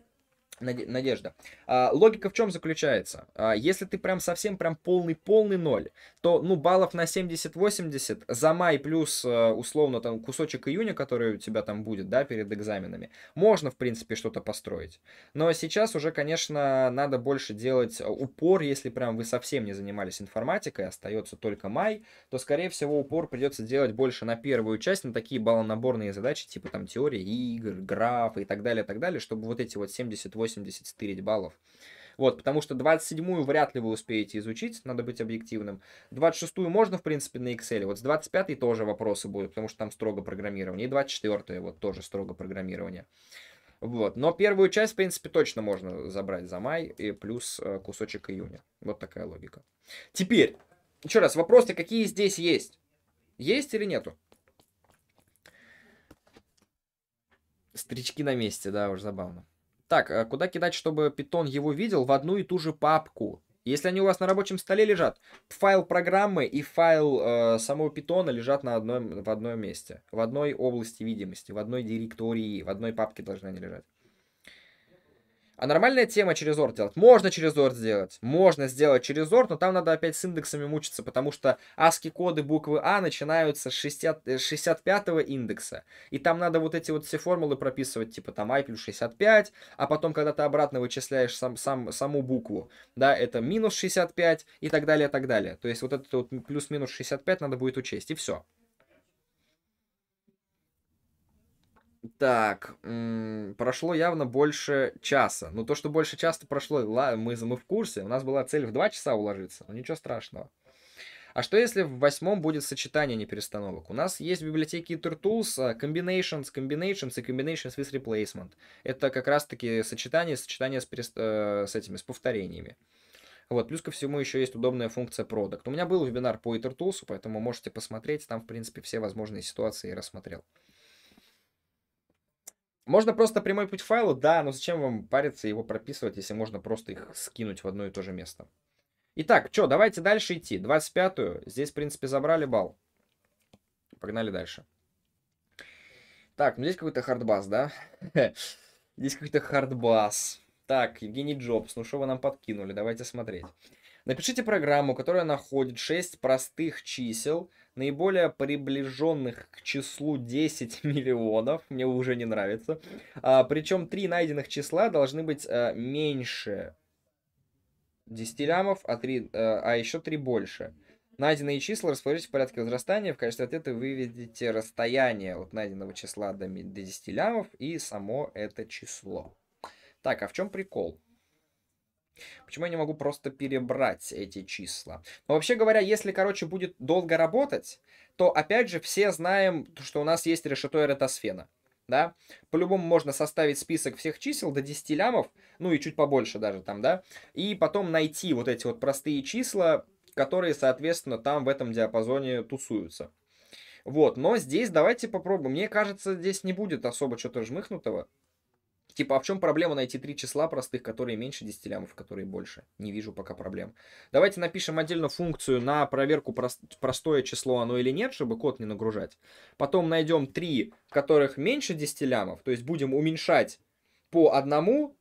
Надежда. А, логика в чем заключается? А, если ты прям совсем прям полный-полный ноль, то ну баллов на 70-80 за май плюс э, условно там кусочек июня, который у тебя там будет, да, перед экзаменами, можно в принципе что-то построить. Но сейчас уже, конечно, надо больше делать э, упор, если прям вы совсем не занимались информатикой, остается только май, то скорее всего упор придется делать больше на первую часть, на такие баллонаборные задачи, типа там теории игр, граф и так далее, так далее, чтобы вот эти вот 70 80 стырить баллов. Вот, потому что 27-ю вряд ли вы успеете изучить, надо быть объективным. 26-ю можно, в принципе, на Excel. Вот с 25-й тоже вопросы будут, потому что там строго программирование. И 24-я вот тоже строго программирование. Вот, но первую часть, в принципе, точно можно забрать за май и плюс э, кусочек июня. Вот такая логика. Теперь, еще раз, вопросы какие здесь есть? Есть или нету? Стрички на месте, да, уж забавно. Так, э, куда кидать, чтобы питон его видел? В одну и ту же папку. Если они у вас на рабочем столе лежат, файл программы и файл э, самого питона лежат на одной в одном месте, в одной области видимости, в одной директории, в одной папке должны они лежать. А нормальная тема через ОРД делать. Можно через ОРД сделать. Можно сделать через ОРД, но там надо опять с индексами мучиться, потому что ASCII коды буквы А начинаются с 60, 65 э, индекса. И там надо вот эти вот все формулы прописывать, типа там i плюс 65, а потом, когда ты обратно вычисляешь сам, сам, саму букву, да, это минус 65 и так далее, и так далее. То есть вот этот вот плюс-минус 65 надо будет учесть, и все. Так, м- прошло явно больше часа. Но ну, то, что больше часа прошло, ла- мы, мы в курсе. У нас была цель в 2 часа уложиться, но ничего страшного. А что если в восьмом будет сочетание неперестановок? У нас есть в библиотеке Tools а, Combinations, Combinations и Combinations with Replacement. Это как раз-таки сочетание, сочетание с, перест... Э, с этими, с повторениями. Вот, плюс ко всему еще есть удобная функция Product. У меня был вебинар по Tools, поэтому можете посмотреть, там, в принципе, все возможные ситуации я рассмотрел. Можно просто прямой путь к файлу, да, но зачем вам париться его прописывать, если можно просто их скинуть в одно и то же место. Итак, что, давайте дальше идти. 25-ю. Здесь, в принципе, забрали балл. Погнали дальше. Так, ну здесь какой-то хардбас, да? Здесь какой-то хардбас. Так, Евгений Джобс, ну что вы нам подкинули? Давайте смотреть. Напишите программу, которая находит 6 простых чисел – наиболее приближенных к числу 10 миллионов, мне уже не нравится. А, причем три найденных числа должны быть а, меньше 10 лямов, а, 3, а, а еще три больше. Найденные числа расположите в порядке возрастания. В качестве ответа вы видите расстояние от найденного числа до, до 10 лямов и само это число. Так, а в чем прикол? Почему я не могу просто перебрать эти числа? Но вообще говоря, если, короче, будет долго работать, то, опять же, все знаем, что у нас есть решето эратосфена. Да? По-любому можно составить список всех чисел до 10 лямов, ну и чуть побольше даже там, да, и потом найти вот эти вот простые числа, которые, соответственно, там в этом диапазоне тусуются. Вот, но здесь давайте попробуем. Мне кажется, здесь не будет особо что-то жмыхнутого. Типа, а в чем проблема найти три числа простых, которые меньше 10 лямов, а которые больше? Не вижу пока проблем. Давайте напишем отдельно функцию на проверку, прост... простое число оно или нет, чтобы код не нагружать. Потом найдем три, которых меньше 10 лямов, то есть будем уменьшать по одному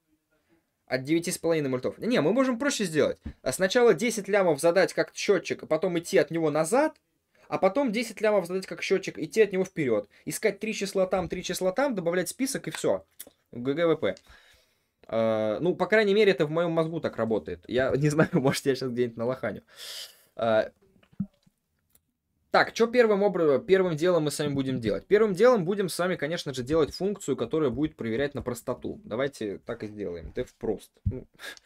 от 9,5 мультов. Не, мы можем проще сделать. А сначала 10 лямов задать как счетчик, а потом идти от него назад, а потом 10 лямов задать как счетчик, идти от него вперед. Искать три числа там, три числа там, добавлять список и все. ГГВП. А, ну, по крайней мере, это в моем мозгу так работает. Я не знаю, может, я сейчас где-нибудь на лоханю. А, так, что первым, образом, первым делом мы с вами будем делать? Первым делом будем с вами, конечно же, делать функцию, которая будет проверять на простоту. Давайте так и сделаем. Ты впрост. Ну,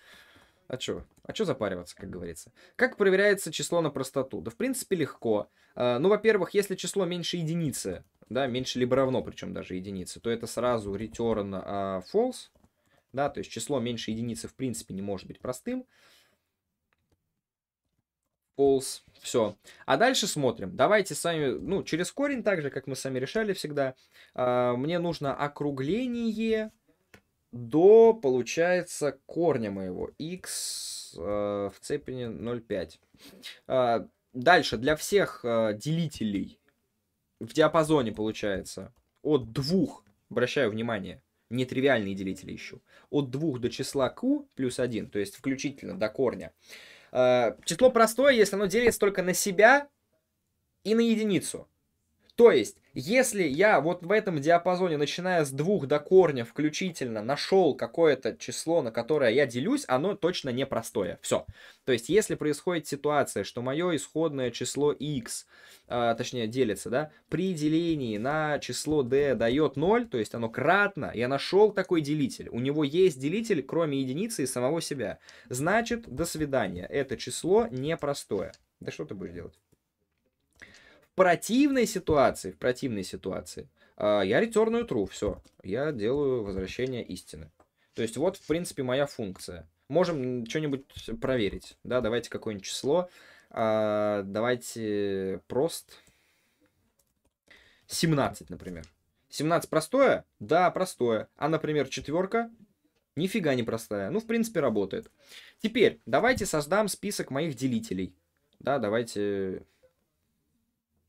а что? А что запариваться, как говорится? Как проверяется число на простоту? Да, в принципе, легко. А, ну, во-первых, если число меньше единицы, да, меньше либо равно, причем даже единицы, то это сразу return а, false, да, то есть число меньше единицы в принципе не может быть простым. False, все. А дальше смотрим. Давайте сами, ну, через корень, так же, как мы сами решали всегда, а, мне нужно округление до, получается, корня моего, x э, в степени 0,5. Э, дальше, для всех э, делителей в диапазоне получается от двух, обращаю внимание, нетривиальные делители ищу, от двух до числа q плюс 1, то есть включительно до корня. Э, число простое, если оно делится только на себя и на единицу. То есть, если я вот в этом диапазоне, начиная с двух до корня включительно, нашел какое-то число, на которое я делюсь, оно точно не простое. Все. То есть, если происходит ситуация, что мое исходное число x, э, а, точнее делится, да, при делении на число d дает 0, то есть оно кратно, я нашел такой делитель, у него есть делитель, кроме единицы и самого себя, значит, до свидания, это число непростое. Да что ты будешь делать? противной ситуации, в противной ситуации, а, я ретерную тру, все. Я делаю возвращение истины. То есть вот, в принципе, моя функция. Можем что-нибудь проверить. Да, давайте какое-нибудь число. А, давайте прост. 17, например. 17 простое? Да, простое. А, например, четверка? Нифига не простая. Ну, в принципе, работает. Теперь давайте создам список моих делителей. Да, давайте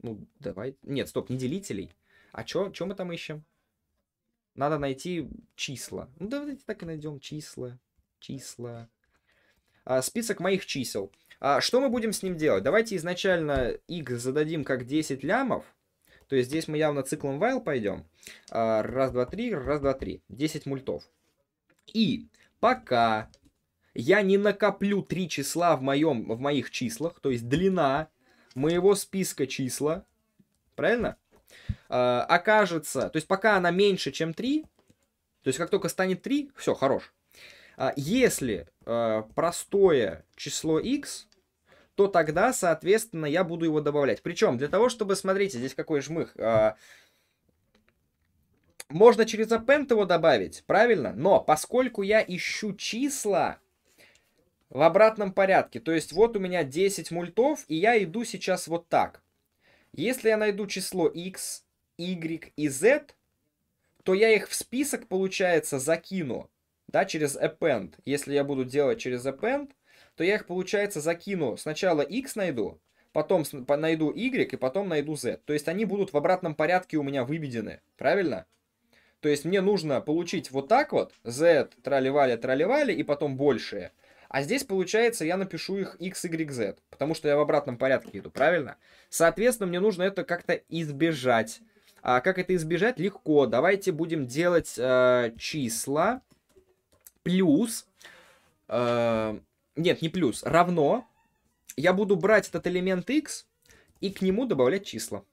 ну, давай. Нет, стоп, не делителей. А чё, чё мы там ищем? Надо найти числа. Ну, давайте так и найдем числа. Числа. А, список моих чисел. А, что мы будем с ним делать? Давайте изначально x зададим как 10 лямов. То есть здесь мы явно циклом while пойдем. А, раз, два, три, раз, два, три. 10 мультов. И пока я не накоплю три числа в, моем, в моих числах, то есть длина моего списка числа, правильно, э, окажется, то есть пока она меньше, чем 3, то есть как только станет 3, все, хорош. А если э, простое число x, то тогда, соответственно, я буду его добавлять. Причем для того, чтобы, смотрите, здесь какой жмых. Э, можно через append его добавить, правильно? Но поскольку я ищу числа, в обратном порядке. То есть вот у меня 10 мультов, и я иду сейчас вот так. Если я найду число x, y и z, то я их в список, получается, закину, да, через append. Если я буду делать через append, то я их, получается, закину. Сначала x найду, потом найду y и потом найду z. То есть они будут в обратном порядке у меня выведены, правильно? То есть мне нужно получить вот так вот, z, тролливали, тролливали и потом большее – а здесь, получается, я напишу их x, y, z, потому что я в обратном порядке иду, правильно? Соответственно, мне нужно это как-то избежать. А как это избежать? Легко. Давайте будем делать э, числа плюс... Э, нет, не плюс, равно. Я буду брать этот элемент x и к нему добавлять числа.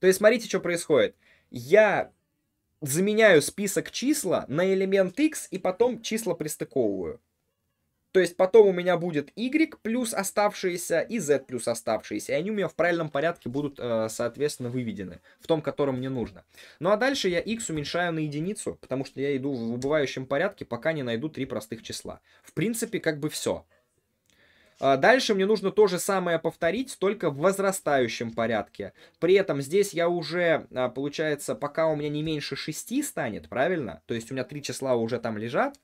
То есть смотрите, что происходит. Я заменяю список числа на элемент x и потом числа пристыковываю. То есть потом у меня будет y плюс оставшиеся и z плюс оставшиеся. И они у меня в правильном порядке будут, э, соответственно, выведены. В том, котором мне нужно. Ну а дальше я x уменьшаю на единицу, потому что я иду в убывающем порядке, пока не найду три простых числа. В принципе, как бы все. А дальше мне нужно то же самое повторить, только в возрастающем порядке. При этом здесь я уже, а, получается, пока у меня не меньше 6 станет, правильно? То есть у меня три числа уже там лежат.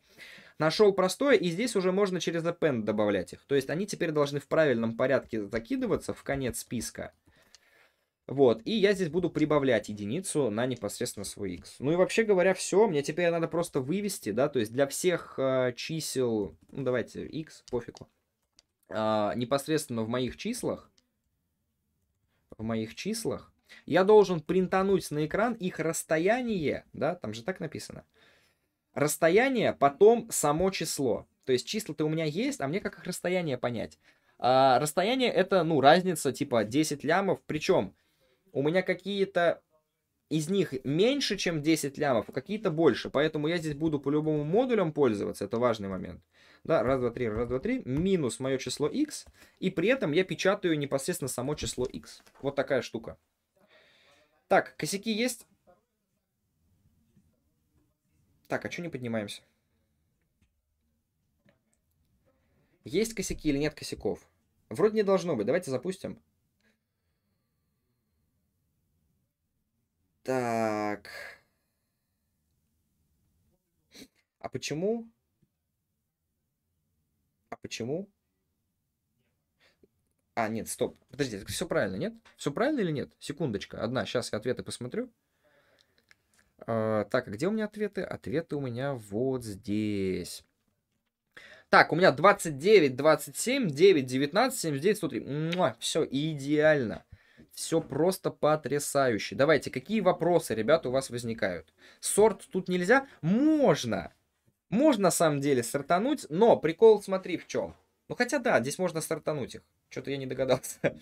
Нашел простое, и здесь уже можно через append добавлять их. То есть они теперь должны в правильном порядке закидываться в конец списка. Вот, и я здесь буду прибавлять единицу на непосредственно свой x. Ну и вообще говоря, все, мне теперь надо просто вывести, да, то есть для всех э, чисел, ну давайте x, пофигу, э, непосредственно в моих числах, в моих числах, я должен принтануть на экран их расстояние, да, там же так написано, э, Расстояние, потом само число. То есть числа-то у меня есть, а мне как их расстояние понять? А, расстояние это, ну, разница типа 10 лямов. Причем у меня какие-то из них меньше, чем 10 лямов, а какие-то больше. Поэтому я здесь буду по любому модулям пользоваться. Это важный момент. Да, раз, два, три, раз, два, три. Минус мое число x. И при этом я печатаю непосредственно само число x. Вот такая штука. Так, косяки есть? Так, а что не поднимаемся? Есть косяки или нет косяков? Вроде не должно быть. Давайте запустим. Так. А почему? А почему? А, нет, стоп. Подождите, все правильно, нет? Все правильно или нет? Секундочка. Одна, сейчас я ответы посмотрю. А, так, а где у меня ответы? Ответы у меня вот здесь. Так, у меня 29, 27, 9, 19, 79, 103. Муа, все идеально. Все просто потрясающе. Давайте, какие вопросы, ребята, у вас возникают? Сорт тут нельзя? Можно. Можно, на самом деле, сортануть, но прикол, смотри, в чем. Ну, хотя да, здесь можно сортануть их. Что-то я не догадался.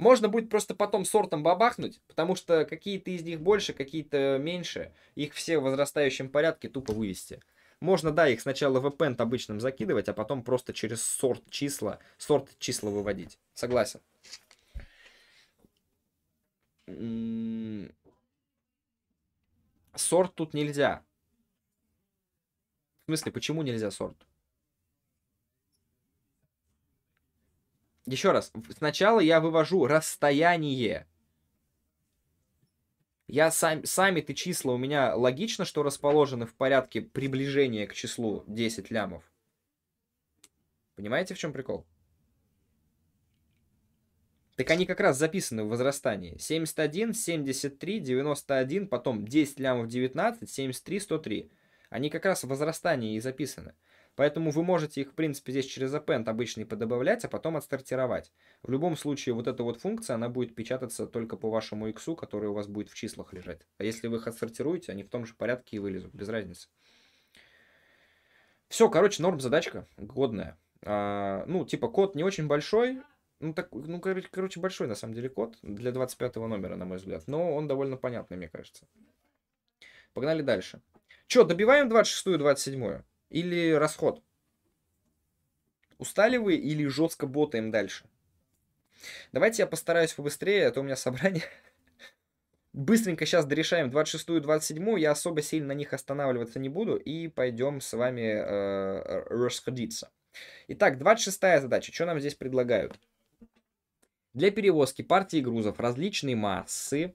Можно будет просто потом сортом бабахнуть, потому что какие-то из них больше, какие-то меньше. Их все в возрастающем порядке тупо вывести. Можно, да, их сначала в append обычным закидывать, а потом просто через сорт числа, сорт числа выводить. Согласен. М-м-м. Сорт тут нельзя. В смысле, почему нельзя сорт? Еще раз. Сначала я вывожу расстояние. Я сам, сами ты числа у меня логично, что расположены в порядке приближения к числу 10 лямов. Понимаете, в чем прикол? Так они как раз записаны в возрастании. 71, 73, 91, потом 10 лямов 19, 73, 103. Они как раз в возрастании и записаны. Поэтому вы можете их, в принципе, здесь через append обычный подобавлять, а потом отсортировать. В любом случае, вот эта вот функция, она будет печататься только по вашему x, который у вас будет в числах лежать. А если вы их отсортируете, они в том же порядке и вылезут, без разницы. Все, короче, норм задачка годная. А, ну, типа, код не очень большой, ну, так, ну, короче, большой, на самом деле, код для 25 номера, на мой взгляд. Но он довольно понятный, мне кажется. Погнали дальше. Че, добиваем 26-ю, 27-ю? или расход? Устали вы или жестко ботаем дальше? Давайте я постараюсь побыстрее, а то у меня собрание. Быстренько сейчас дорешаем 26 и 27 я особо сильно на них останавливаться не буду, и пойдем с вами э, расходиться. Итак, 26 задача, что нам здесь предлагают? Для перевозки партии грузов различной массы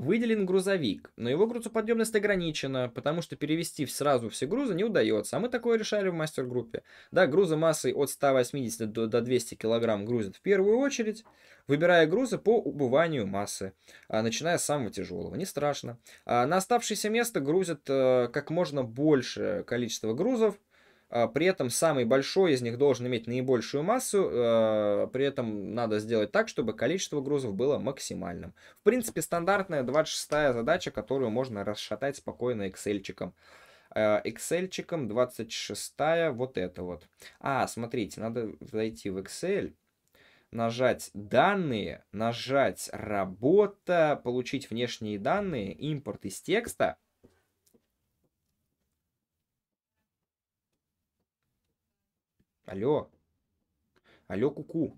Выделен грузовик, но его грузоподъемность ограничена, потому что перевести сразу все грузы не удается. А мы такое решали в мастер-группе. Да, грузы массой от 180 до, до 200 кг грузят в первую очередь, выбирая грузы по убыванию массы, а начиная с самого тяжелого. Не страшно. А на оставшееся место грузят э, как можно больше количество грузов, а, при этом самый большой из них должен иметь наибольшую массу, а, при этом надо сделать так, чтобы количество грузов было максимальным. В принципе, стандартная 26-я задача, которую можно расшатать спокойно Excel чиком. эксельчиком. Excelчиком а, 26 вот это вот. А, смотрите, надо зайти в Excel, нажать «Данные», нажать «Работа», получить внешние данные, импорт из текста – Алло. Алло, куку.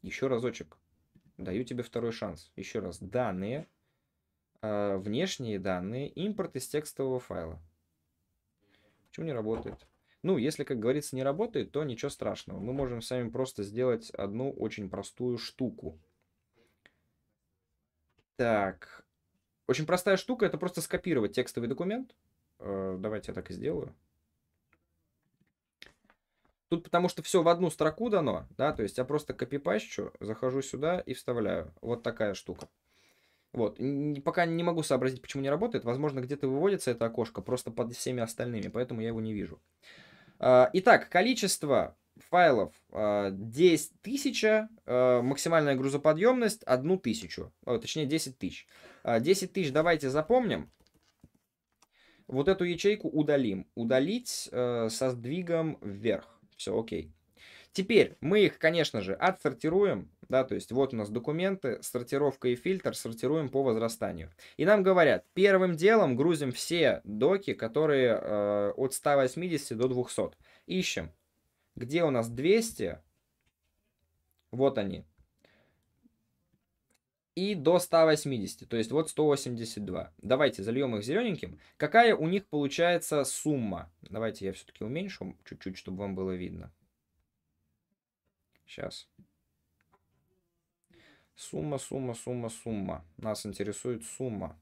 Еще разочек. Даю тебе второй шанс. Еще раз. Данные. Э, внешние данные. Импорт из текстового файла. Почему не работает? Ну, если, как говорится, не работает, то ничего страшного. Мы можем сами просто сделать одну очень простую штуку. Так. Очень простая штука это просто скопировать текстовый документ. Э, давайте я так и сделаю. Тут потому что все в одну строку дано, да, то есть я просто копипащу, захожу сюда и вставляю. Вот такая штука. Вот, пока не могу сообразить, почему не работает. Возможно, где-то выводится это окошко, просто под всеми остальными, поэтому я его не вижу. А, итак, количество файлов 10 а, тысяч, а, максимальная грузоподъемность 1 тысячу, точнее 10 тысяч. 10 тысяч давайте запомним. Вот эту ячейку удалим. Удалить э, со сдвигом вверх. Все, окей. Теперь мы их, конечно же, отсортируем, да, то есть вот у нас документы, сортировка и фильтр, сортируем по возрастанию. И нам говорят, первым делом грузим все доки, которые э, от 180 до 200. Ищем, где у нас 200, вот они, и до 180, то есть вот 182. Давайте зальем их зелененьким. Какая у них получается сумма? Давайте я все-таки уменьшу чуть-чуть, чтобы вам было видно. Сейчас. Сумма, сумма, сумма, сумма. Нас интересует сумма.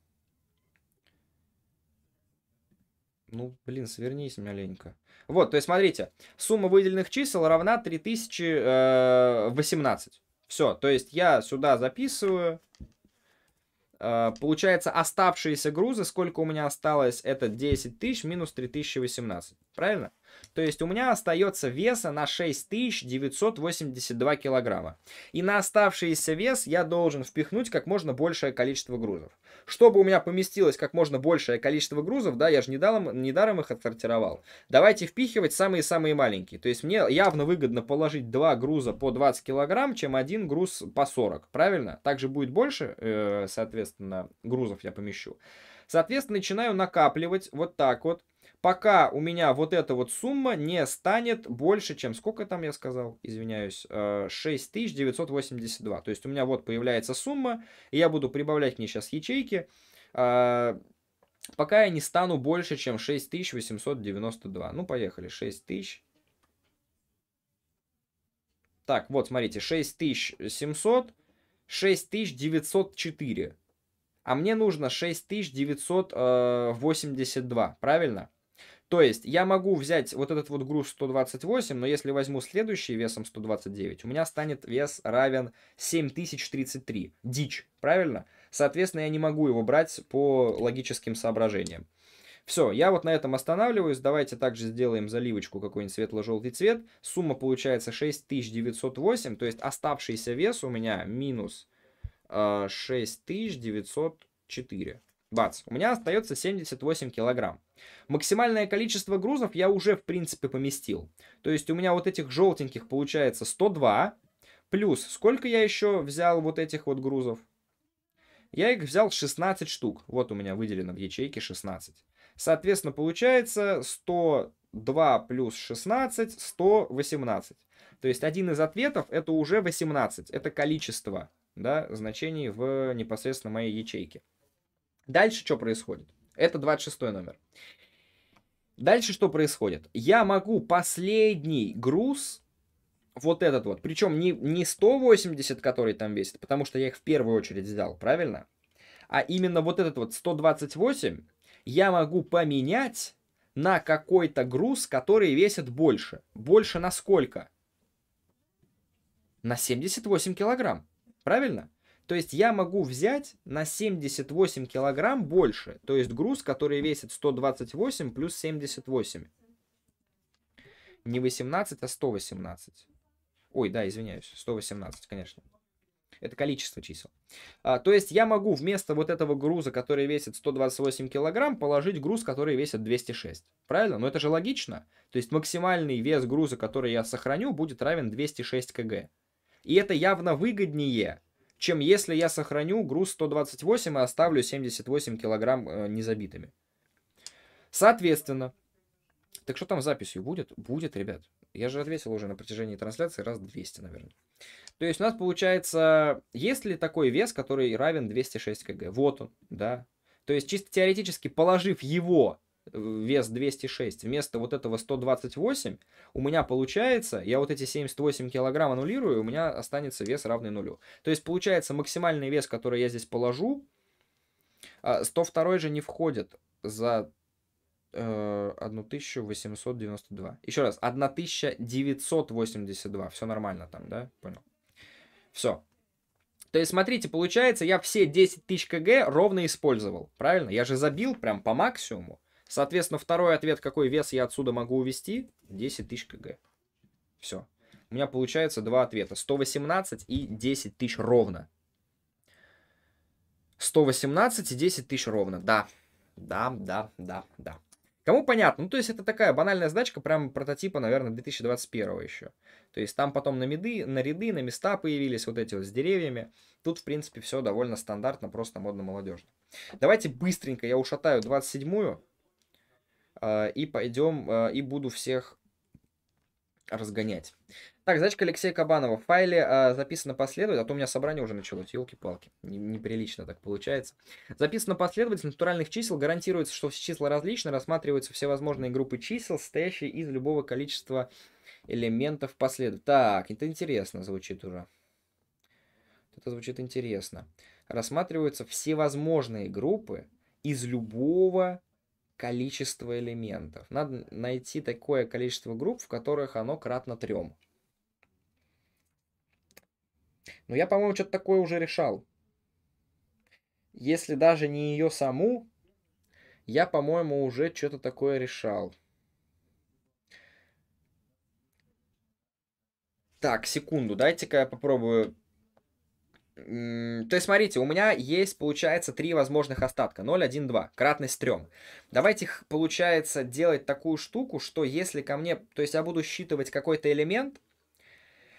Ну, блин, свернись маленько. Вот, то есть, смотрите, сумма выделенных чисел равна 3018. Все, то есть я сюда записываю. А, получается, оставшиеся грузы, сколько у меня осталось, это 10 тысяч минус 3018. Правильно? То есть у меня остается веса на 6982 килограмма. И на оставшийся вес я должен впихнуть как можно большее количество грузов. Чтобы у меня поместилось как можно большее количество грузов, да, я же недаром, недаром их отсортировал. Давайте впихивать самые-самые маленькие. То есть мне явно выгодно положить два груза по 20 килограмм, чем один груз по 40, правильно? Также будет больше, э, соответственно, грузов я помещу. Соответственно, начинаю накапливать вот так вот пока у меня вот эта вот сумма не станет больше, чем сколько там я сказал, извиняюсь, 6982. Э, То есть у меня вот появляется сумма, и я буду прибавлять к ней сейчас ячейки, э, пока я не стану больше, чем 6892. Ну, поехали, 6000. Так, вот, смотрите, 6700, 6904. А мне нужно 6982, э, правильно? То есть я могу взять вот этот вот груз 128, но если возьму следующий весом 129, у меня станет вес равен 7033. Дичь, правильно? Соответственно, я не могу его брать по логическим соображениям. Все, я вот на этом останавливаюсь. Давайте также сделаем заливочку какой-нибудь светло-желтый цвет. Сумма получается 6908, то есть оставшийся вес у меня минус 6904. А, бац, у меня остается 78 килограмм. Максимальное количество грузов я уже, в принципе, поместил. То есть у меня вот этих желтеньких получается 102, плюс сколько я еще взял вот этих вот грузов? Я их взял 16 штук. Вот у меня выделено в ячейке 16. Соответственно, получается 102 плюс 16, 118. То есть один из ответов это уже 18. Это количество да, значений в непосредственно моей ячейке. Дальше что происходит? Это 26 номер. Дальше что происходит? Я могу последний груз, вот этот вот, причем не, не 180, который там весит, потому что я их в первую очередь взял, правильно? А именно вот этот вот 128 я могу поменять на какой-то груз, который весит больше. Больше на сколько? На 78 килограмм, правильно? То есть я могу взять на 78 килограмм больше, то есть груз, который весит 128 плюс 78. Не 18, а 118. Ой, да, извиняюсь, 118, конечно. Это количество чисел. А, то есть я могу вместо вот этого груза, который весит 128 килограмм, положить груз, который весит 206. Правильно? Но это же логично. То есть максимальный вес груза, который я сохраню, будет равен 206 кг. И это явно выгоднее, чем если я сохраню груз 128 и оставлю 78 килограмм э, незабитыми. Соответственно, так что там с записью будет? Будет, ребят. Я же ответил уже на протяжении трансляции раз 200, наверное. То есть у нас получается, есть ли такой вес, который равен 206 кг? Вот он, да. То есть чисто теоретически, положив его вес 206, вместо вот этого 128, у меня получается, я вот эти 78 килограмм аннулирую, у меня останется вес равный нулю. То есть получается максимальный вес, который я здесь положу, 102 а, же не входит за 1892. Э, Еще раз, 1982. Все нормально там, да? Понял. Все. То есть, смотрите, получается, я все 10 тысяч кг ровно использовал, правильно? Я же забил прям по максимуму. Соответственно, второй ответ, какой вес я отсюда могу увести? 10 тысяч кг. Все. У меня получается два ответа. 118 и 10 тысяч ровно. 118 и 10 тысяч ровно. Да. Да, да, да, да. Кому понятно? Ну, то есть это такая банальная задачка, прям прототипа, наверное, 2021 еще. То есть там потом на, меды, на ряды, на места появились вот эти вот с деревьями. Тут, в принципе, все довольно стандартно, просто модно-молодежно. Давайте быстренько я ушатаю 27-ю. А, и пойдем, а, и буду всех разгонять. Так, задачка Алексея Кабанова. В файле э, записано последовательно, а то у меня собрание уже началось, елки-палки, неприлично так получается. Записано последовательность натуральных чисел, гарантируется, что все числа различны, рассматриваются все возможные группы чисел, состоящие из любого количества элементов последовательно. Так, это интересно звучит уже. Это звучит интересно. Рассматриваются все возможные группы из любого количество элементов. Надо найти такое количество групп, в которых оно кратно трем. Но я, по-моему, что-то такое уже решал. Если даже не ее саму, я, по-моему, уже что-то такое решал. Так, секунду, дайте-ка я попробую то есть, смотрите, у меня есть, получается, три возможных остатка. 0, 1, 2. Кратность 3. Давайте, получается, делать такую штуку, что если ко мне... То есть, я буду считывать какой-то элемент,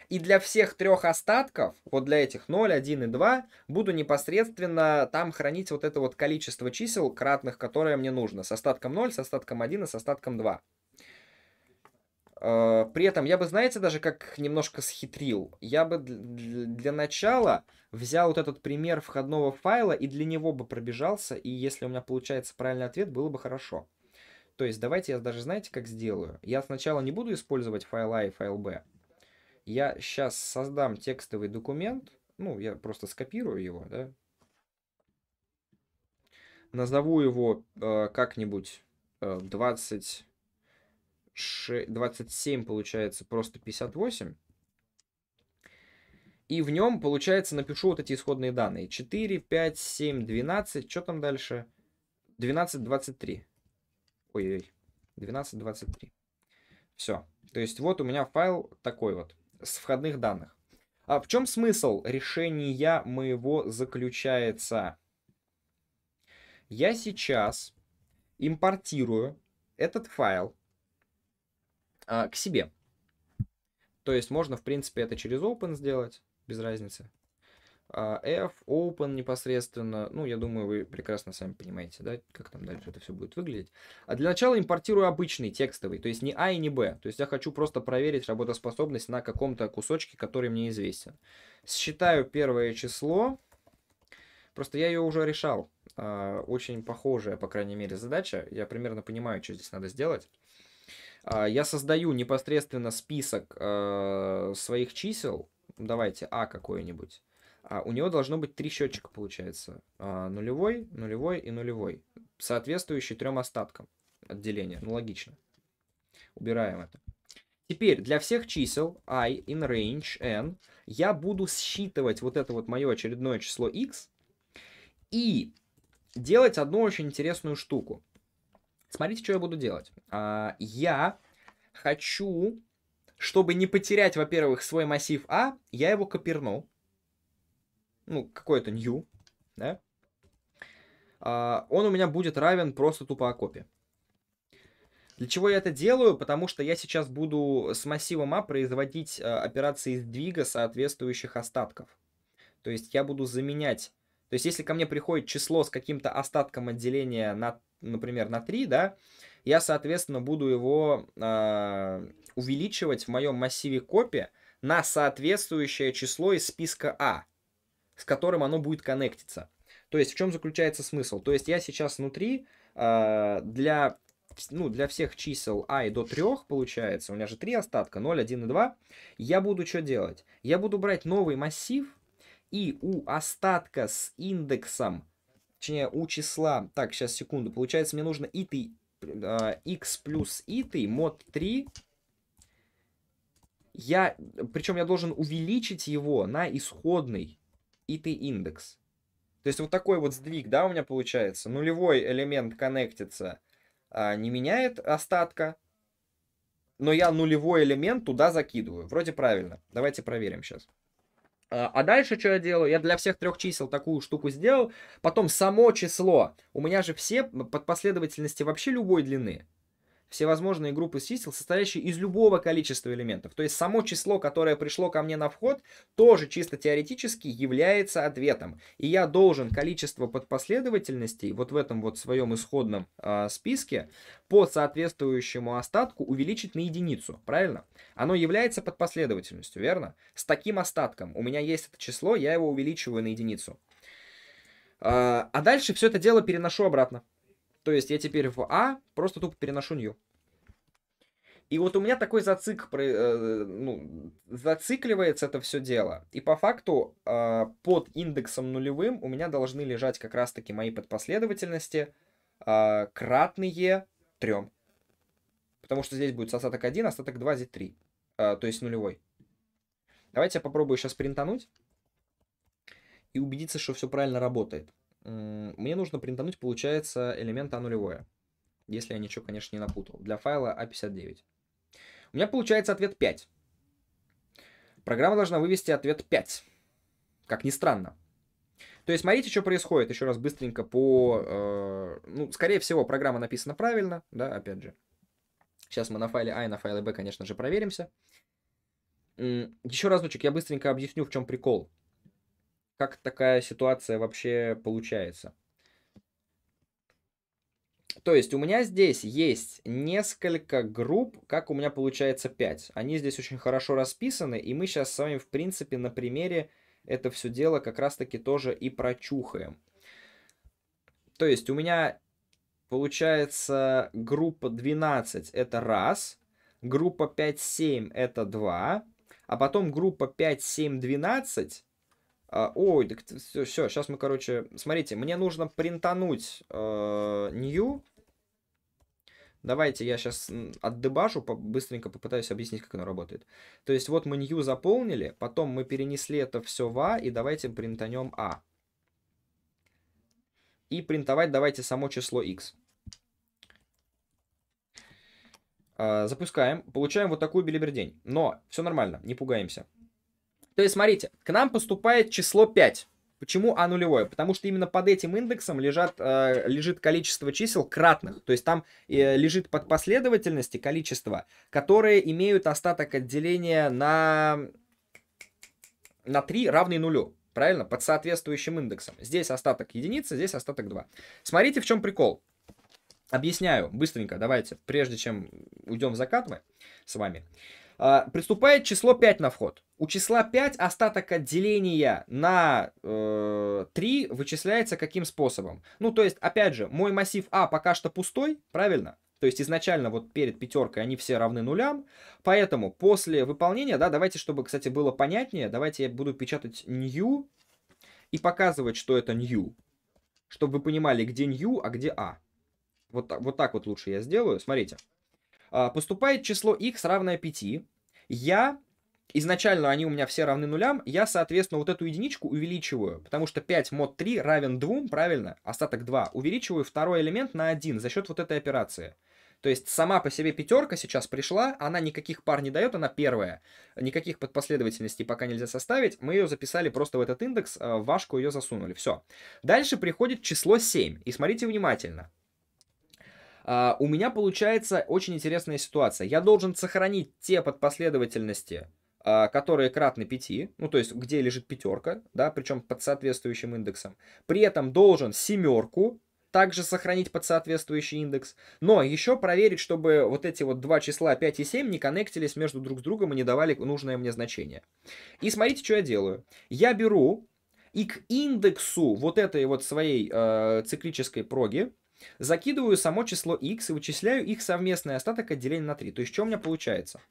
и для всех трех остатков, вот для этих 0, 1 и 2, буду непосредственно там хранить вот это вот количество чисел кратных, которое мне нужно. С остатком 0, с остатком 1 и с остатком 2. А, при этом я бы, знаете, даже как немножко схитрил. Я бы для начала взял вот этот пример входного файла и для него бы пробежался, и если у меня получается правильный ответ, было бы хорошо. То есть давайте я даже, знаете, как сделаю? Я сначала не буду использовать файл А и файл Б. Я сейчас создам текстовый документ, ну, я просто скопирую его, да, назову его э, как-нибудь э, 20 6, 27 получается просто 58. И в нем, получается, напишу вот эти исходные данные. 4, 5, 7, 12. Что там дальше? 12, 23. Ой-ой-ой. 12, 23. Все. То есть вот у меня файл такой вот, с входных данных. А в чем смысл решения моего заключается? Я сейчас импортирую этот файл а, к себе. То есть можно, в принципе, это через open сделать, без разницы. А F, open непосредственно, ну, я думаю, вы прекрасно сами понимаете, да, как там дальше это все будет выглядеть. А для начала импортирую обычный текстовый, то есть не A а и не B. То есть я хочу просто проверить работоспособность на каком-то кусочке, который мне известен. Считаю первое число, Просто я ее уже решал. А, очень похожая, по крайней мере, задача. Я примерно понимаю, что здесь надо сделать. А, я создаю непосредственно список э, своих чисел. Давайте А какой-нибудь. А у него должно быть три счетчика, получается. А, нулевой, нулевой и нулевой. Соответствующий трем остаткам отделения. Ну, логично. Убираем это. Теперь для всех чисел i, in range, n я буду считывать вот это вот мое очередное число x и делать одну очень интересную штуку. Смотрите, что я буду делать. А, я хочу, чтобы не потерять, во-первых, свой массив А, я его коперну. Ну, какой-то new, да? А, он у меня будет равен просто тупо окопе. Для чего я это делаю? Потому что я сейчас буду с массивом А производить э, операции сдвига соответствующих остатков. То есть я буду заменять... То есть если ко мне приходит число с каким-то остатком отделения на например, на 3, да, я, соответственно, буду его э, увеличивать в моем массиве копи на соответствующее число из списка А, с которым оно будет коннектиться. То есть в чем заключается смысл? То есть я сейчас внутри э, для, ну, для всех чисел i а до 3 получается, у меня же 3 остатка, 0, 1 и 2, я буду что делать? Я буду брать новый массив, и у остатка с индексом Точнее, у числа... Так, сейчас, секунду. Получается, мне нужно it и, э, x а, плюс it, мод 3. Я... Причем я должен увеличить его на исходный it индекс. То есть вот такой вот сдвиг, да, у меня получается. Нулевой элемент коннектится, а, не меняет остатка, но я нулевой элемент туда закидываю. Вроде правильно. Давайте проверим сейчас. А, а дальше что я делаю? Я для всех трех чисел такую штуку сделал. Потом само число. У меня же все под последовательности вообще любой длины всевозможные группы чисел, состоящие из любого количества элементов. То есть само число, которое пришло ко мне на вход, тоже чисто теоретически является ответом. И я должен количество подпоследовательностей вот в этом вот своем исходном э, списке по соответствующему остатку увеличить на единицу, правильно? Оно является подпоследовательностью, верно? С таким остатком у меня есть это число, я его увеличиваю на единицу. а, а дальше все это дело переношу обратно. То есть я теперь в А просто тупо переношу new. И вот у меня такой зацик, э, ну, зацикливается это все дело. И по факту а, под индексом нулевым у меня должны лежать как раз-таки мои подпоследовательности а, кратные трем. Потому что здесь будет остаток 1, остаток 2, здесь 3. А, то есть нулевой. Давайте я попробую сейчас принтануть и убедиться, что все правильно работает мне нужно принтануть, получается, элемент А нулевое. Если я ничего, конечно, не напутал. Для файла А59. У меня получается ответ 5. Программа должна вывести ответ 5. Как ни странно. То есть смотрите, что происходит. Еще раз быстренько по... Э, ну, скорее всего, программа написана правильно, да, опять же. Сейчас мы на файле А и на файле Б, конечно же, проверимся. Еще разочек я быстренько объясню, в чем прикол как такая ситуация вообще получается. То есть у меня здесь есть несколько групп, как у меня получается 5. Они здесь очень хорошо расписаны, и мы сейчас с вами, в принципе, на примере это все дело как раз-таки тоже и прочухаем. То есть у меня получается группа 12 это раз, группа 5-7 это 2, а потом группа 5-7-12 а, ой, так все, все, сейчас мы, короче, смотрите, мне нужно принтануть э, new. Давайте я сейчас отдебажу, быстренько попытаюсь объяснить, как оно работает. То есть вот мы new заполнили, потом мы перенесли это все в a, а, и давайте принтанем a. А. И принтовать давайте само число x. Запускаем, получаем вот такую билибердень. Но все нормально, не пугаемся. То есть, смотрите, к нам поступает число 5. Почему А нулевое? Потому что именно под этим индексом лежат, э, лежит количество чисел кратных. То есть там э, лежит под последовательности количество, которые имеют остаток отделения на, на 3 равный нулю. Правильно? Под соответствующим индексом. Здесь остаток единицы, здесь остаток 2. Смотрите, в чем прикол. Объясняю быстренько, давайте, прежде чем уйдем в закат мы с вами. А, приступает число 5 на вход. У числа 5 остаток отделения на э, 3 вычисляется каким способом? Ну, то есть, опять же, мой массив А пока что пустой, правильно? То есть изначально вот перед пятеркой они все равны нулям. Поэтому после выполнения, да, давайте, чтобы, кстати, было понятнее, давайте я буду печатать new и показывать, что это new. Чтобы вы понимали, где new, а где а. Вот, вот так вот лучше я сделаю. Смотрите. Смотрите. А, поступает число x равное 5. Я изначально они у меня все равны нулям, я, соответственно, вот эту единичку увеличиваю, потому что 5 мод 3 равен 2, правильно? Остаток 2. Увеличиваю второй элемент на 1 за счет вот этой операции. То есть сама по себе пятерка сейчас пришла, она никаких пар не дает, она первая. Никаких подпоследовательностей пока нельзя составить. Мы ее записали просто в этот индекс, а, в вашку ее засунули. Все. Дальше приходит число 7. И смотрите внимательно. А, у меня получается очень интересная ситуация. Я должен сохранить те подпоследовательности, а, которые кратны 5, ну то есть где лежит пятерка, да, причем под соответствующим индексом. При этом должен семерку также сохранить под соответствующий индекс, но еще проверить, чтобы вот эти вот два числа 5 и 7 не коннектились между друг с другом и не давали нужное мне значение. И смотрите, что я делаю. Я беру и к индексу вот этой вот своей э, циклической проги Закидываю само число x и вычисляю их совместный остаток от деления на 3. То есть что у меня получается?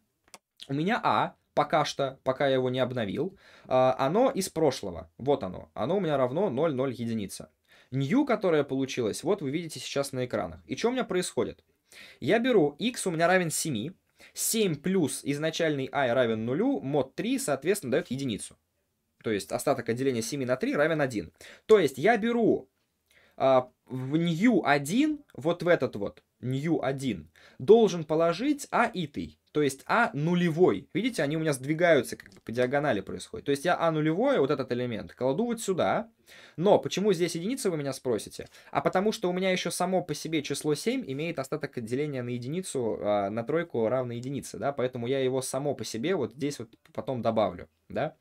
У меня а пока что, пока я его не обновил, а, оно из прошлого. Вот оно. Оно у меня равно 0, 0, единица. New, которая получилась, вот вы видите сейчас на экранах. И что у меня происходит? Я беру x у меня равен 7, 7 плюс изначальный i равен 0, мод 3, соответственно, дает единицу. То есть остаток отделения 7 на 3 равен 1. То есть я беру а, в new1, вот в этот вот, new1, должен положить а итый, то есть а нулевой. Видите, они у меня сдвигаются как по диагонали происходит. То есть я а нулевой вот этот элемент, кладу вот сюда. Но почему здесь единица, вы меня спросите? А потому что у меня еще само по себе число 7 имеет остаток деления на единицу, а, на тройку равно единице, да, поэтому я его само по себе вот здесь вот потом добавлю, да.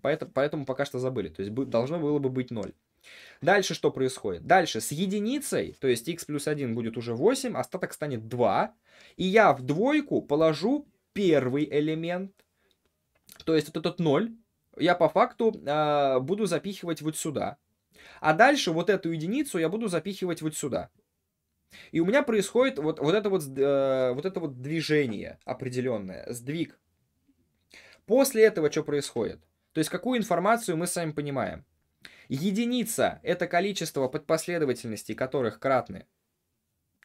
Поэтому, поэтому пока что забыли, то есть должно было бы быть 0. Дальше что происходит? Дальше с единицей, то есть x плюс 1 будет уже 8, остаток станет 2. И я в двойку положу первый элемент, то есть вот этот 0, я по факту э, буду запихивать вот сюда. А дальше вот эту единицу я буду запихивать вот сюда. И у меня происходит вот, вот, это, вот, э, вот это вот движение определенное, сдвиг. После этого что происходит? То есть какую информацию мы с вами понимаем? Единица — это количество подпоследовательностей, которых кратны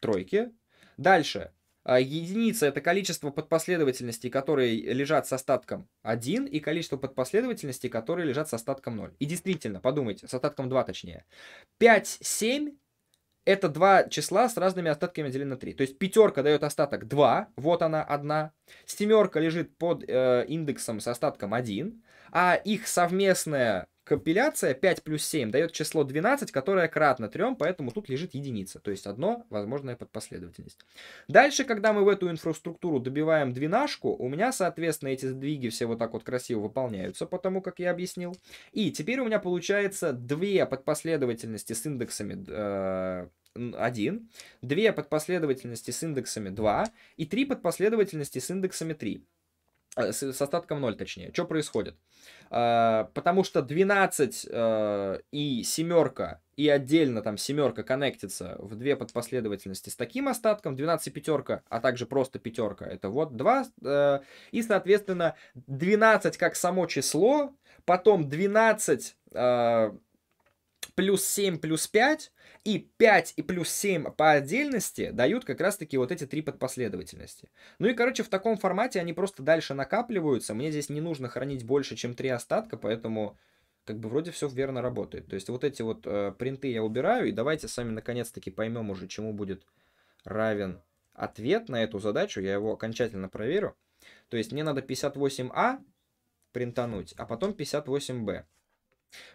тройки. Дальше. А, единица — это количество подпоследовательностей, которые лежат с остатком 1, и количество подпоследовательностей, которые лежат с остатком 0. И действительно, подумайте, с остатком 2 точнее. 5, 7 — это два числа с разными остатками делено на 3. То есть пятерка дает остаток 2, вот она одна. Семерка лежит под э, индексом с остатком 1 а их совместная компиляция 5 плюс 7 дает число 12, которое кратно 3, поэтому тут лежит единица, то есть одно возможное подпоследовательность. Дальше, когда мы в эту инфраструктуру добиваем двенашку, у меня, соответственно, эти сдвиги все вот так вот красиво выполняются, потому как я объяснил. И теперь у меня получается две подпоследовательности с индексами э 1, 2 подпоследовательности с индексами 2 и три подпоследовательности с индексами 3. Э, с, с остатком 0 точнее. Что происходит? А, потому что 12 а, э, и семерка, и отдельно там семерка коннектится в две подпоследовательности с таким остатком, 12 и пятерка, а также просто пятерка, это вот 2, а, э, и, соответственно, 12 как само число, потом 12 плюс 7, плюс 5, и 5 и плюс 7 по отдельности дают как раз-таки вот эти три подпоследовательности. Ну и, короче, в таком формате они просто дальше накапливаются. Мне здесь не нужно хранить больше, чем три остатка, поэтому как бы вроде все верно работает. То есть вот эти вот э, принты я убираю, и давайте сами наконец-таки поймем уже, чему будет равен ответ на эту задачу. Я его окончательно проверю. То есть мне надо 58А принтануть, а потом 58Б.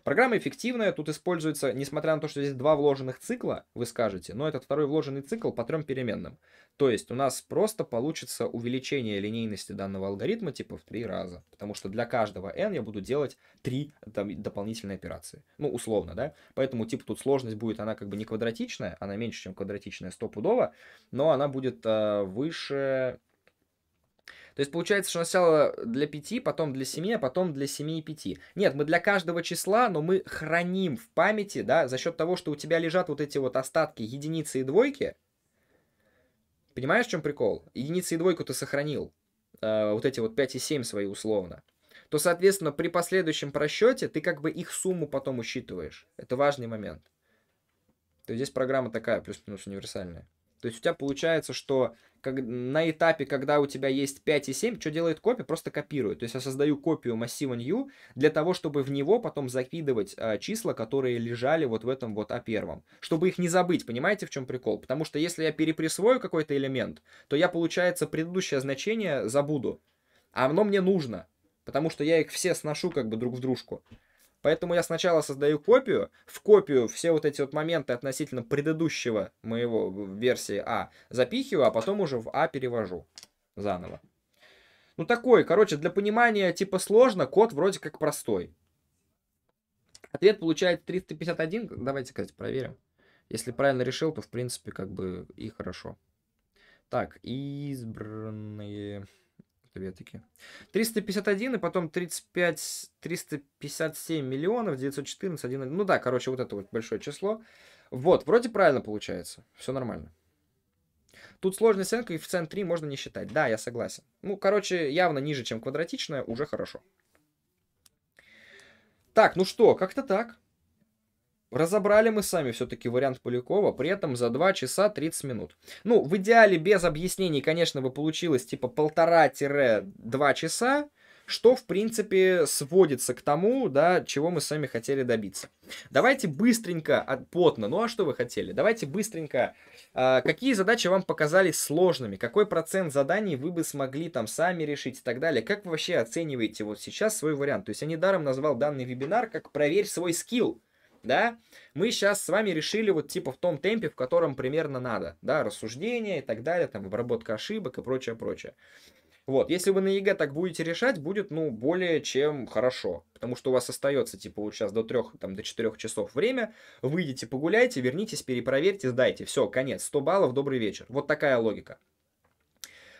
Программа эффективная, тут используется, несмотря на то, что здесь два вложенных цикла, вы скажете, но этот второй вложенный цикл по трем переменным. То есть у нас просто получится увеличение линейности данного алгоритма типа в три раза, потому что для каждого n я буду делать три дополнительные операции. Ну, условно, да? Поэтому типа тут сложность будет, она как бы не квадратичная, она меньше, чем квадратичная стопудово, но она будет э, выше то есть получается, что сначала для 5, потом для 7, а потом для 7 и 5. Нет, мы для каждого числа, но мы храним в памяти, да, за счет того, что у тебя лежат вот эти вот остатки единицы и двойки. Понимаешь, в чем прикол? Единицы и двойку ты сохранил. Э, вот эти вот 5 и 7 свои условно то, соответственно, при последующем просчете ты как бы их сумму потом учитываешь. Это важный момент. То есть здесь программа такая, плюс-минус универсальная. То есть у тебя получается, что как, на этапе, когда у тебя есть 5 и 7, что делает копия? Просто копирует. То есть я создаю копию массива new для того, чтобы в него потом закидывать э, числа, которые лежали вот в этом вот А1. Чтобы их не забыть, понимаете, в чем прикол? Потому что если я переприсвою какой-то элемент, то я, получается, предыдущее значение забуду. А оно мне нужно, потому что я их все сношу как бы друг в дружку. Поэтому я сначала создаю копию, в копию все вот эти вот моменты относительно предыдущего моего версии А запихиваю, а потом уже в А перевожу заново. Ну такой, короче, для понимания типа сложно, код вроде как простой. Ответ получает 351, давайте, кстати, проверим. Если правильно решил, то в принципе как бы и хорошо. Так, избранные две-таки. 351 и потом 35, 357 миллионов 914, 1, ну да, короче, вот это вот большое число. Вот, вроде правильно получается, все нормально. Тут сложный сен, коэффициент 3 можно не считать. Да, я согласен. Ну, короче, явно ниже, чем квадратичная, уже хорошо. Так, ну что, как-то так. Разобрали мы сами все-таки вариант Полякова, при этом за 2 часа 30 минут. Ну, в идеале без объяснений, конечно, бы получилось типа полтора-два часа, что, в принципе, сводится к тому, да, чего мы сами хотели добиться. Давайте быстренько, от а, плотно, ну а что вы хотели? Давайте быстренько, э, какие задачи вам показались сложными, какой процент заданий вы бы смогли там сами решить и так далее. Как вы вообще оцениваете вот сейчас свой вариант? То есть я недаром назвал данный вебинар как «Проверь свой скилл» да, мы сейчас с вами решили вот типа в том темпе, в котором примерно надо, да, рассуждение и так далее, там, обработка ошибок и прочее, прочее. Вот, если вы на ЕГЭ так будете решать, будет, ну, более чем хорошо, потому что у вас остается, типа, вот сейчас до трех, там, до четырех часов время, выйдите, погуляйте, вернитесь, перепроверьте, сдайте, все, конец, 100 баллов, добрый вечер. Вот такая логика.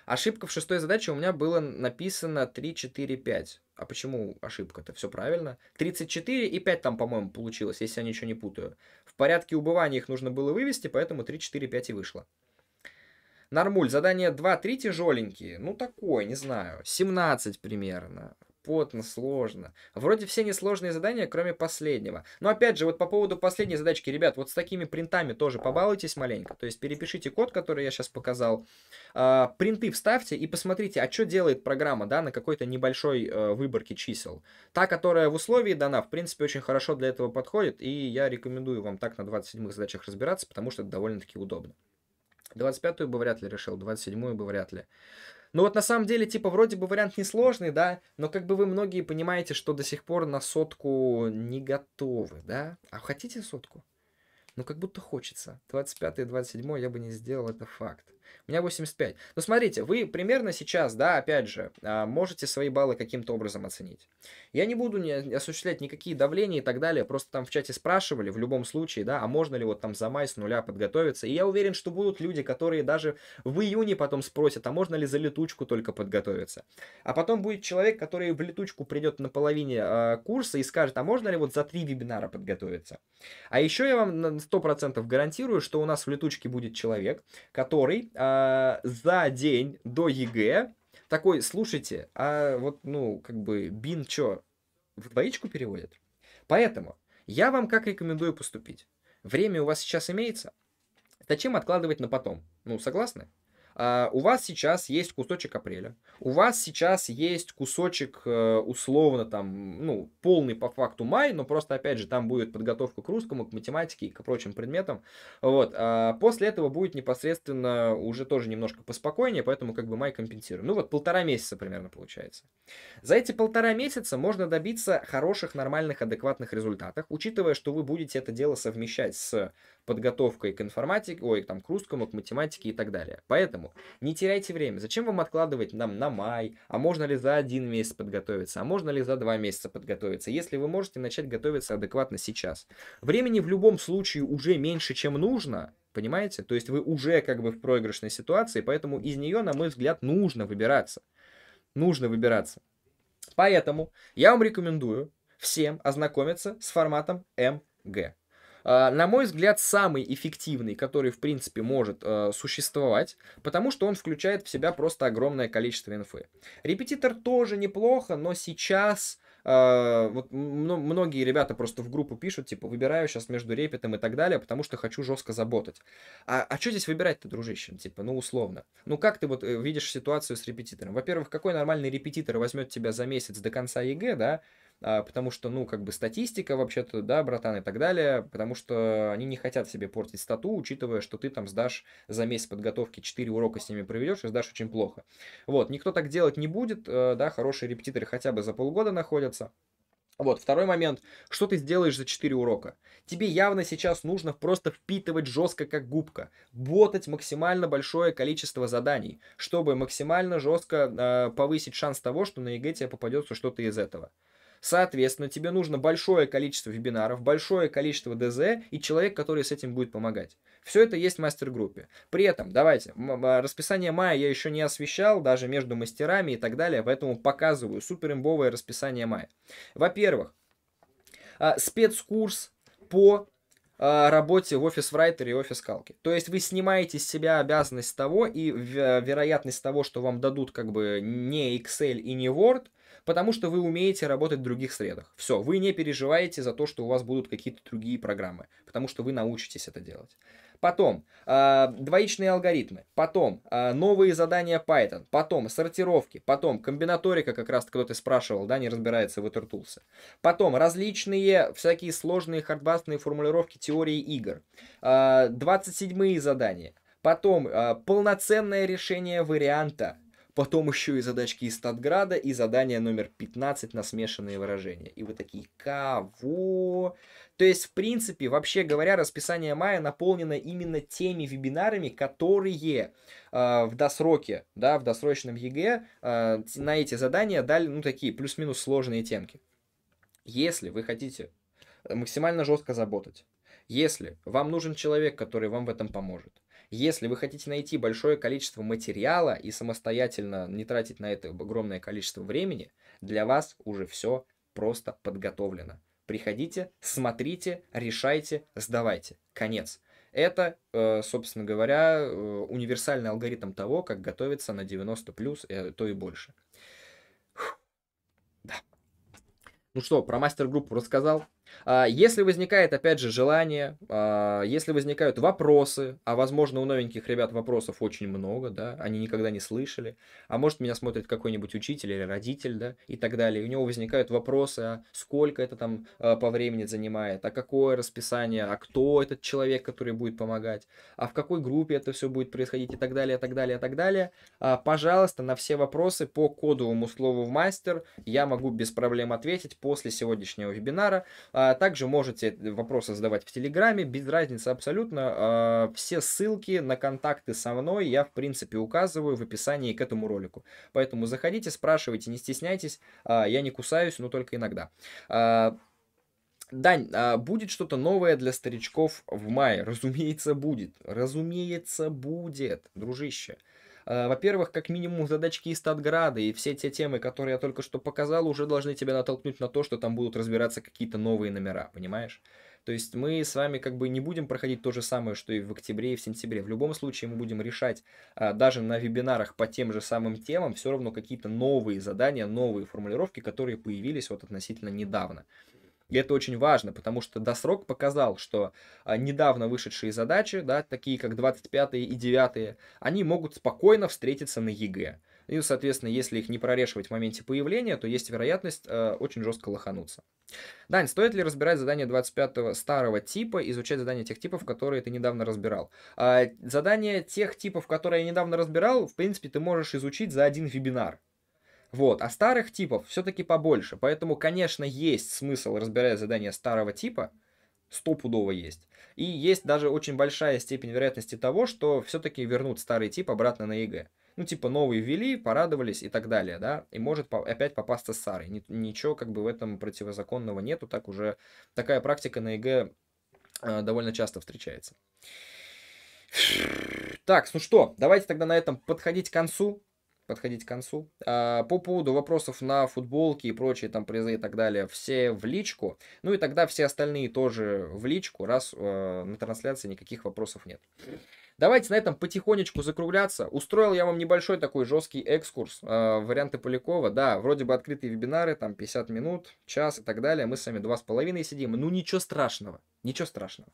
Ошибка в шестой задаче у меня было написано 3, 4, 5. А почему ошибка-то? Все правильно. 34 и 5 там, по-моему, получилось, если я ничего не путаю. В порядке убывания их нужно было вывести, поэтому 3, 4, 5 и вышло. Нормуль, задание 2-3 тяжеленькие. Ну, такое, не знаю. 17 примерно потно, сложно. Вроде все несложные задания, кроме последнего. Но опять же, вот по поводу последней задачки, ребят, вот с такими принтами тоже побалуйтесь маленько. То есть перепишите код, который я сейчас показал. Э, принты вставьте и посмотрите, а что делает программа, да, на какой-то небольшой э, выборке чисел. Та, которая в условии дана, в принципе, очень хорошо для этого подходит. И я рекомендую вам так на 27-х задачах разбираться, потому что это довольно-таки удобно. 25-ю бы вряд ли решил, 27-ю бы вряд ли. Ну вот на самом деле, типа, вроде бы вариант несложный, да, но как бы вы многие понимаете, что до сих пор на сотку не готовы, да? А хотите сотку? Ну как будто хочется. 25-27 я бы не сделал, это факт у меня 85. Но ну, смотрите, вы примерно сейчас, да, опять же, а, можете свои баллы каким-то образом оценить. Я не буду не осуществлять никакие давления и так далее, просто там в чате спрашивали, в любом случае, да, а можно ли вот там за май с нуля подготовиться. И я уверен, что будут люди, которые даже в июне потом спросят, а можно ли за летучку только подготовиться. А потом будет человек, который в летучку придет на половине э, а, курса и скажет, а можно ли вот за три вебинара подготовиться. А еще я вам на 100% гарантирую, что у нас в летучке будет человек, который а, а, за день до ЕГЭ такой, слушайте, а вот, ну, как бы, бин чё, в двоичку переводят? Поэтому я вам как рекомендую поступить. Время у вас сейчас имеется. Зачем откладывать на потом? Ну, согласны? А, у вас сейчас есть кусочек апреля, у вас сейчас есть кусочек э, условно там, ну, полный по факту май, но просто, опять же, там будет подготовка к русскому, к математике и к прочим предметам. Вот. А после этого будет непосредственно уже тоже немножко поспокойнее, поэтому как бы май компенсируем. Ну вот полтора месяца примерно получается. За эти полтора месяца можно добиться хороших, нормальных, адекватных результатов, учитывая, что вы будете это дело совмещать с подготовкой к информатике, ой, там, к русскому, к математике и так далее. Поэтому тему. Не теряйте время. Зачем вам откладывать нам на май? А можно ли за один месяц подготовиться? А можно ли за два месяца подготовиться? Если вы можете начать готовиться адекватно сейчас. Времени в любом случае уже меньше, чем нужно. Понимаете? То есть вы уже как бы в проигрышной ситуации, поэтому из нее, на мой взгляд, нужно выбираться. Нужно выбираться. Поэтому я вам рекомендую всем ознакомиться с форматом МГ. А, на мой взгляд, самый эффективный, который, в принципе, может э, существовать, потому что он включает в себя просто огромное количество инфы. Репетитор тоже неплохо, но сейчас э, вот многие ребята просто в группу пишут, типа, выбираю сейчас между репетом и так далее, потому что хочу жестко заботать. А, а что здесь выбирать-то, дружище? Типа, ну, условно. Ну, как ты вот э, видишь ситуацию с репетитором? Во-первых, какой нормальный репетитор возьмет тебя за месяц до конца ЕГЭ, да, а, потому что, ну, как бы статистика вообще-то, да, братан, и так далее, потому что они не хотят себе портить стату, учитывая, что ты там сдашь за месяц подготовки 4 урока с ними проведешь и сдашь очень плохо. Вот, никто так делать не будет, э, да, хорошие репетиторы хотя бы за полгода находятся. Вот, второй момент. Что ты сделаешь за 4 урока? Тебе явно сейчас нужно просто впитывать жестко, как губка. Ботать максимально большое количество заданий, чтобы максимально жестко э, повысить шанс того, что на ЕГЭ тебе попадется что-то из этого. Соответственно, тебе нужно большое количество вебинаров, большое количество ДЗ и человек, который с этим будет помогать. Все это есть в мастер-группе. При этом, давайте, а, расписание мая я еще не освещал, даже между мастерами и так далее, поэтому показываю суперимбовое расписание мая. Во-первых, а, спецкурс по а, работе в офис в райтере и офис калки. То есть вы снимаете с себя обязанность того и вероятность того, что вам дадут как бы не Excel и не Word – потому что вы умеете работать в других средах. Все, вы не переживаете за то, что у вас будут какие-то другие программы, потому что вы научитесь это делать. Потом э, двоичные алгоритмы, потом э, новые задания Python, потом сортировки, потом комбинаторика, как раз кто-то спрашивал, да, не разбирается в Этертлсе. Потом различные всякие сложные хардбастные формулировки теории игр. Э, а, 27-е задания, Потом э, полноценное решение варианта. Потом еще и задачки из Статграда и задание номер 15 на смешанные выражения. И вы такие, кого? То есть, в принципе, вообще говоря, расписание мая наполнено именно теми вебинарами, которые э, в досроке, да, в досрочном ЕГЭ э, а, на эти задания дали, ну, такие плюс-минус сложные темки. Если вы хотите максимально жестко заботать, если вам нужен человек, который вам в этом поможет, если вы хотите найти большое количество материала и самостоятельно не тратить на это огромное количество времени, для вас уже все просто подготовлено. Приходите, смотрите, решайте, сдавайте. Конец. Это, э, собственно говоря, э, универсальный алгоритм того, как готовиться на 90 плюс, э, то и больше. Да. Ну что, про мастер-группу рассказал. А, если возникает, опять же, желание, а, если возникают вопросы, а возможно у новеньких ребят вопросов очень много, да, они никогда не слышали, а может меня смотрит какой-нибудь учитель или родитель, да, и так далее, и у него возникают вопросы, а сколько это там а, по времени занимает, а какое расписание, а кто этот человек, который будет помогать, а в какой группе это все будет происходить и так далее, и так далее, и так далее. Пожалуйста, на все вопросы по кодовому слову в мастер я могу без проблем ответить после сегодняшнего вебинара. А также можете вопросы задавать в Телеграме, без разницы абсолютно. А, все ссылки на контакты со мной я, в принципе, указываю в описании к этому ролику. Поэтому заходите, спрашивайте, не стесняйтесь. А, я не кусаюсь, но только иногда. Дань, будет что-то новое для старичков в мае? Разумеется, будет. Разумеется, будет, дружище. Э, во-первых, как минимум задачки из Статграда и все те темы, которые я только что показал, уже должны тебя натолкнуть на то, что там будут разбираться какие-то новые номера, понимаешь? То есть мы с вами как бы не будем проходить то же самое, что и в октябре и в сентябре. В любом случае мы будем решать э, даже на вебинарах по тем же самым темам все равно какие-то новые задания, новые формулировки, которые появились вот относительно недавно. И это очень важно, потому что досрок показал, что а, недавно вышедшие задачи, да, такие как 25 и 9, они могут спокойно встретиться на ЕГЭ. И, соответственно, если их не прорешивать в моменте появления, то есть вероятность э, очень жестко лохануться. Дань, стоит ли разбирать задание 25-го старого типа, изучать задания тех типов, которые ты недавно разбирал? Э, задания тех типов, которые я недавно разбирал, в принципе, ты можешь изучить за один вебинар. Вот. А старых типов все-таки побольше. Поэтому, конечно, есть смысл разбирать задания старого типа, стопудово есть. И есть даже очень большая степень вероятности того, что все-таки вернут старый тип обратно на ЕГЭ. Ну, типа, новые ввели, порадовались и так далее, да, и может по опять попасться старый. Ничего как бы в этом противозаконного нету, так уже такая практика на ЕГЭ э, довольно часто встречается. Так, ну что, давайте тогда на этом подходить к концу подходить к концу. А, по поводу вопросов на футболки и прочие там призы и так далее, все в личку. Ну и тогда все остальные тоже в личку, раз э, на трансляции никаких вопросов нет. Давайте на этом потихонечку закругляться. Устроил я вам небольшой такой жесткий экскурс. Э, варианты Полякова, да, вроде бы открытые вебинары, там 50 минут, час и так далее. Мы с вами два с половиной сидим. Ну ничего страшного, ничего страшного.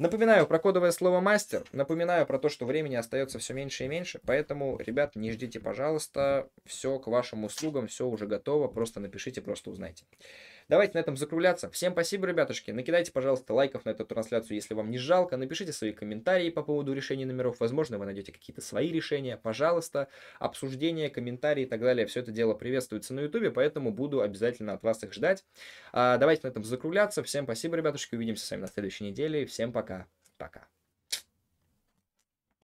Напоминаю про кодовое слово «мастер», напоминаю про то, что времени остается все меньше и меньше, поэтому, ребят, не ждите, пожалуйста, все к вашим услугам, все уже готово, просто напишите, просто узнайте. Давайте на этом закругляться. Всем спасибо, ребятушки. Накидайте, пожалуйста, лайков на эту трансляцию, если вам не жалко. Напишите свои комментарии по поводу решений номеров. Возможно, вы найдете какие-то свои решения. Пожалуйста, обсуждения, комментарии и так далее. Все это дело приветствуется на ютубе, поэтому буду обязательно от вас их ждать. А, давайте на этом закругляться. Всем спасибо, ребятушки. Увидимся с вами на следующей неделе. Всем пока. Пока.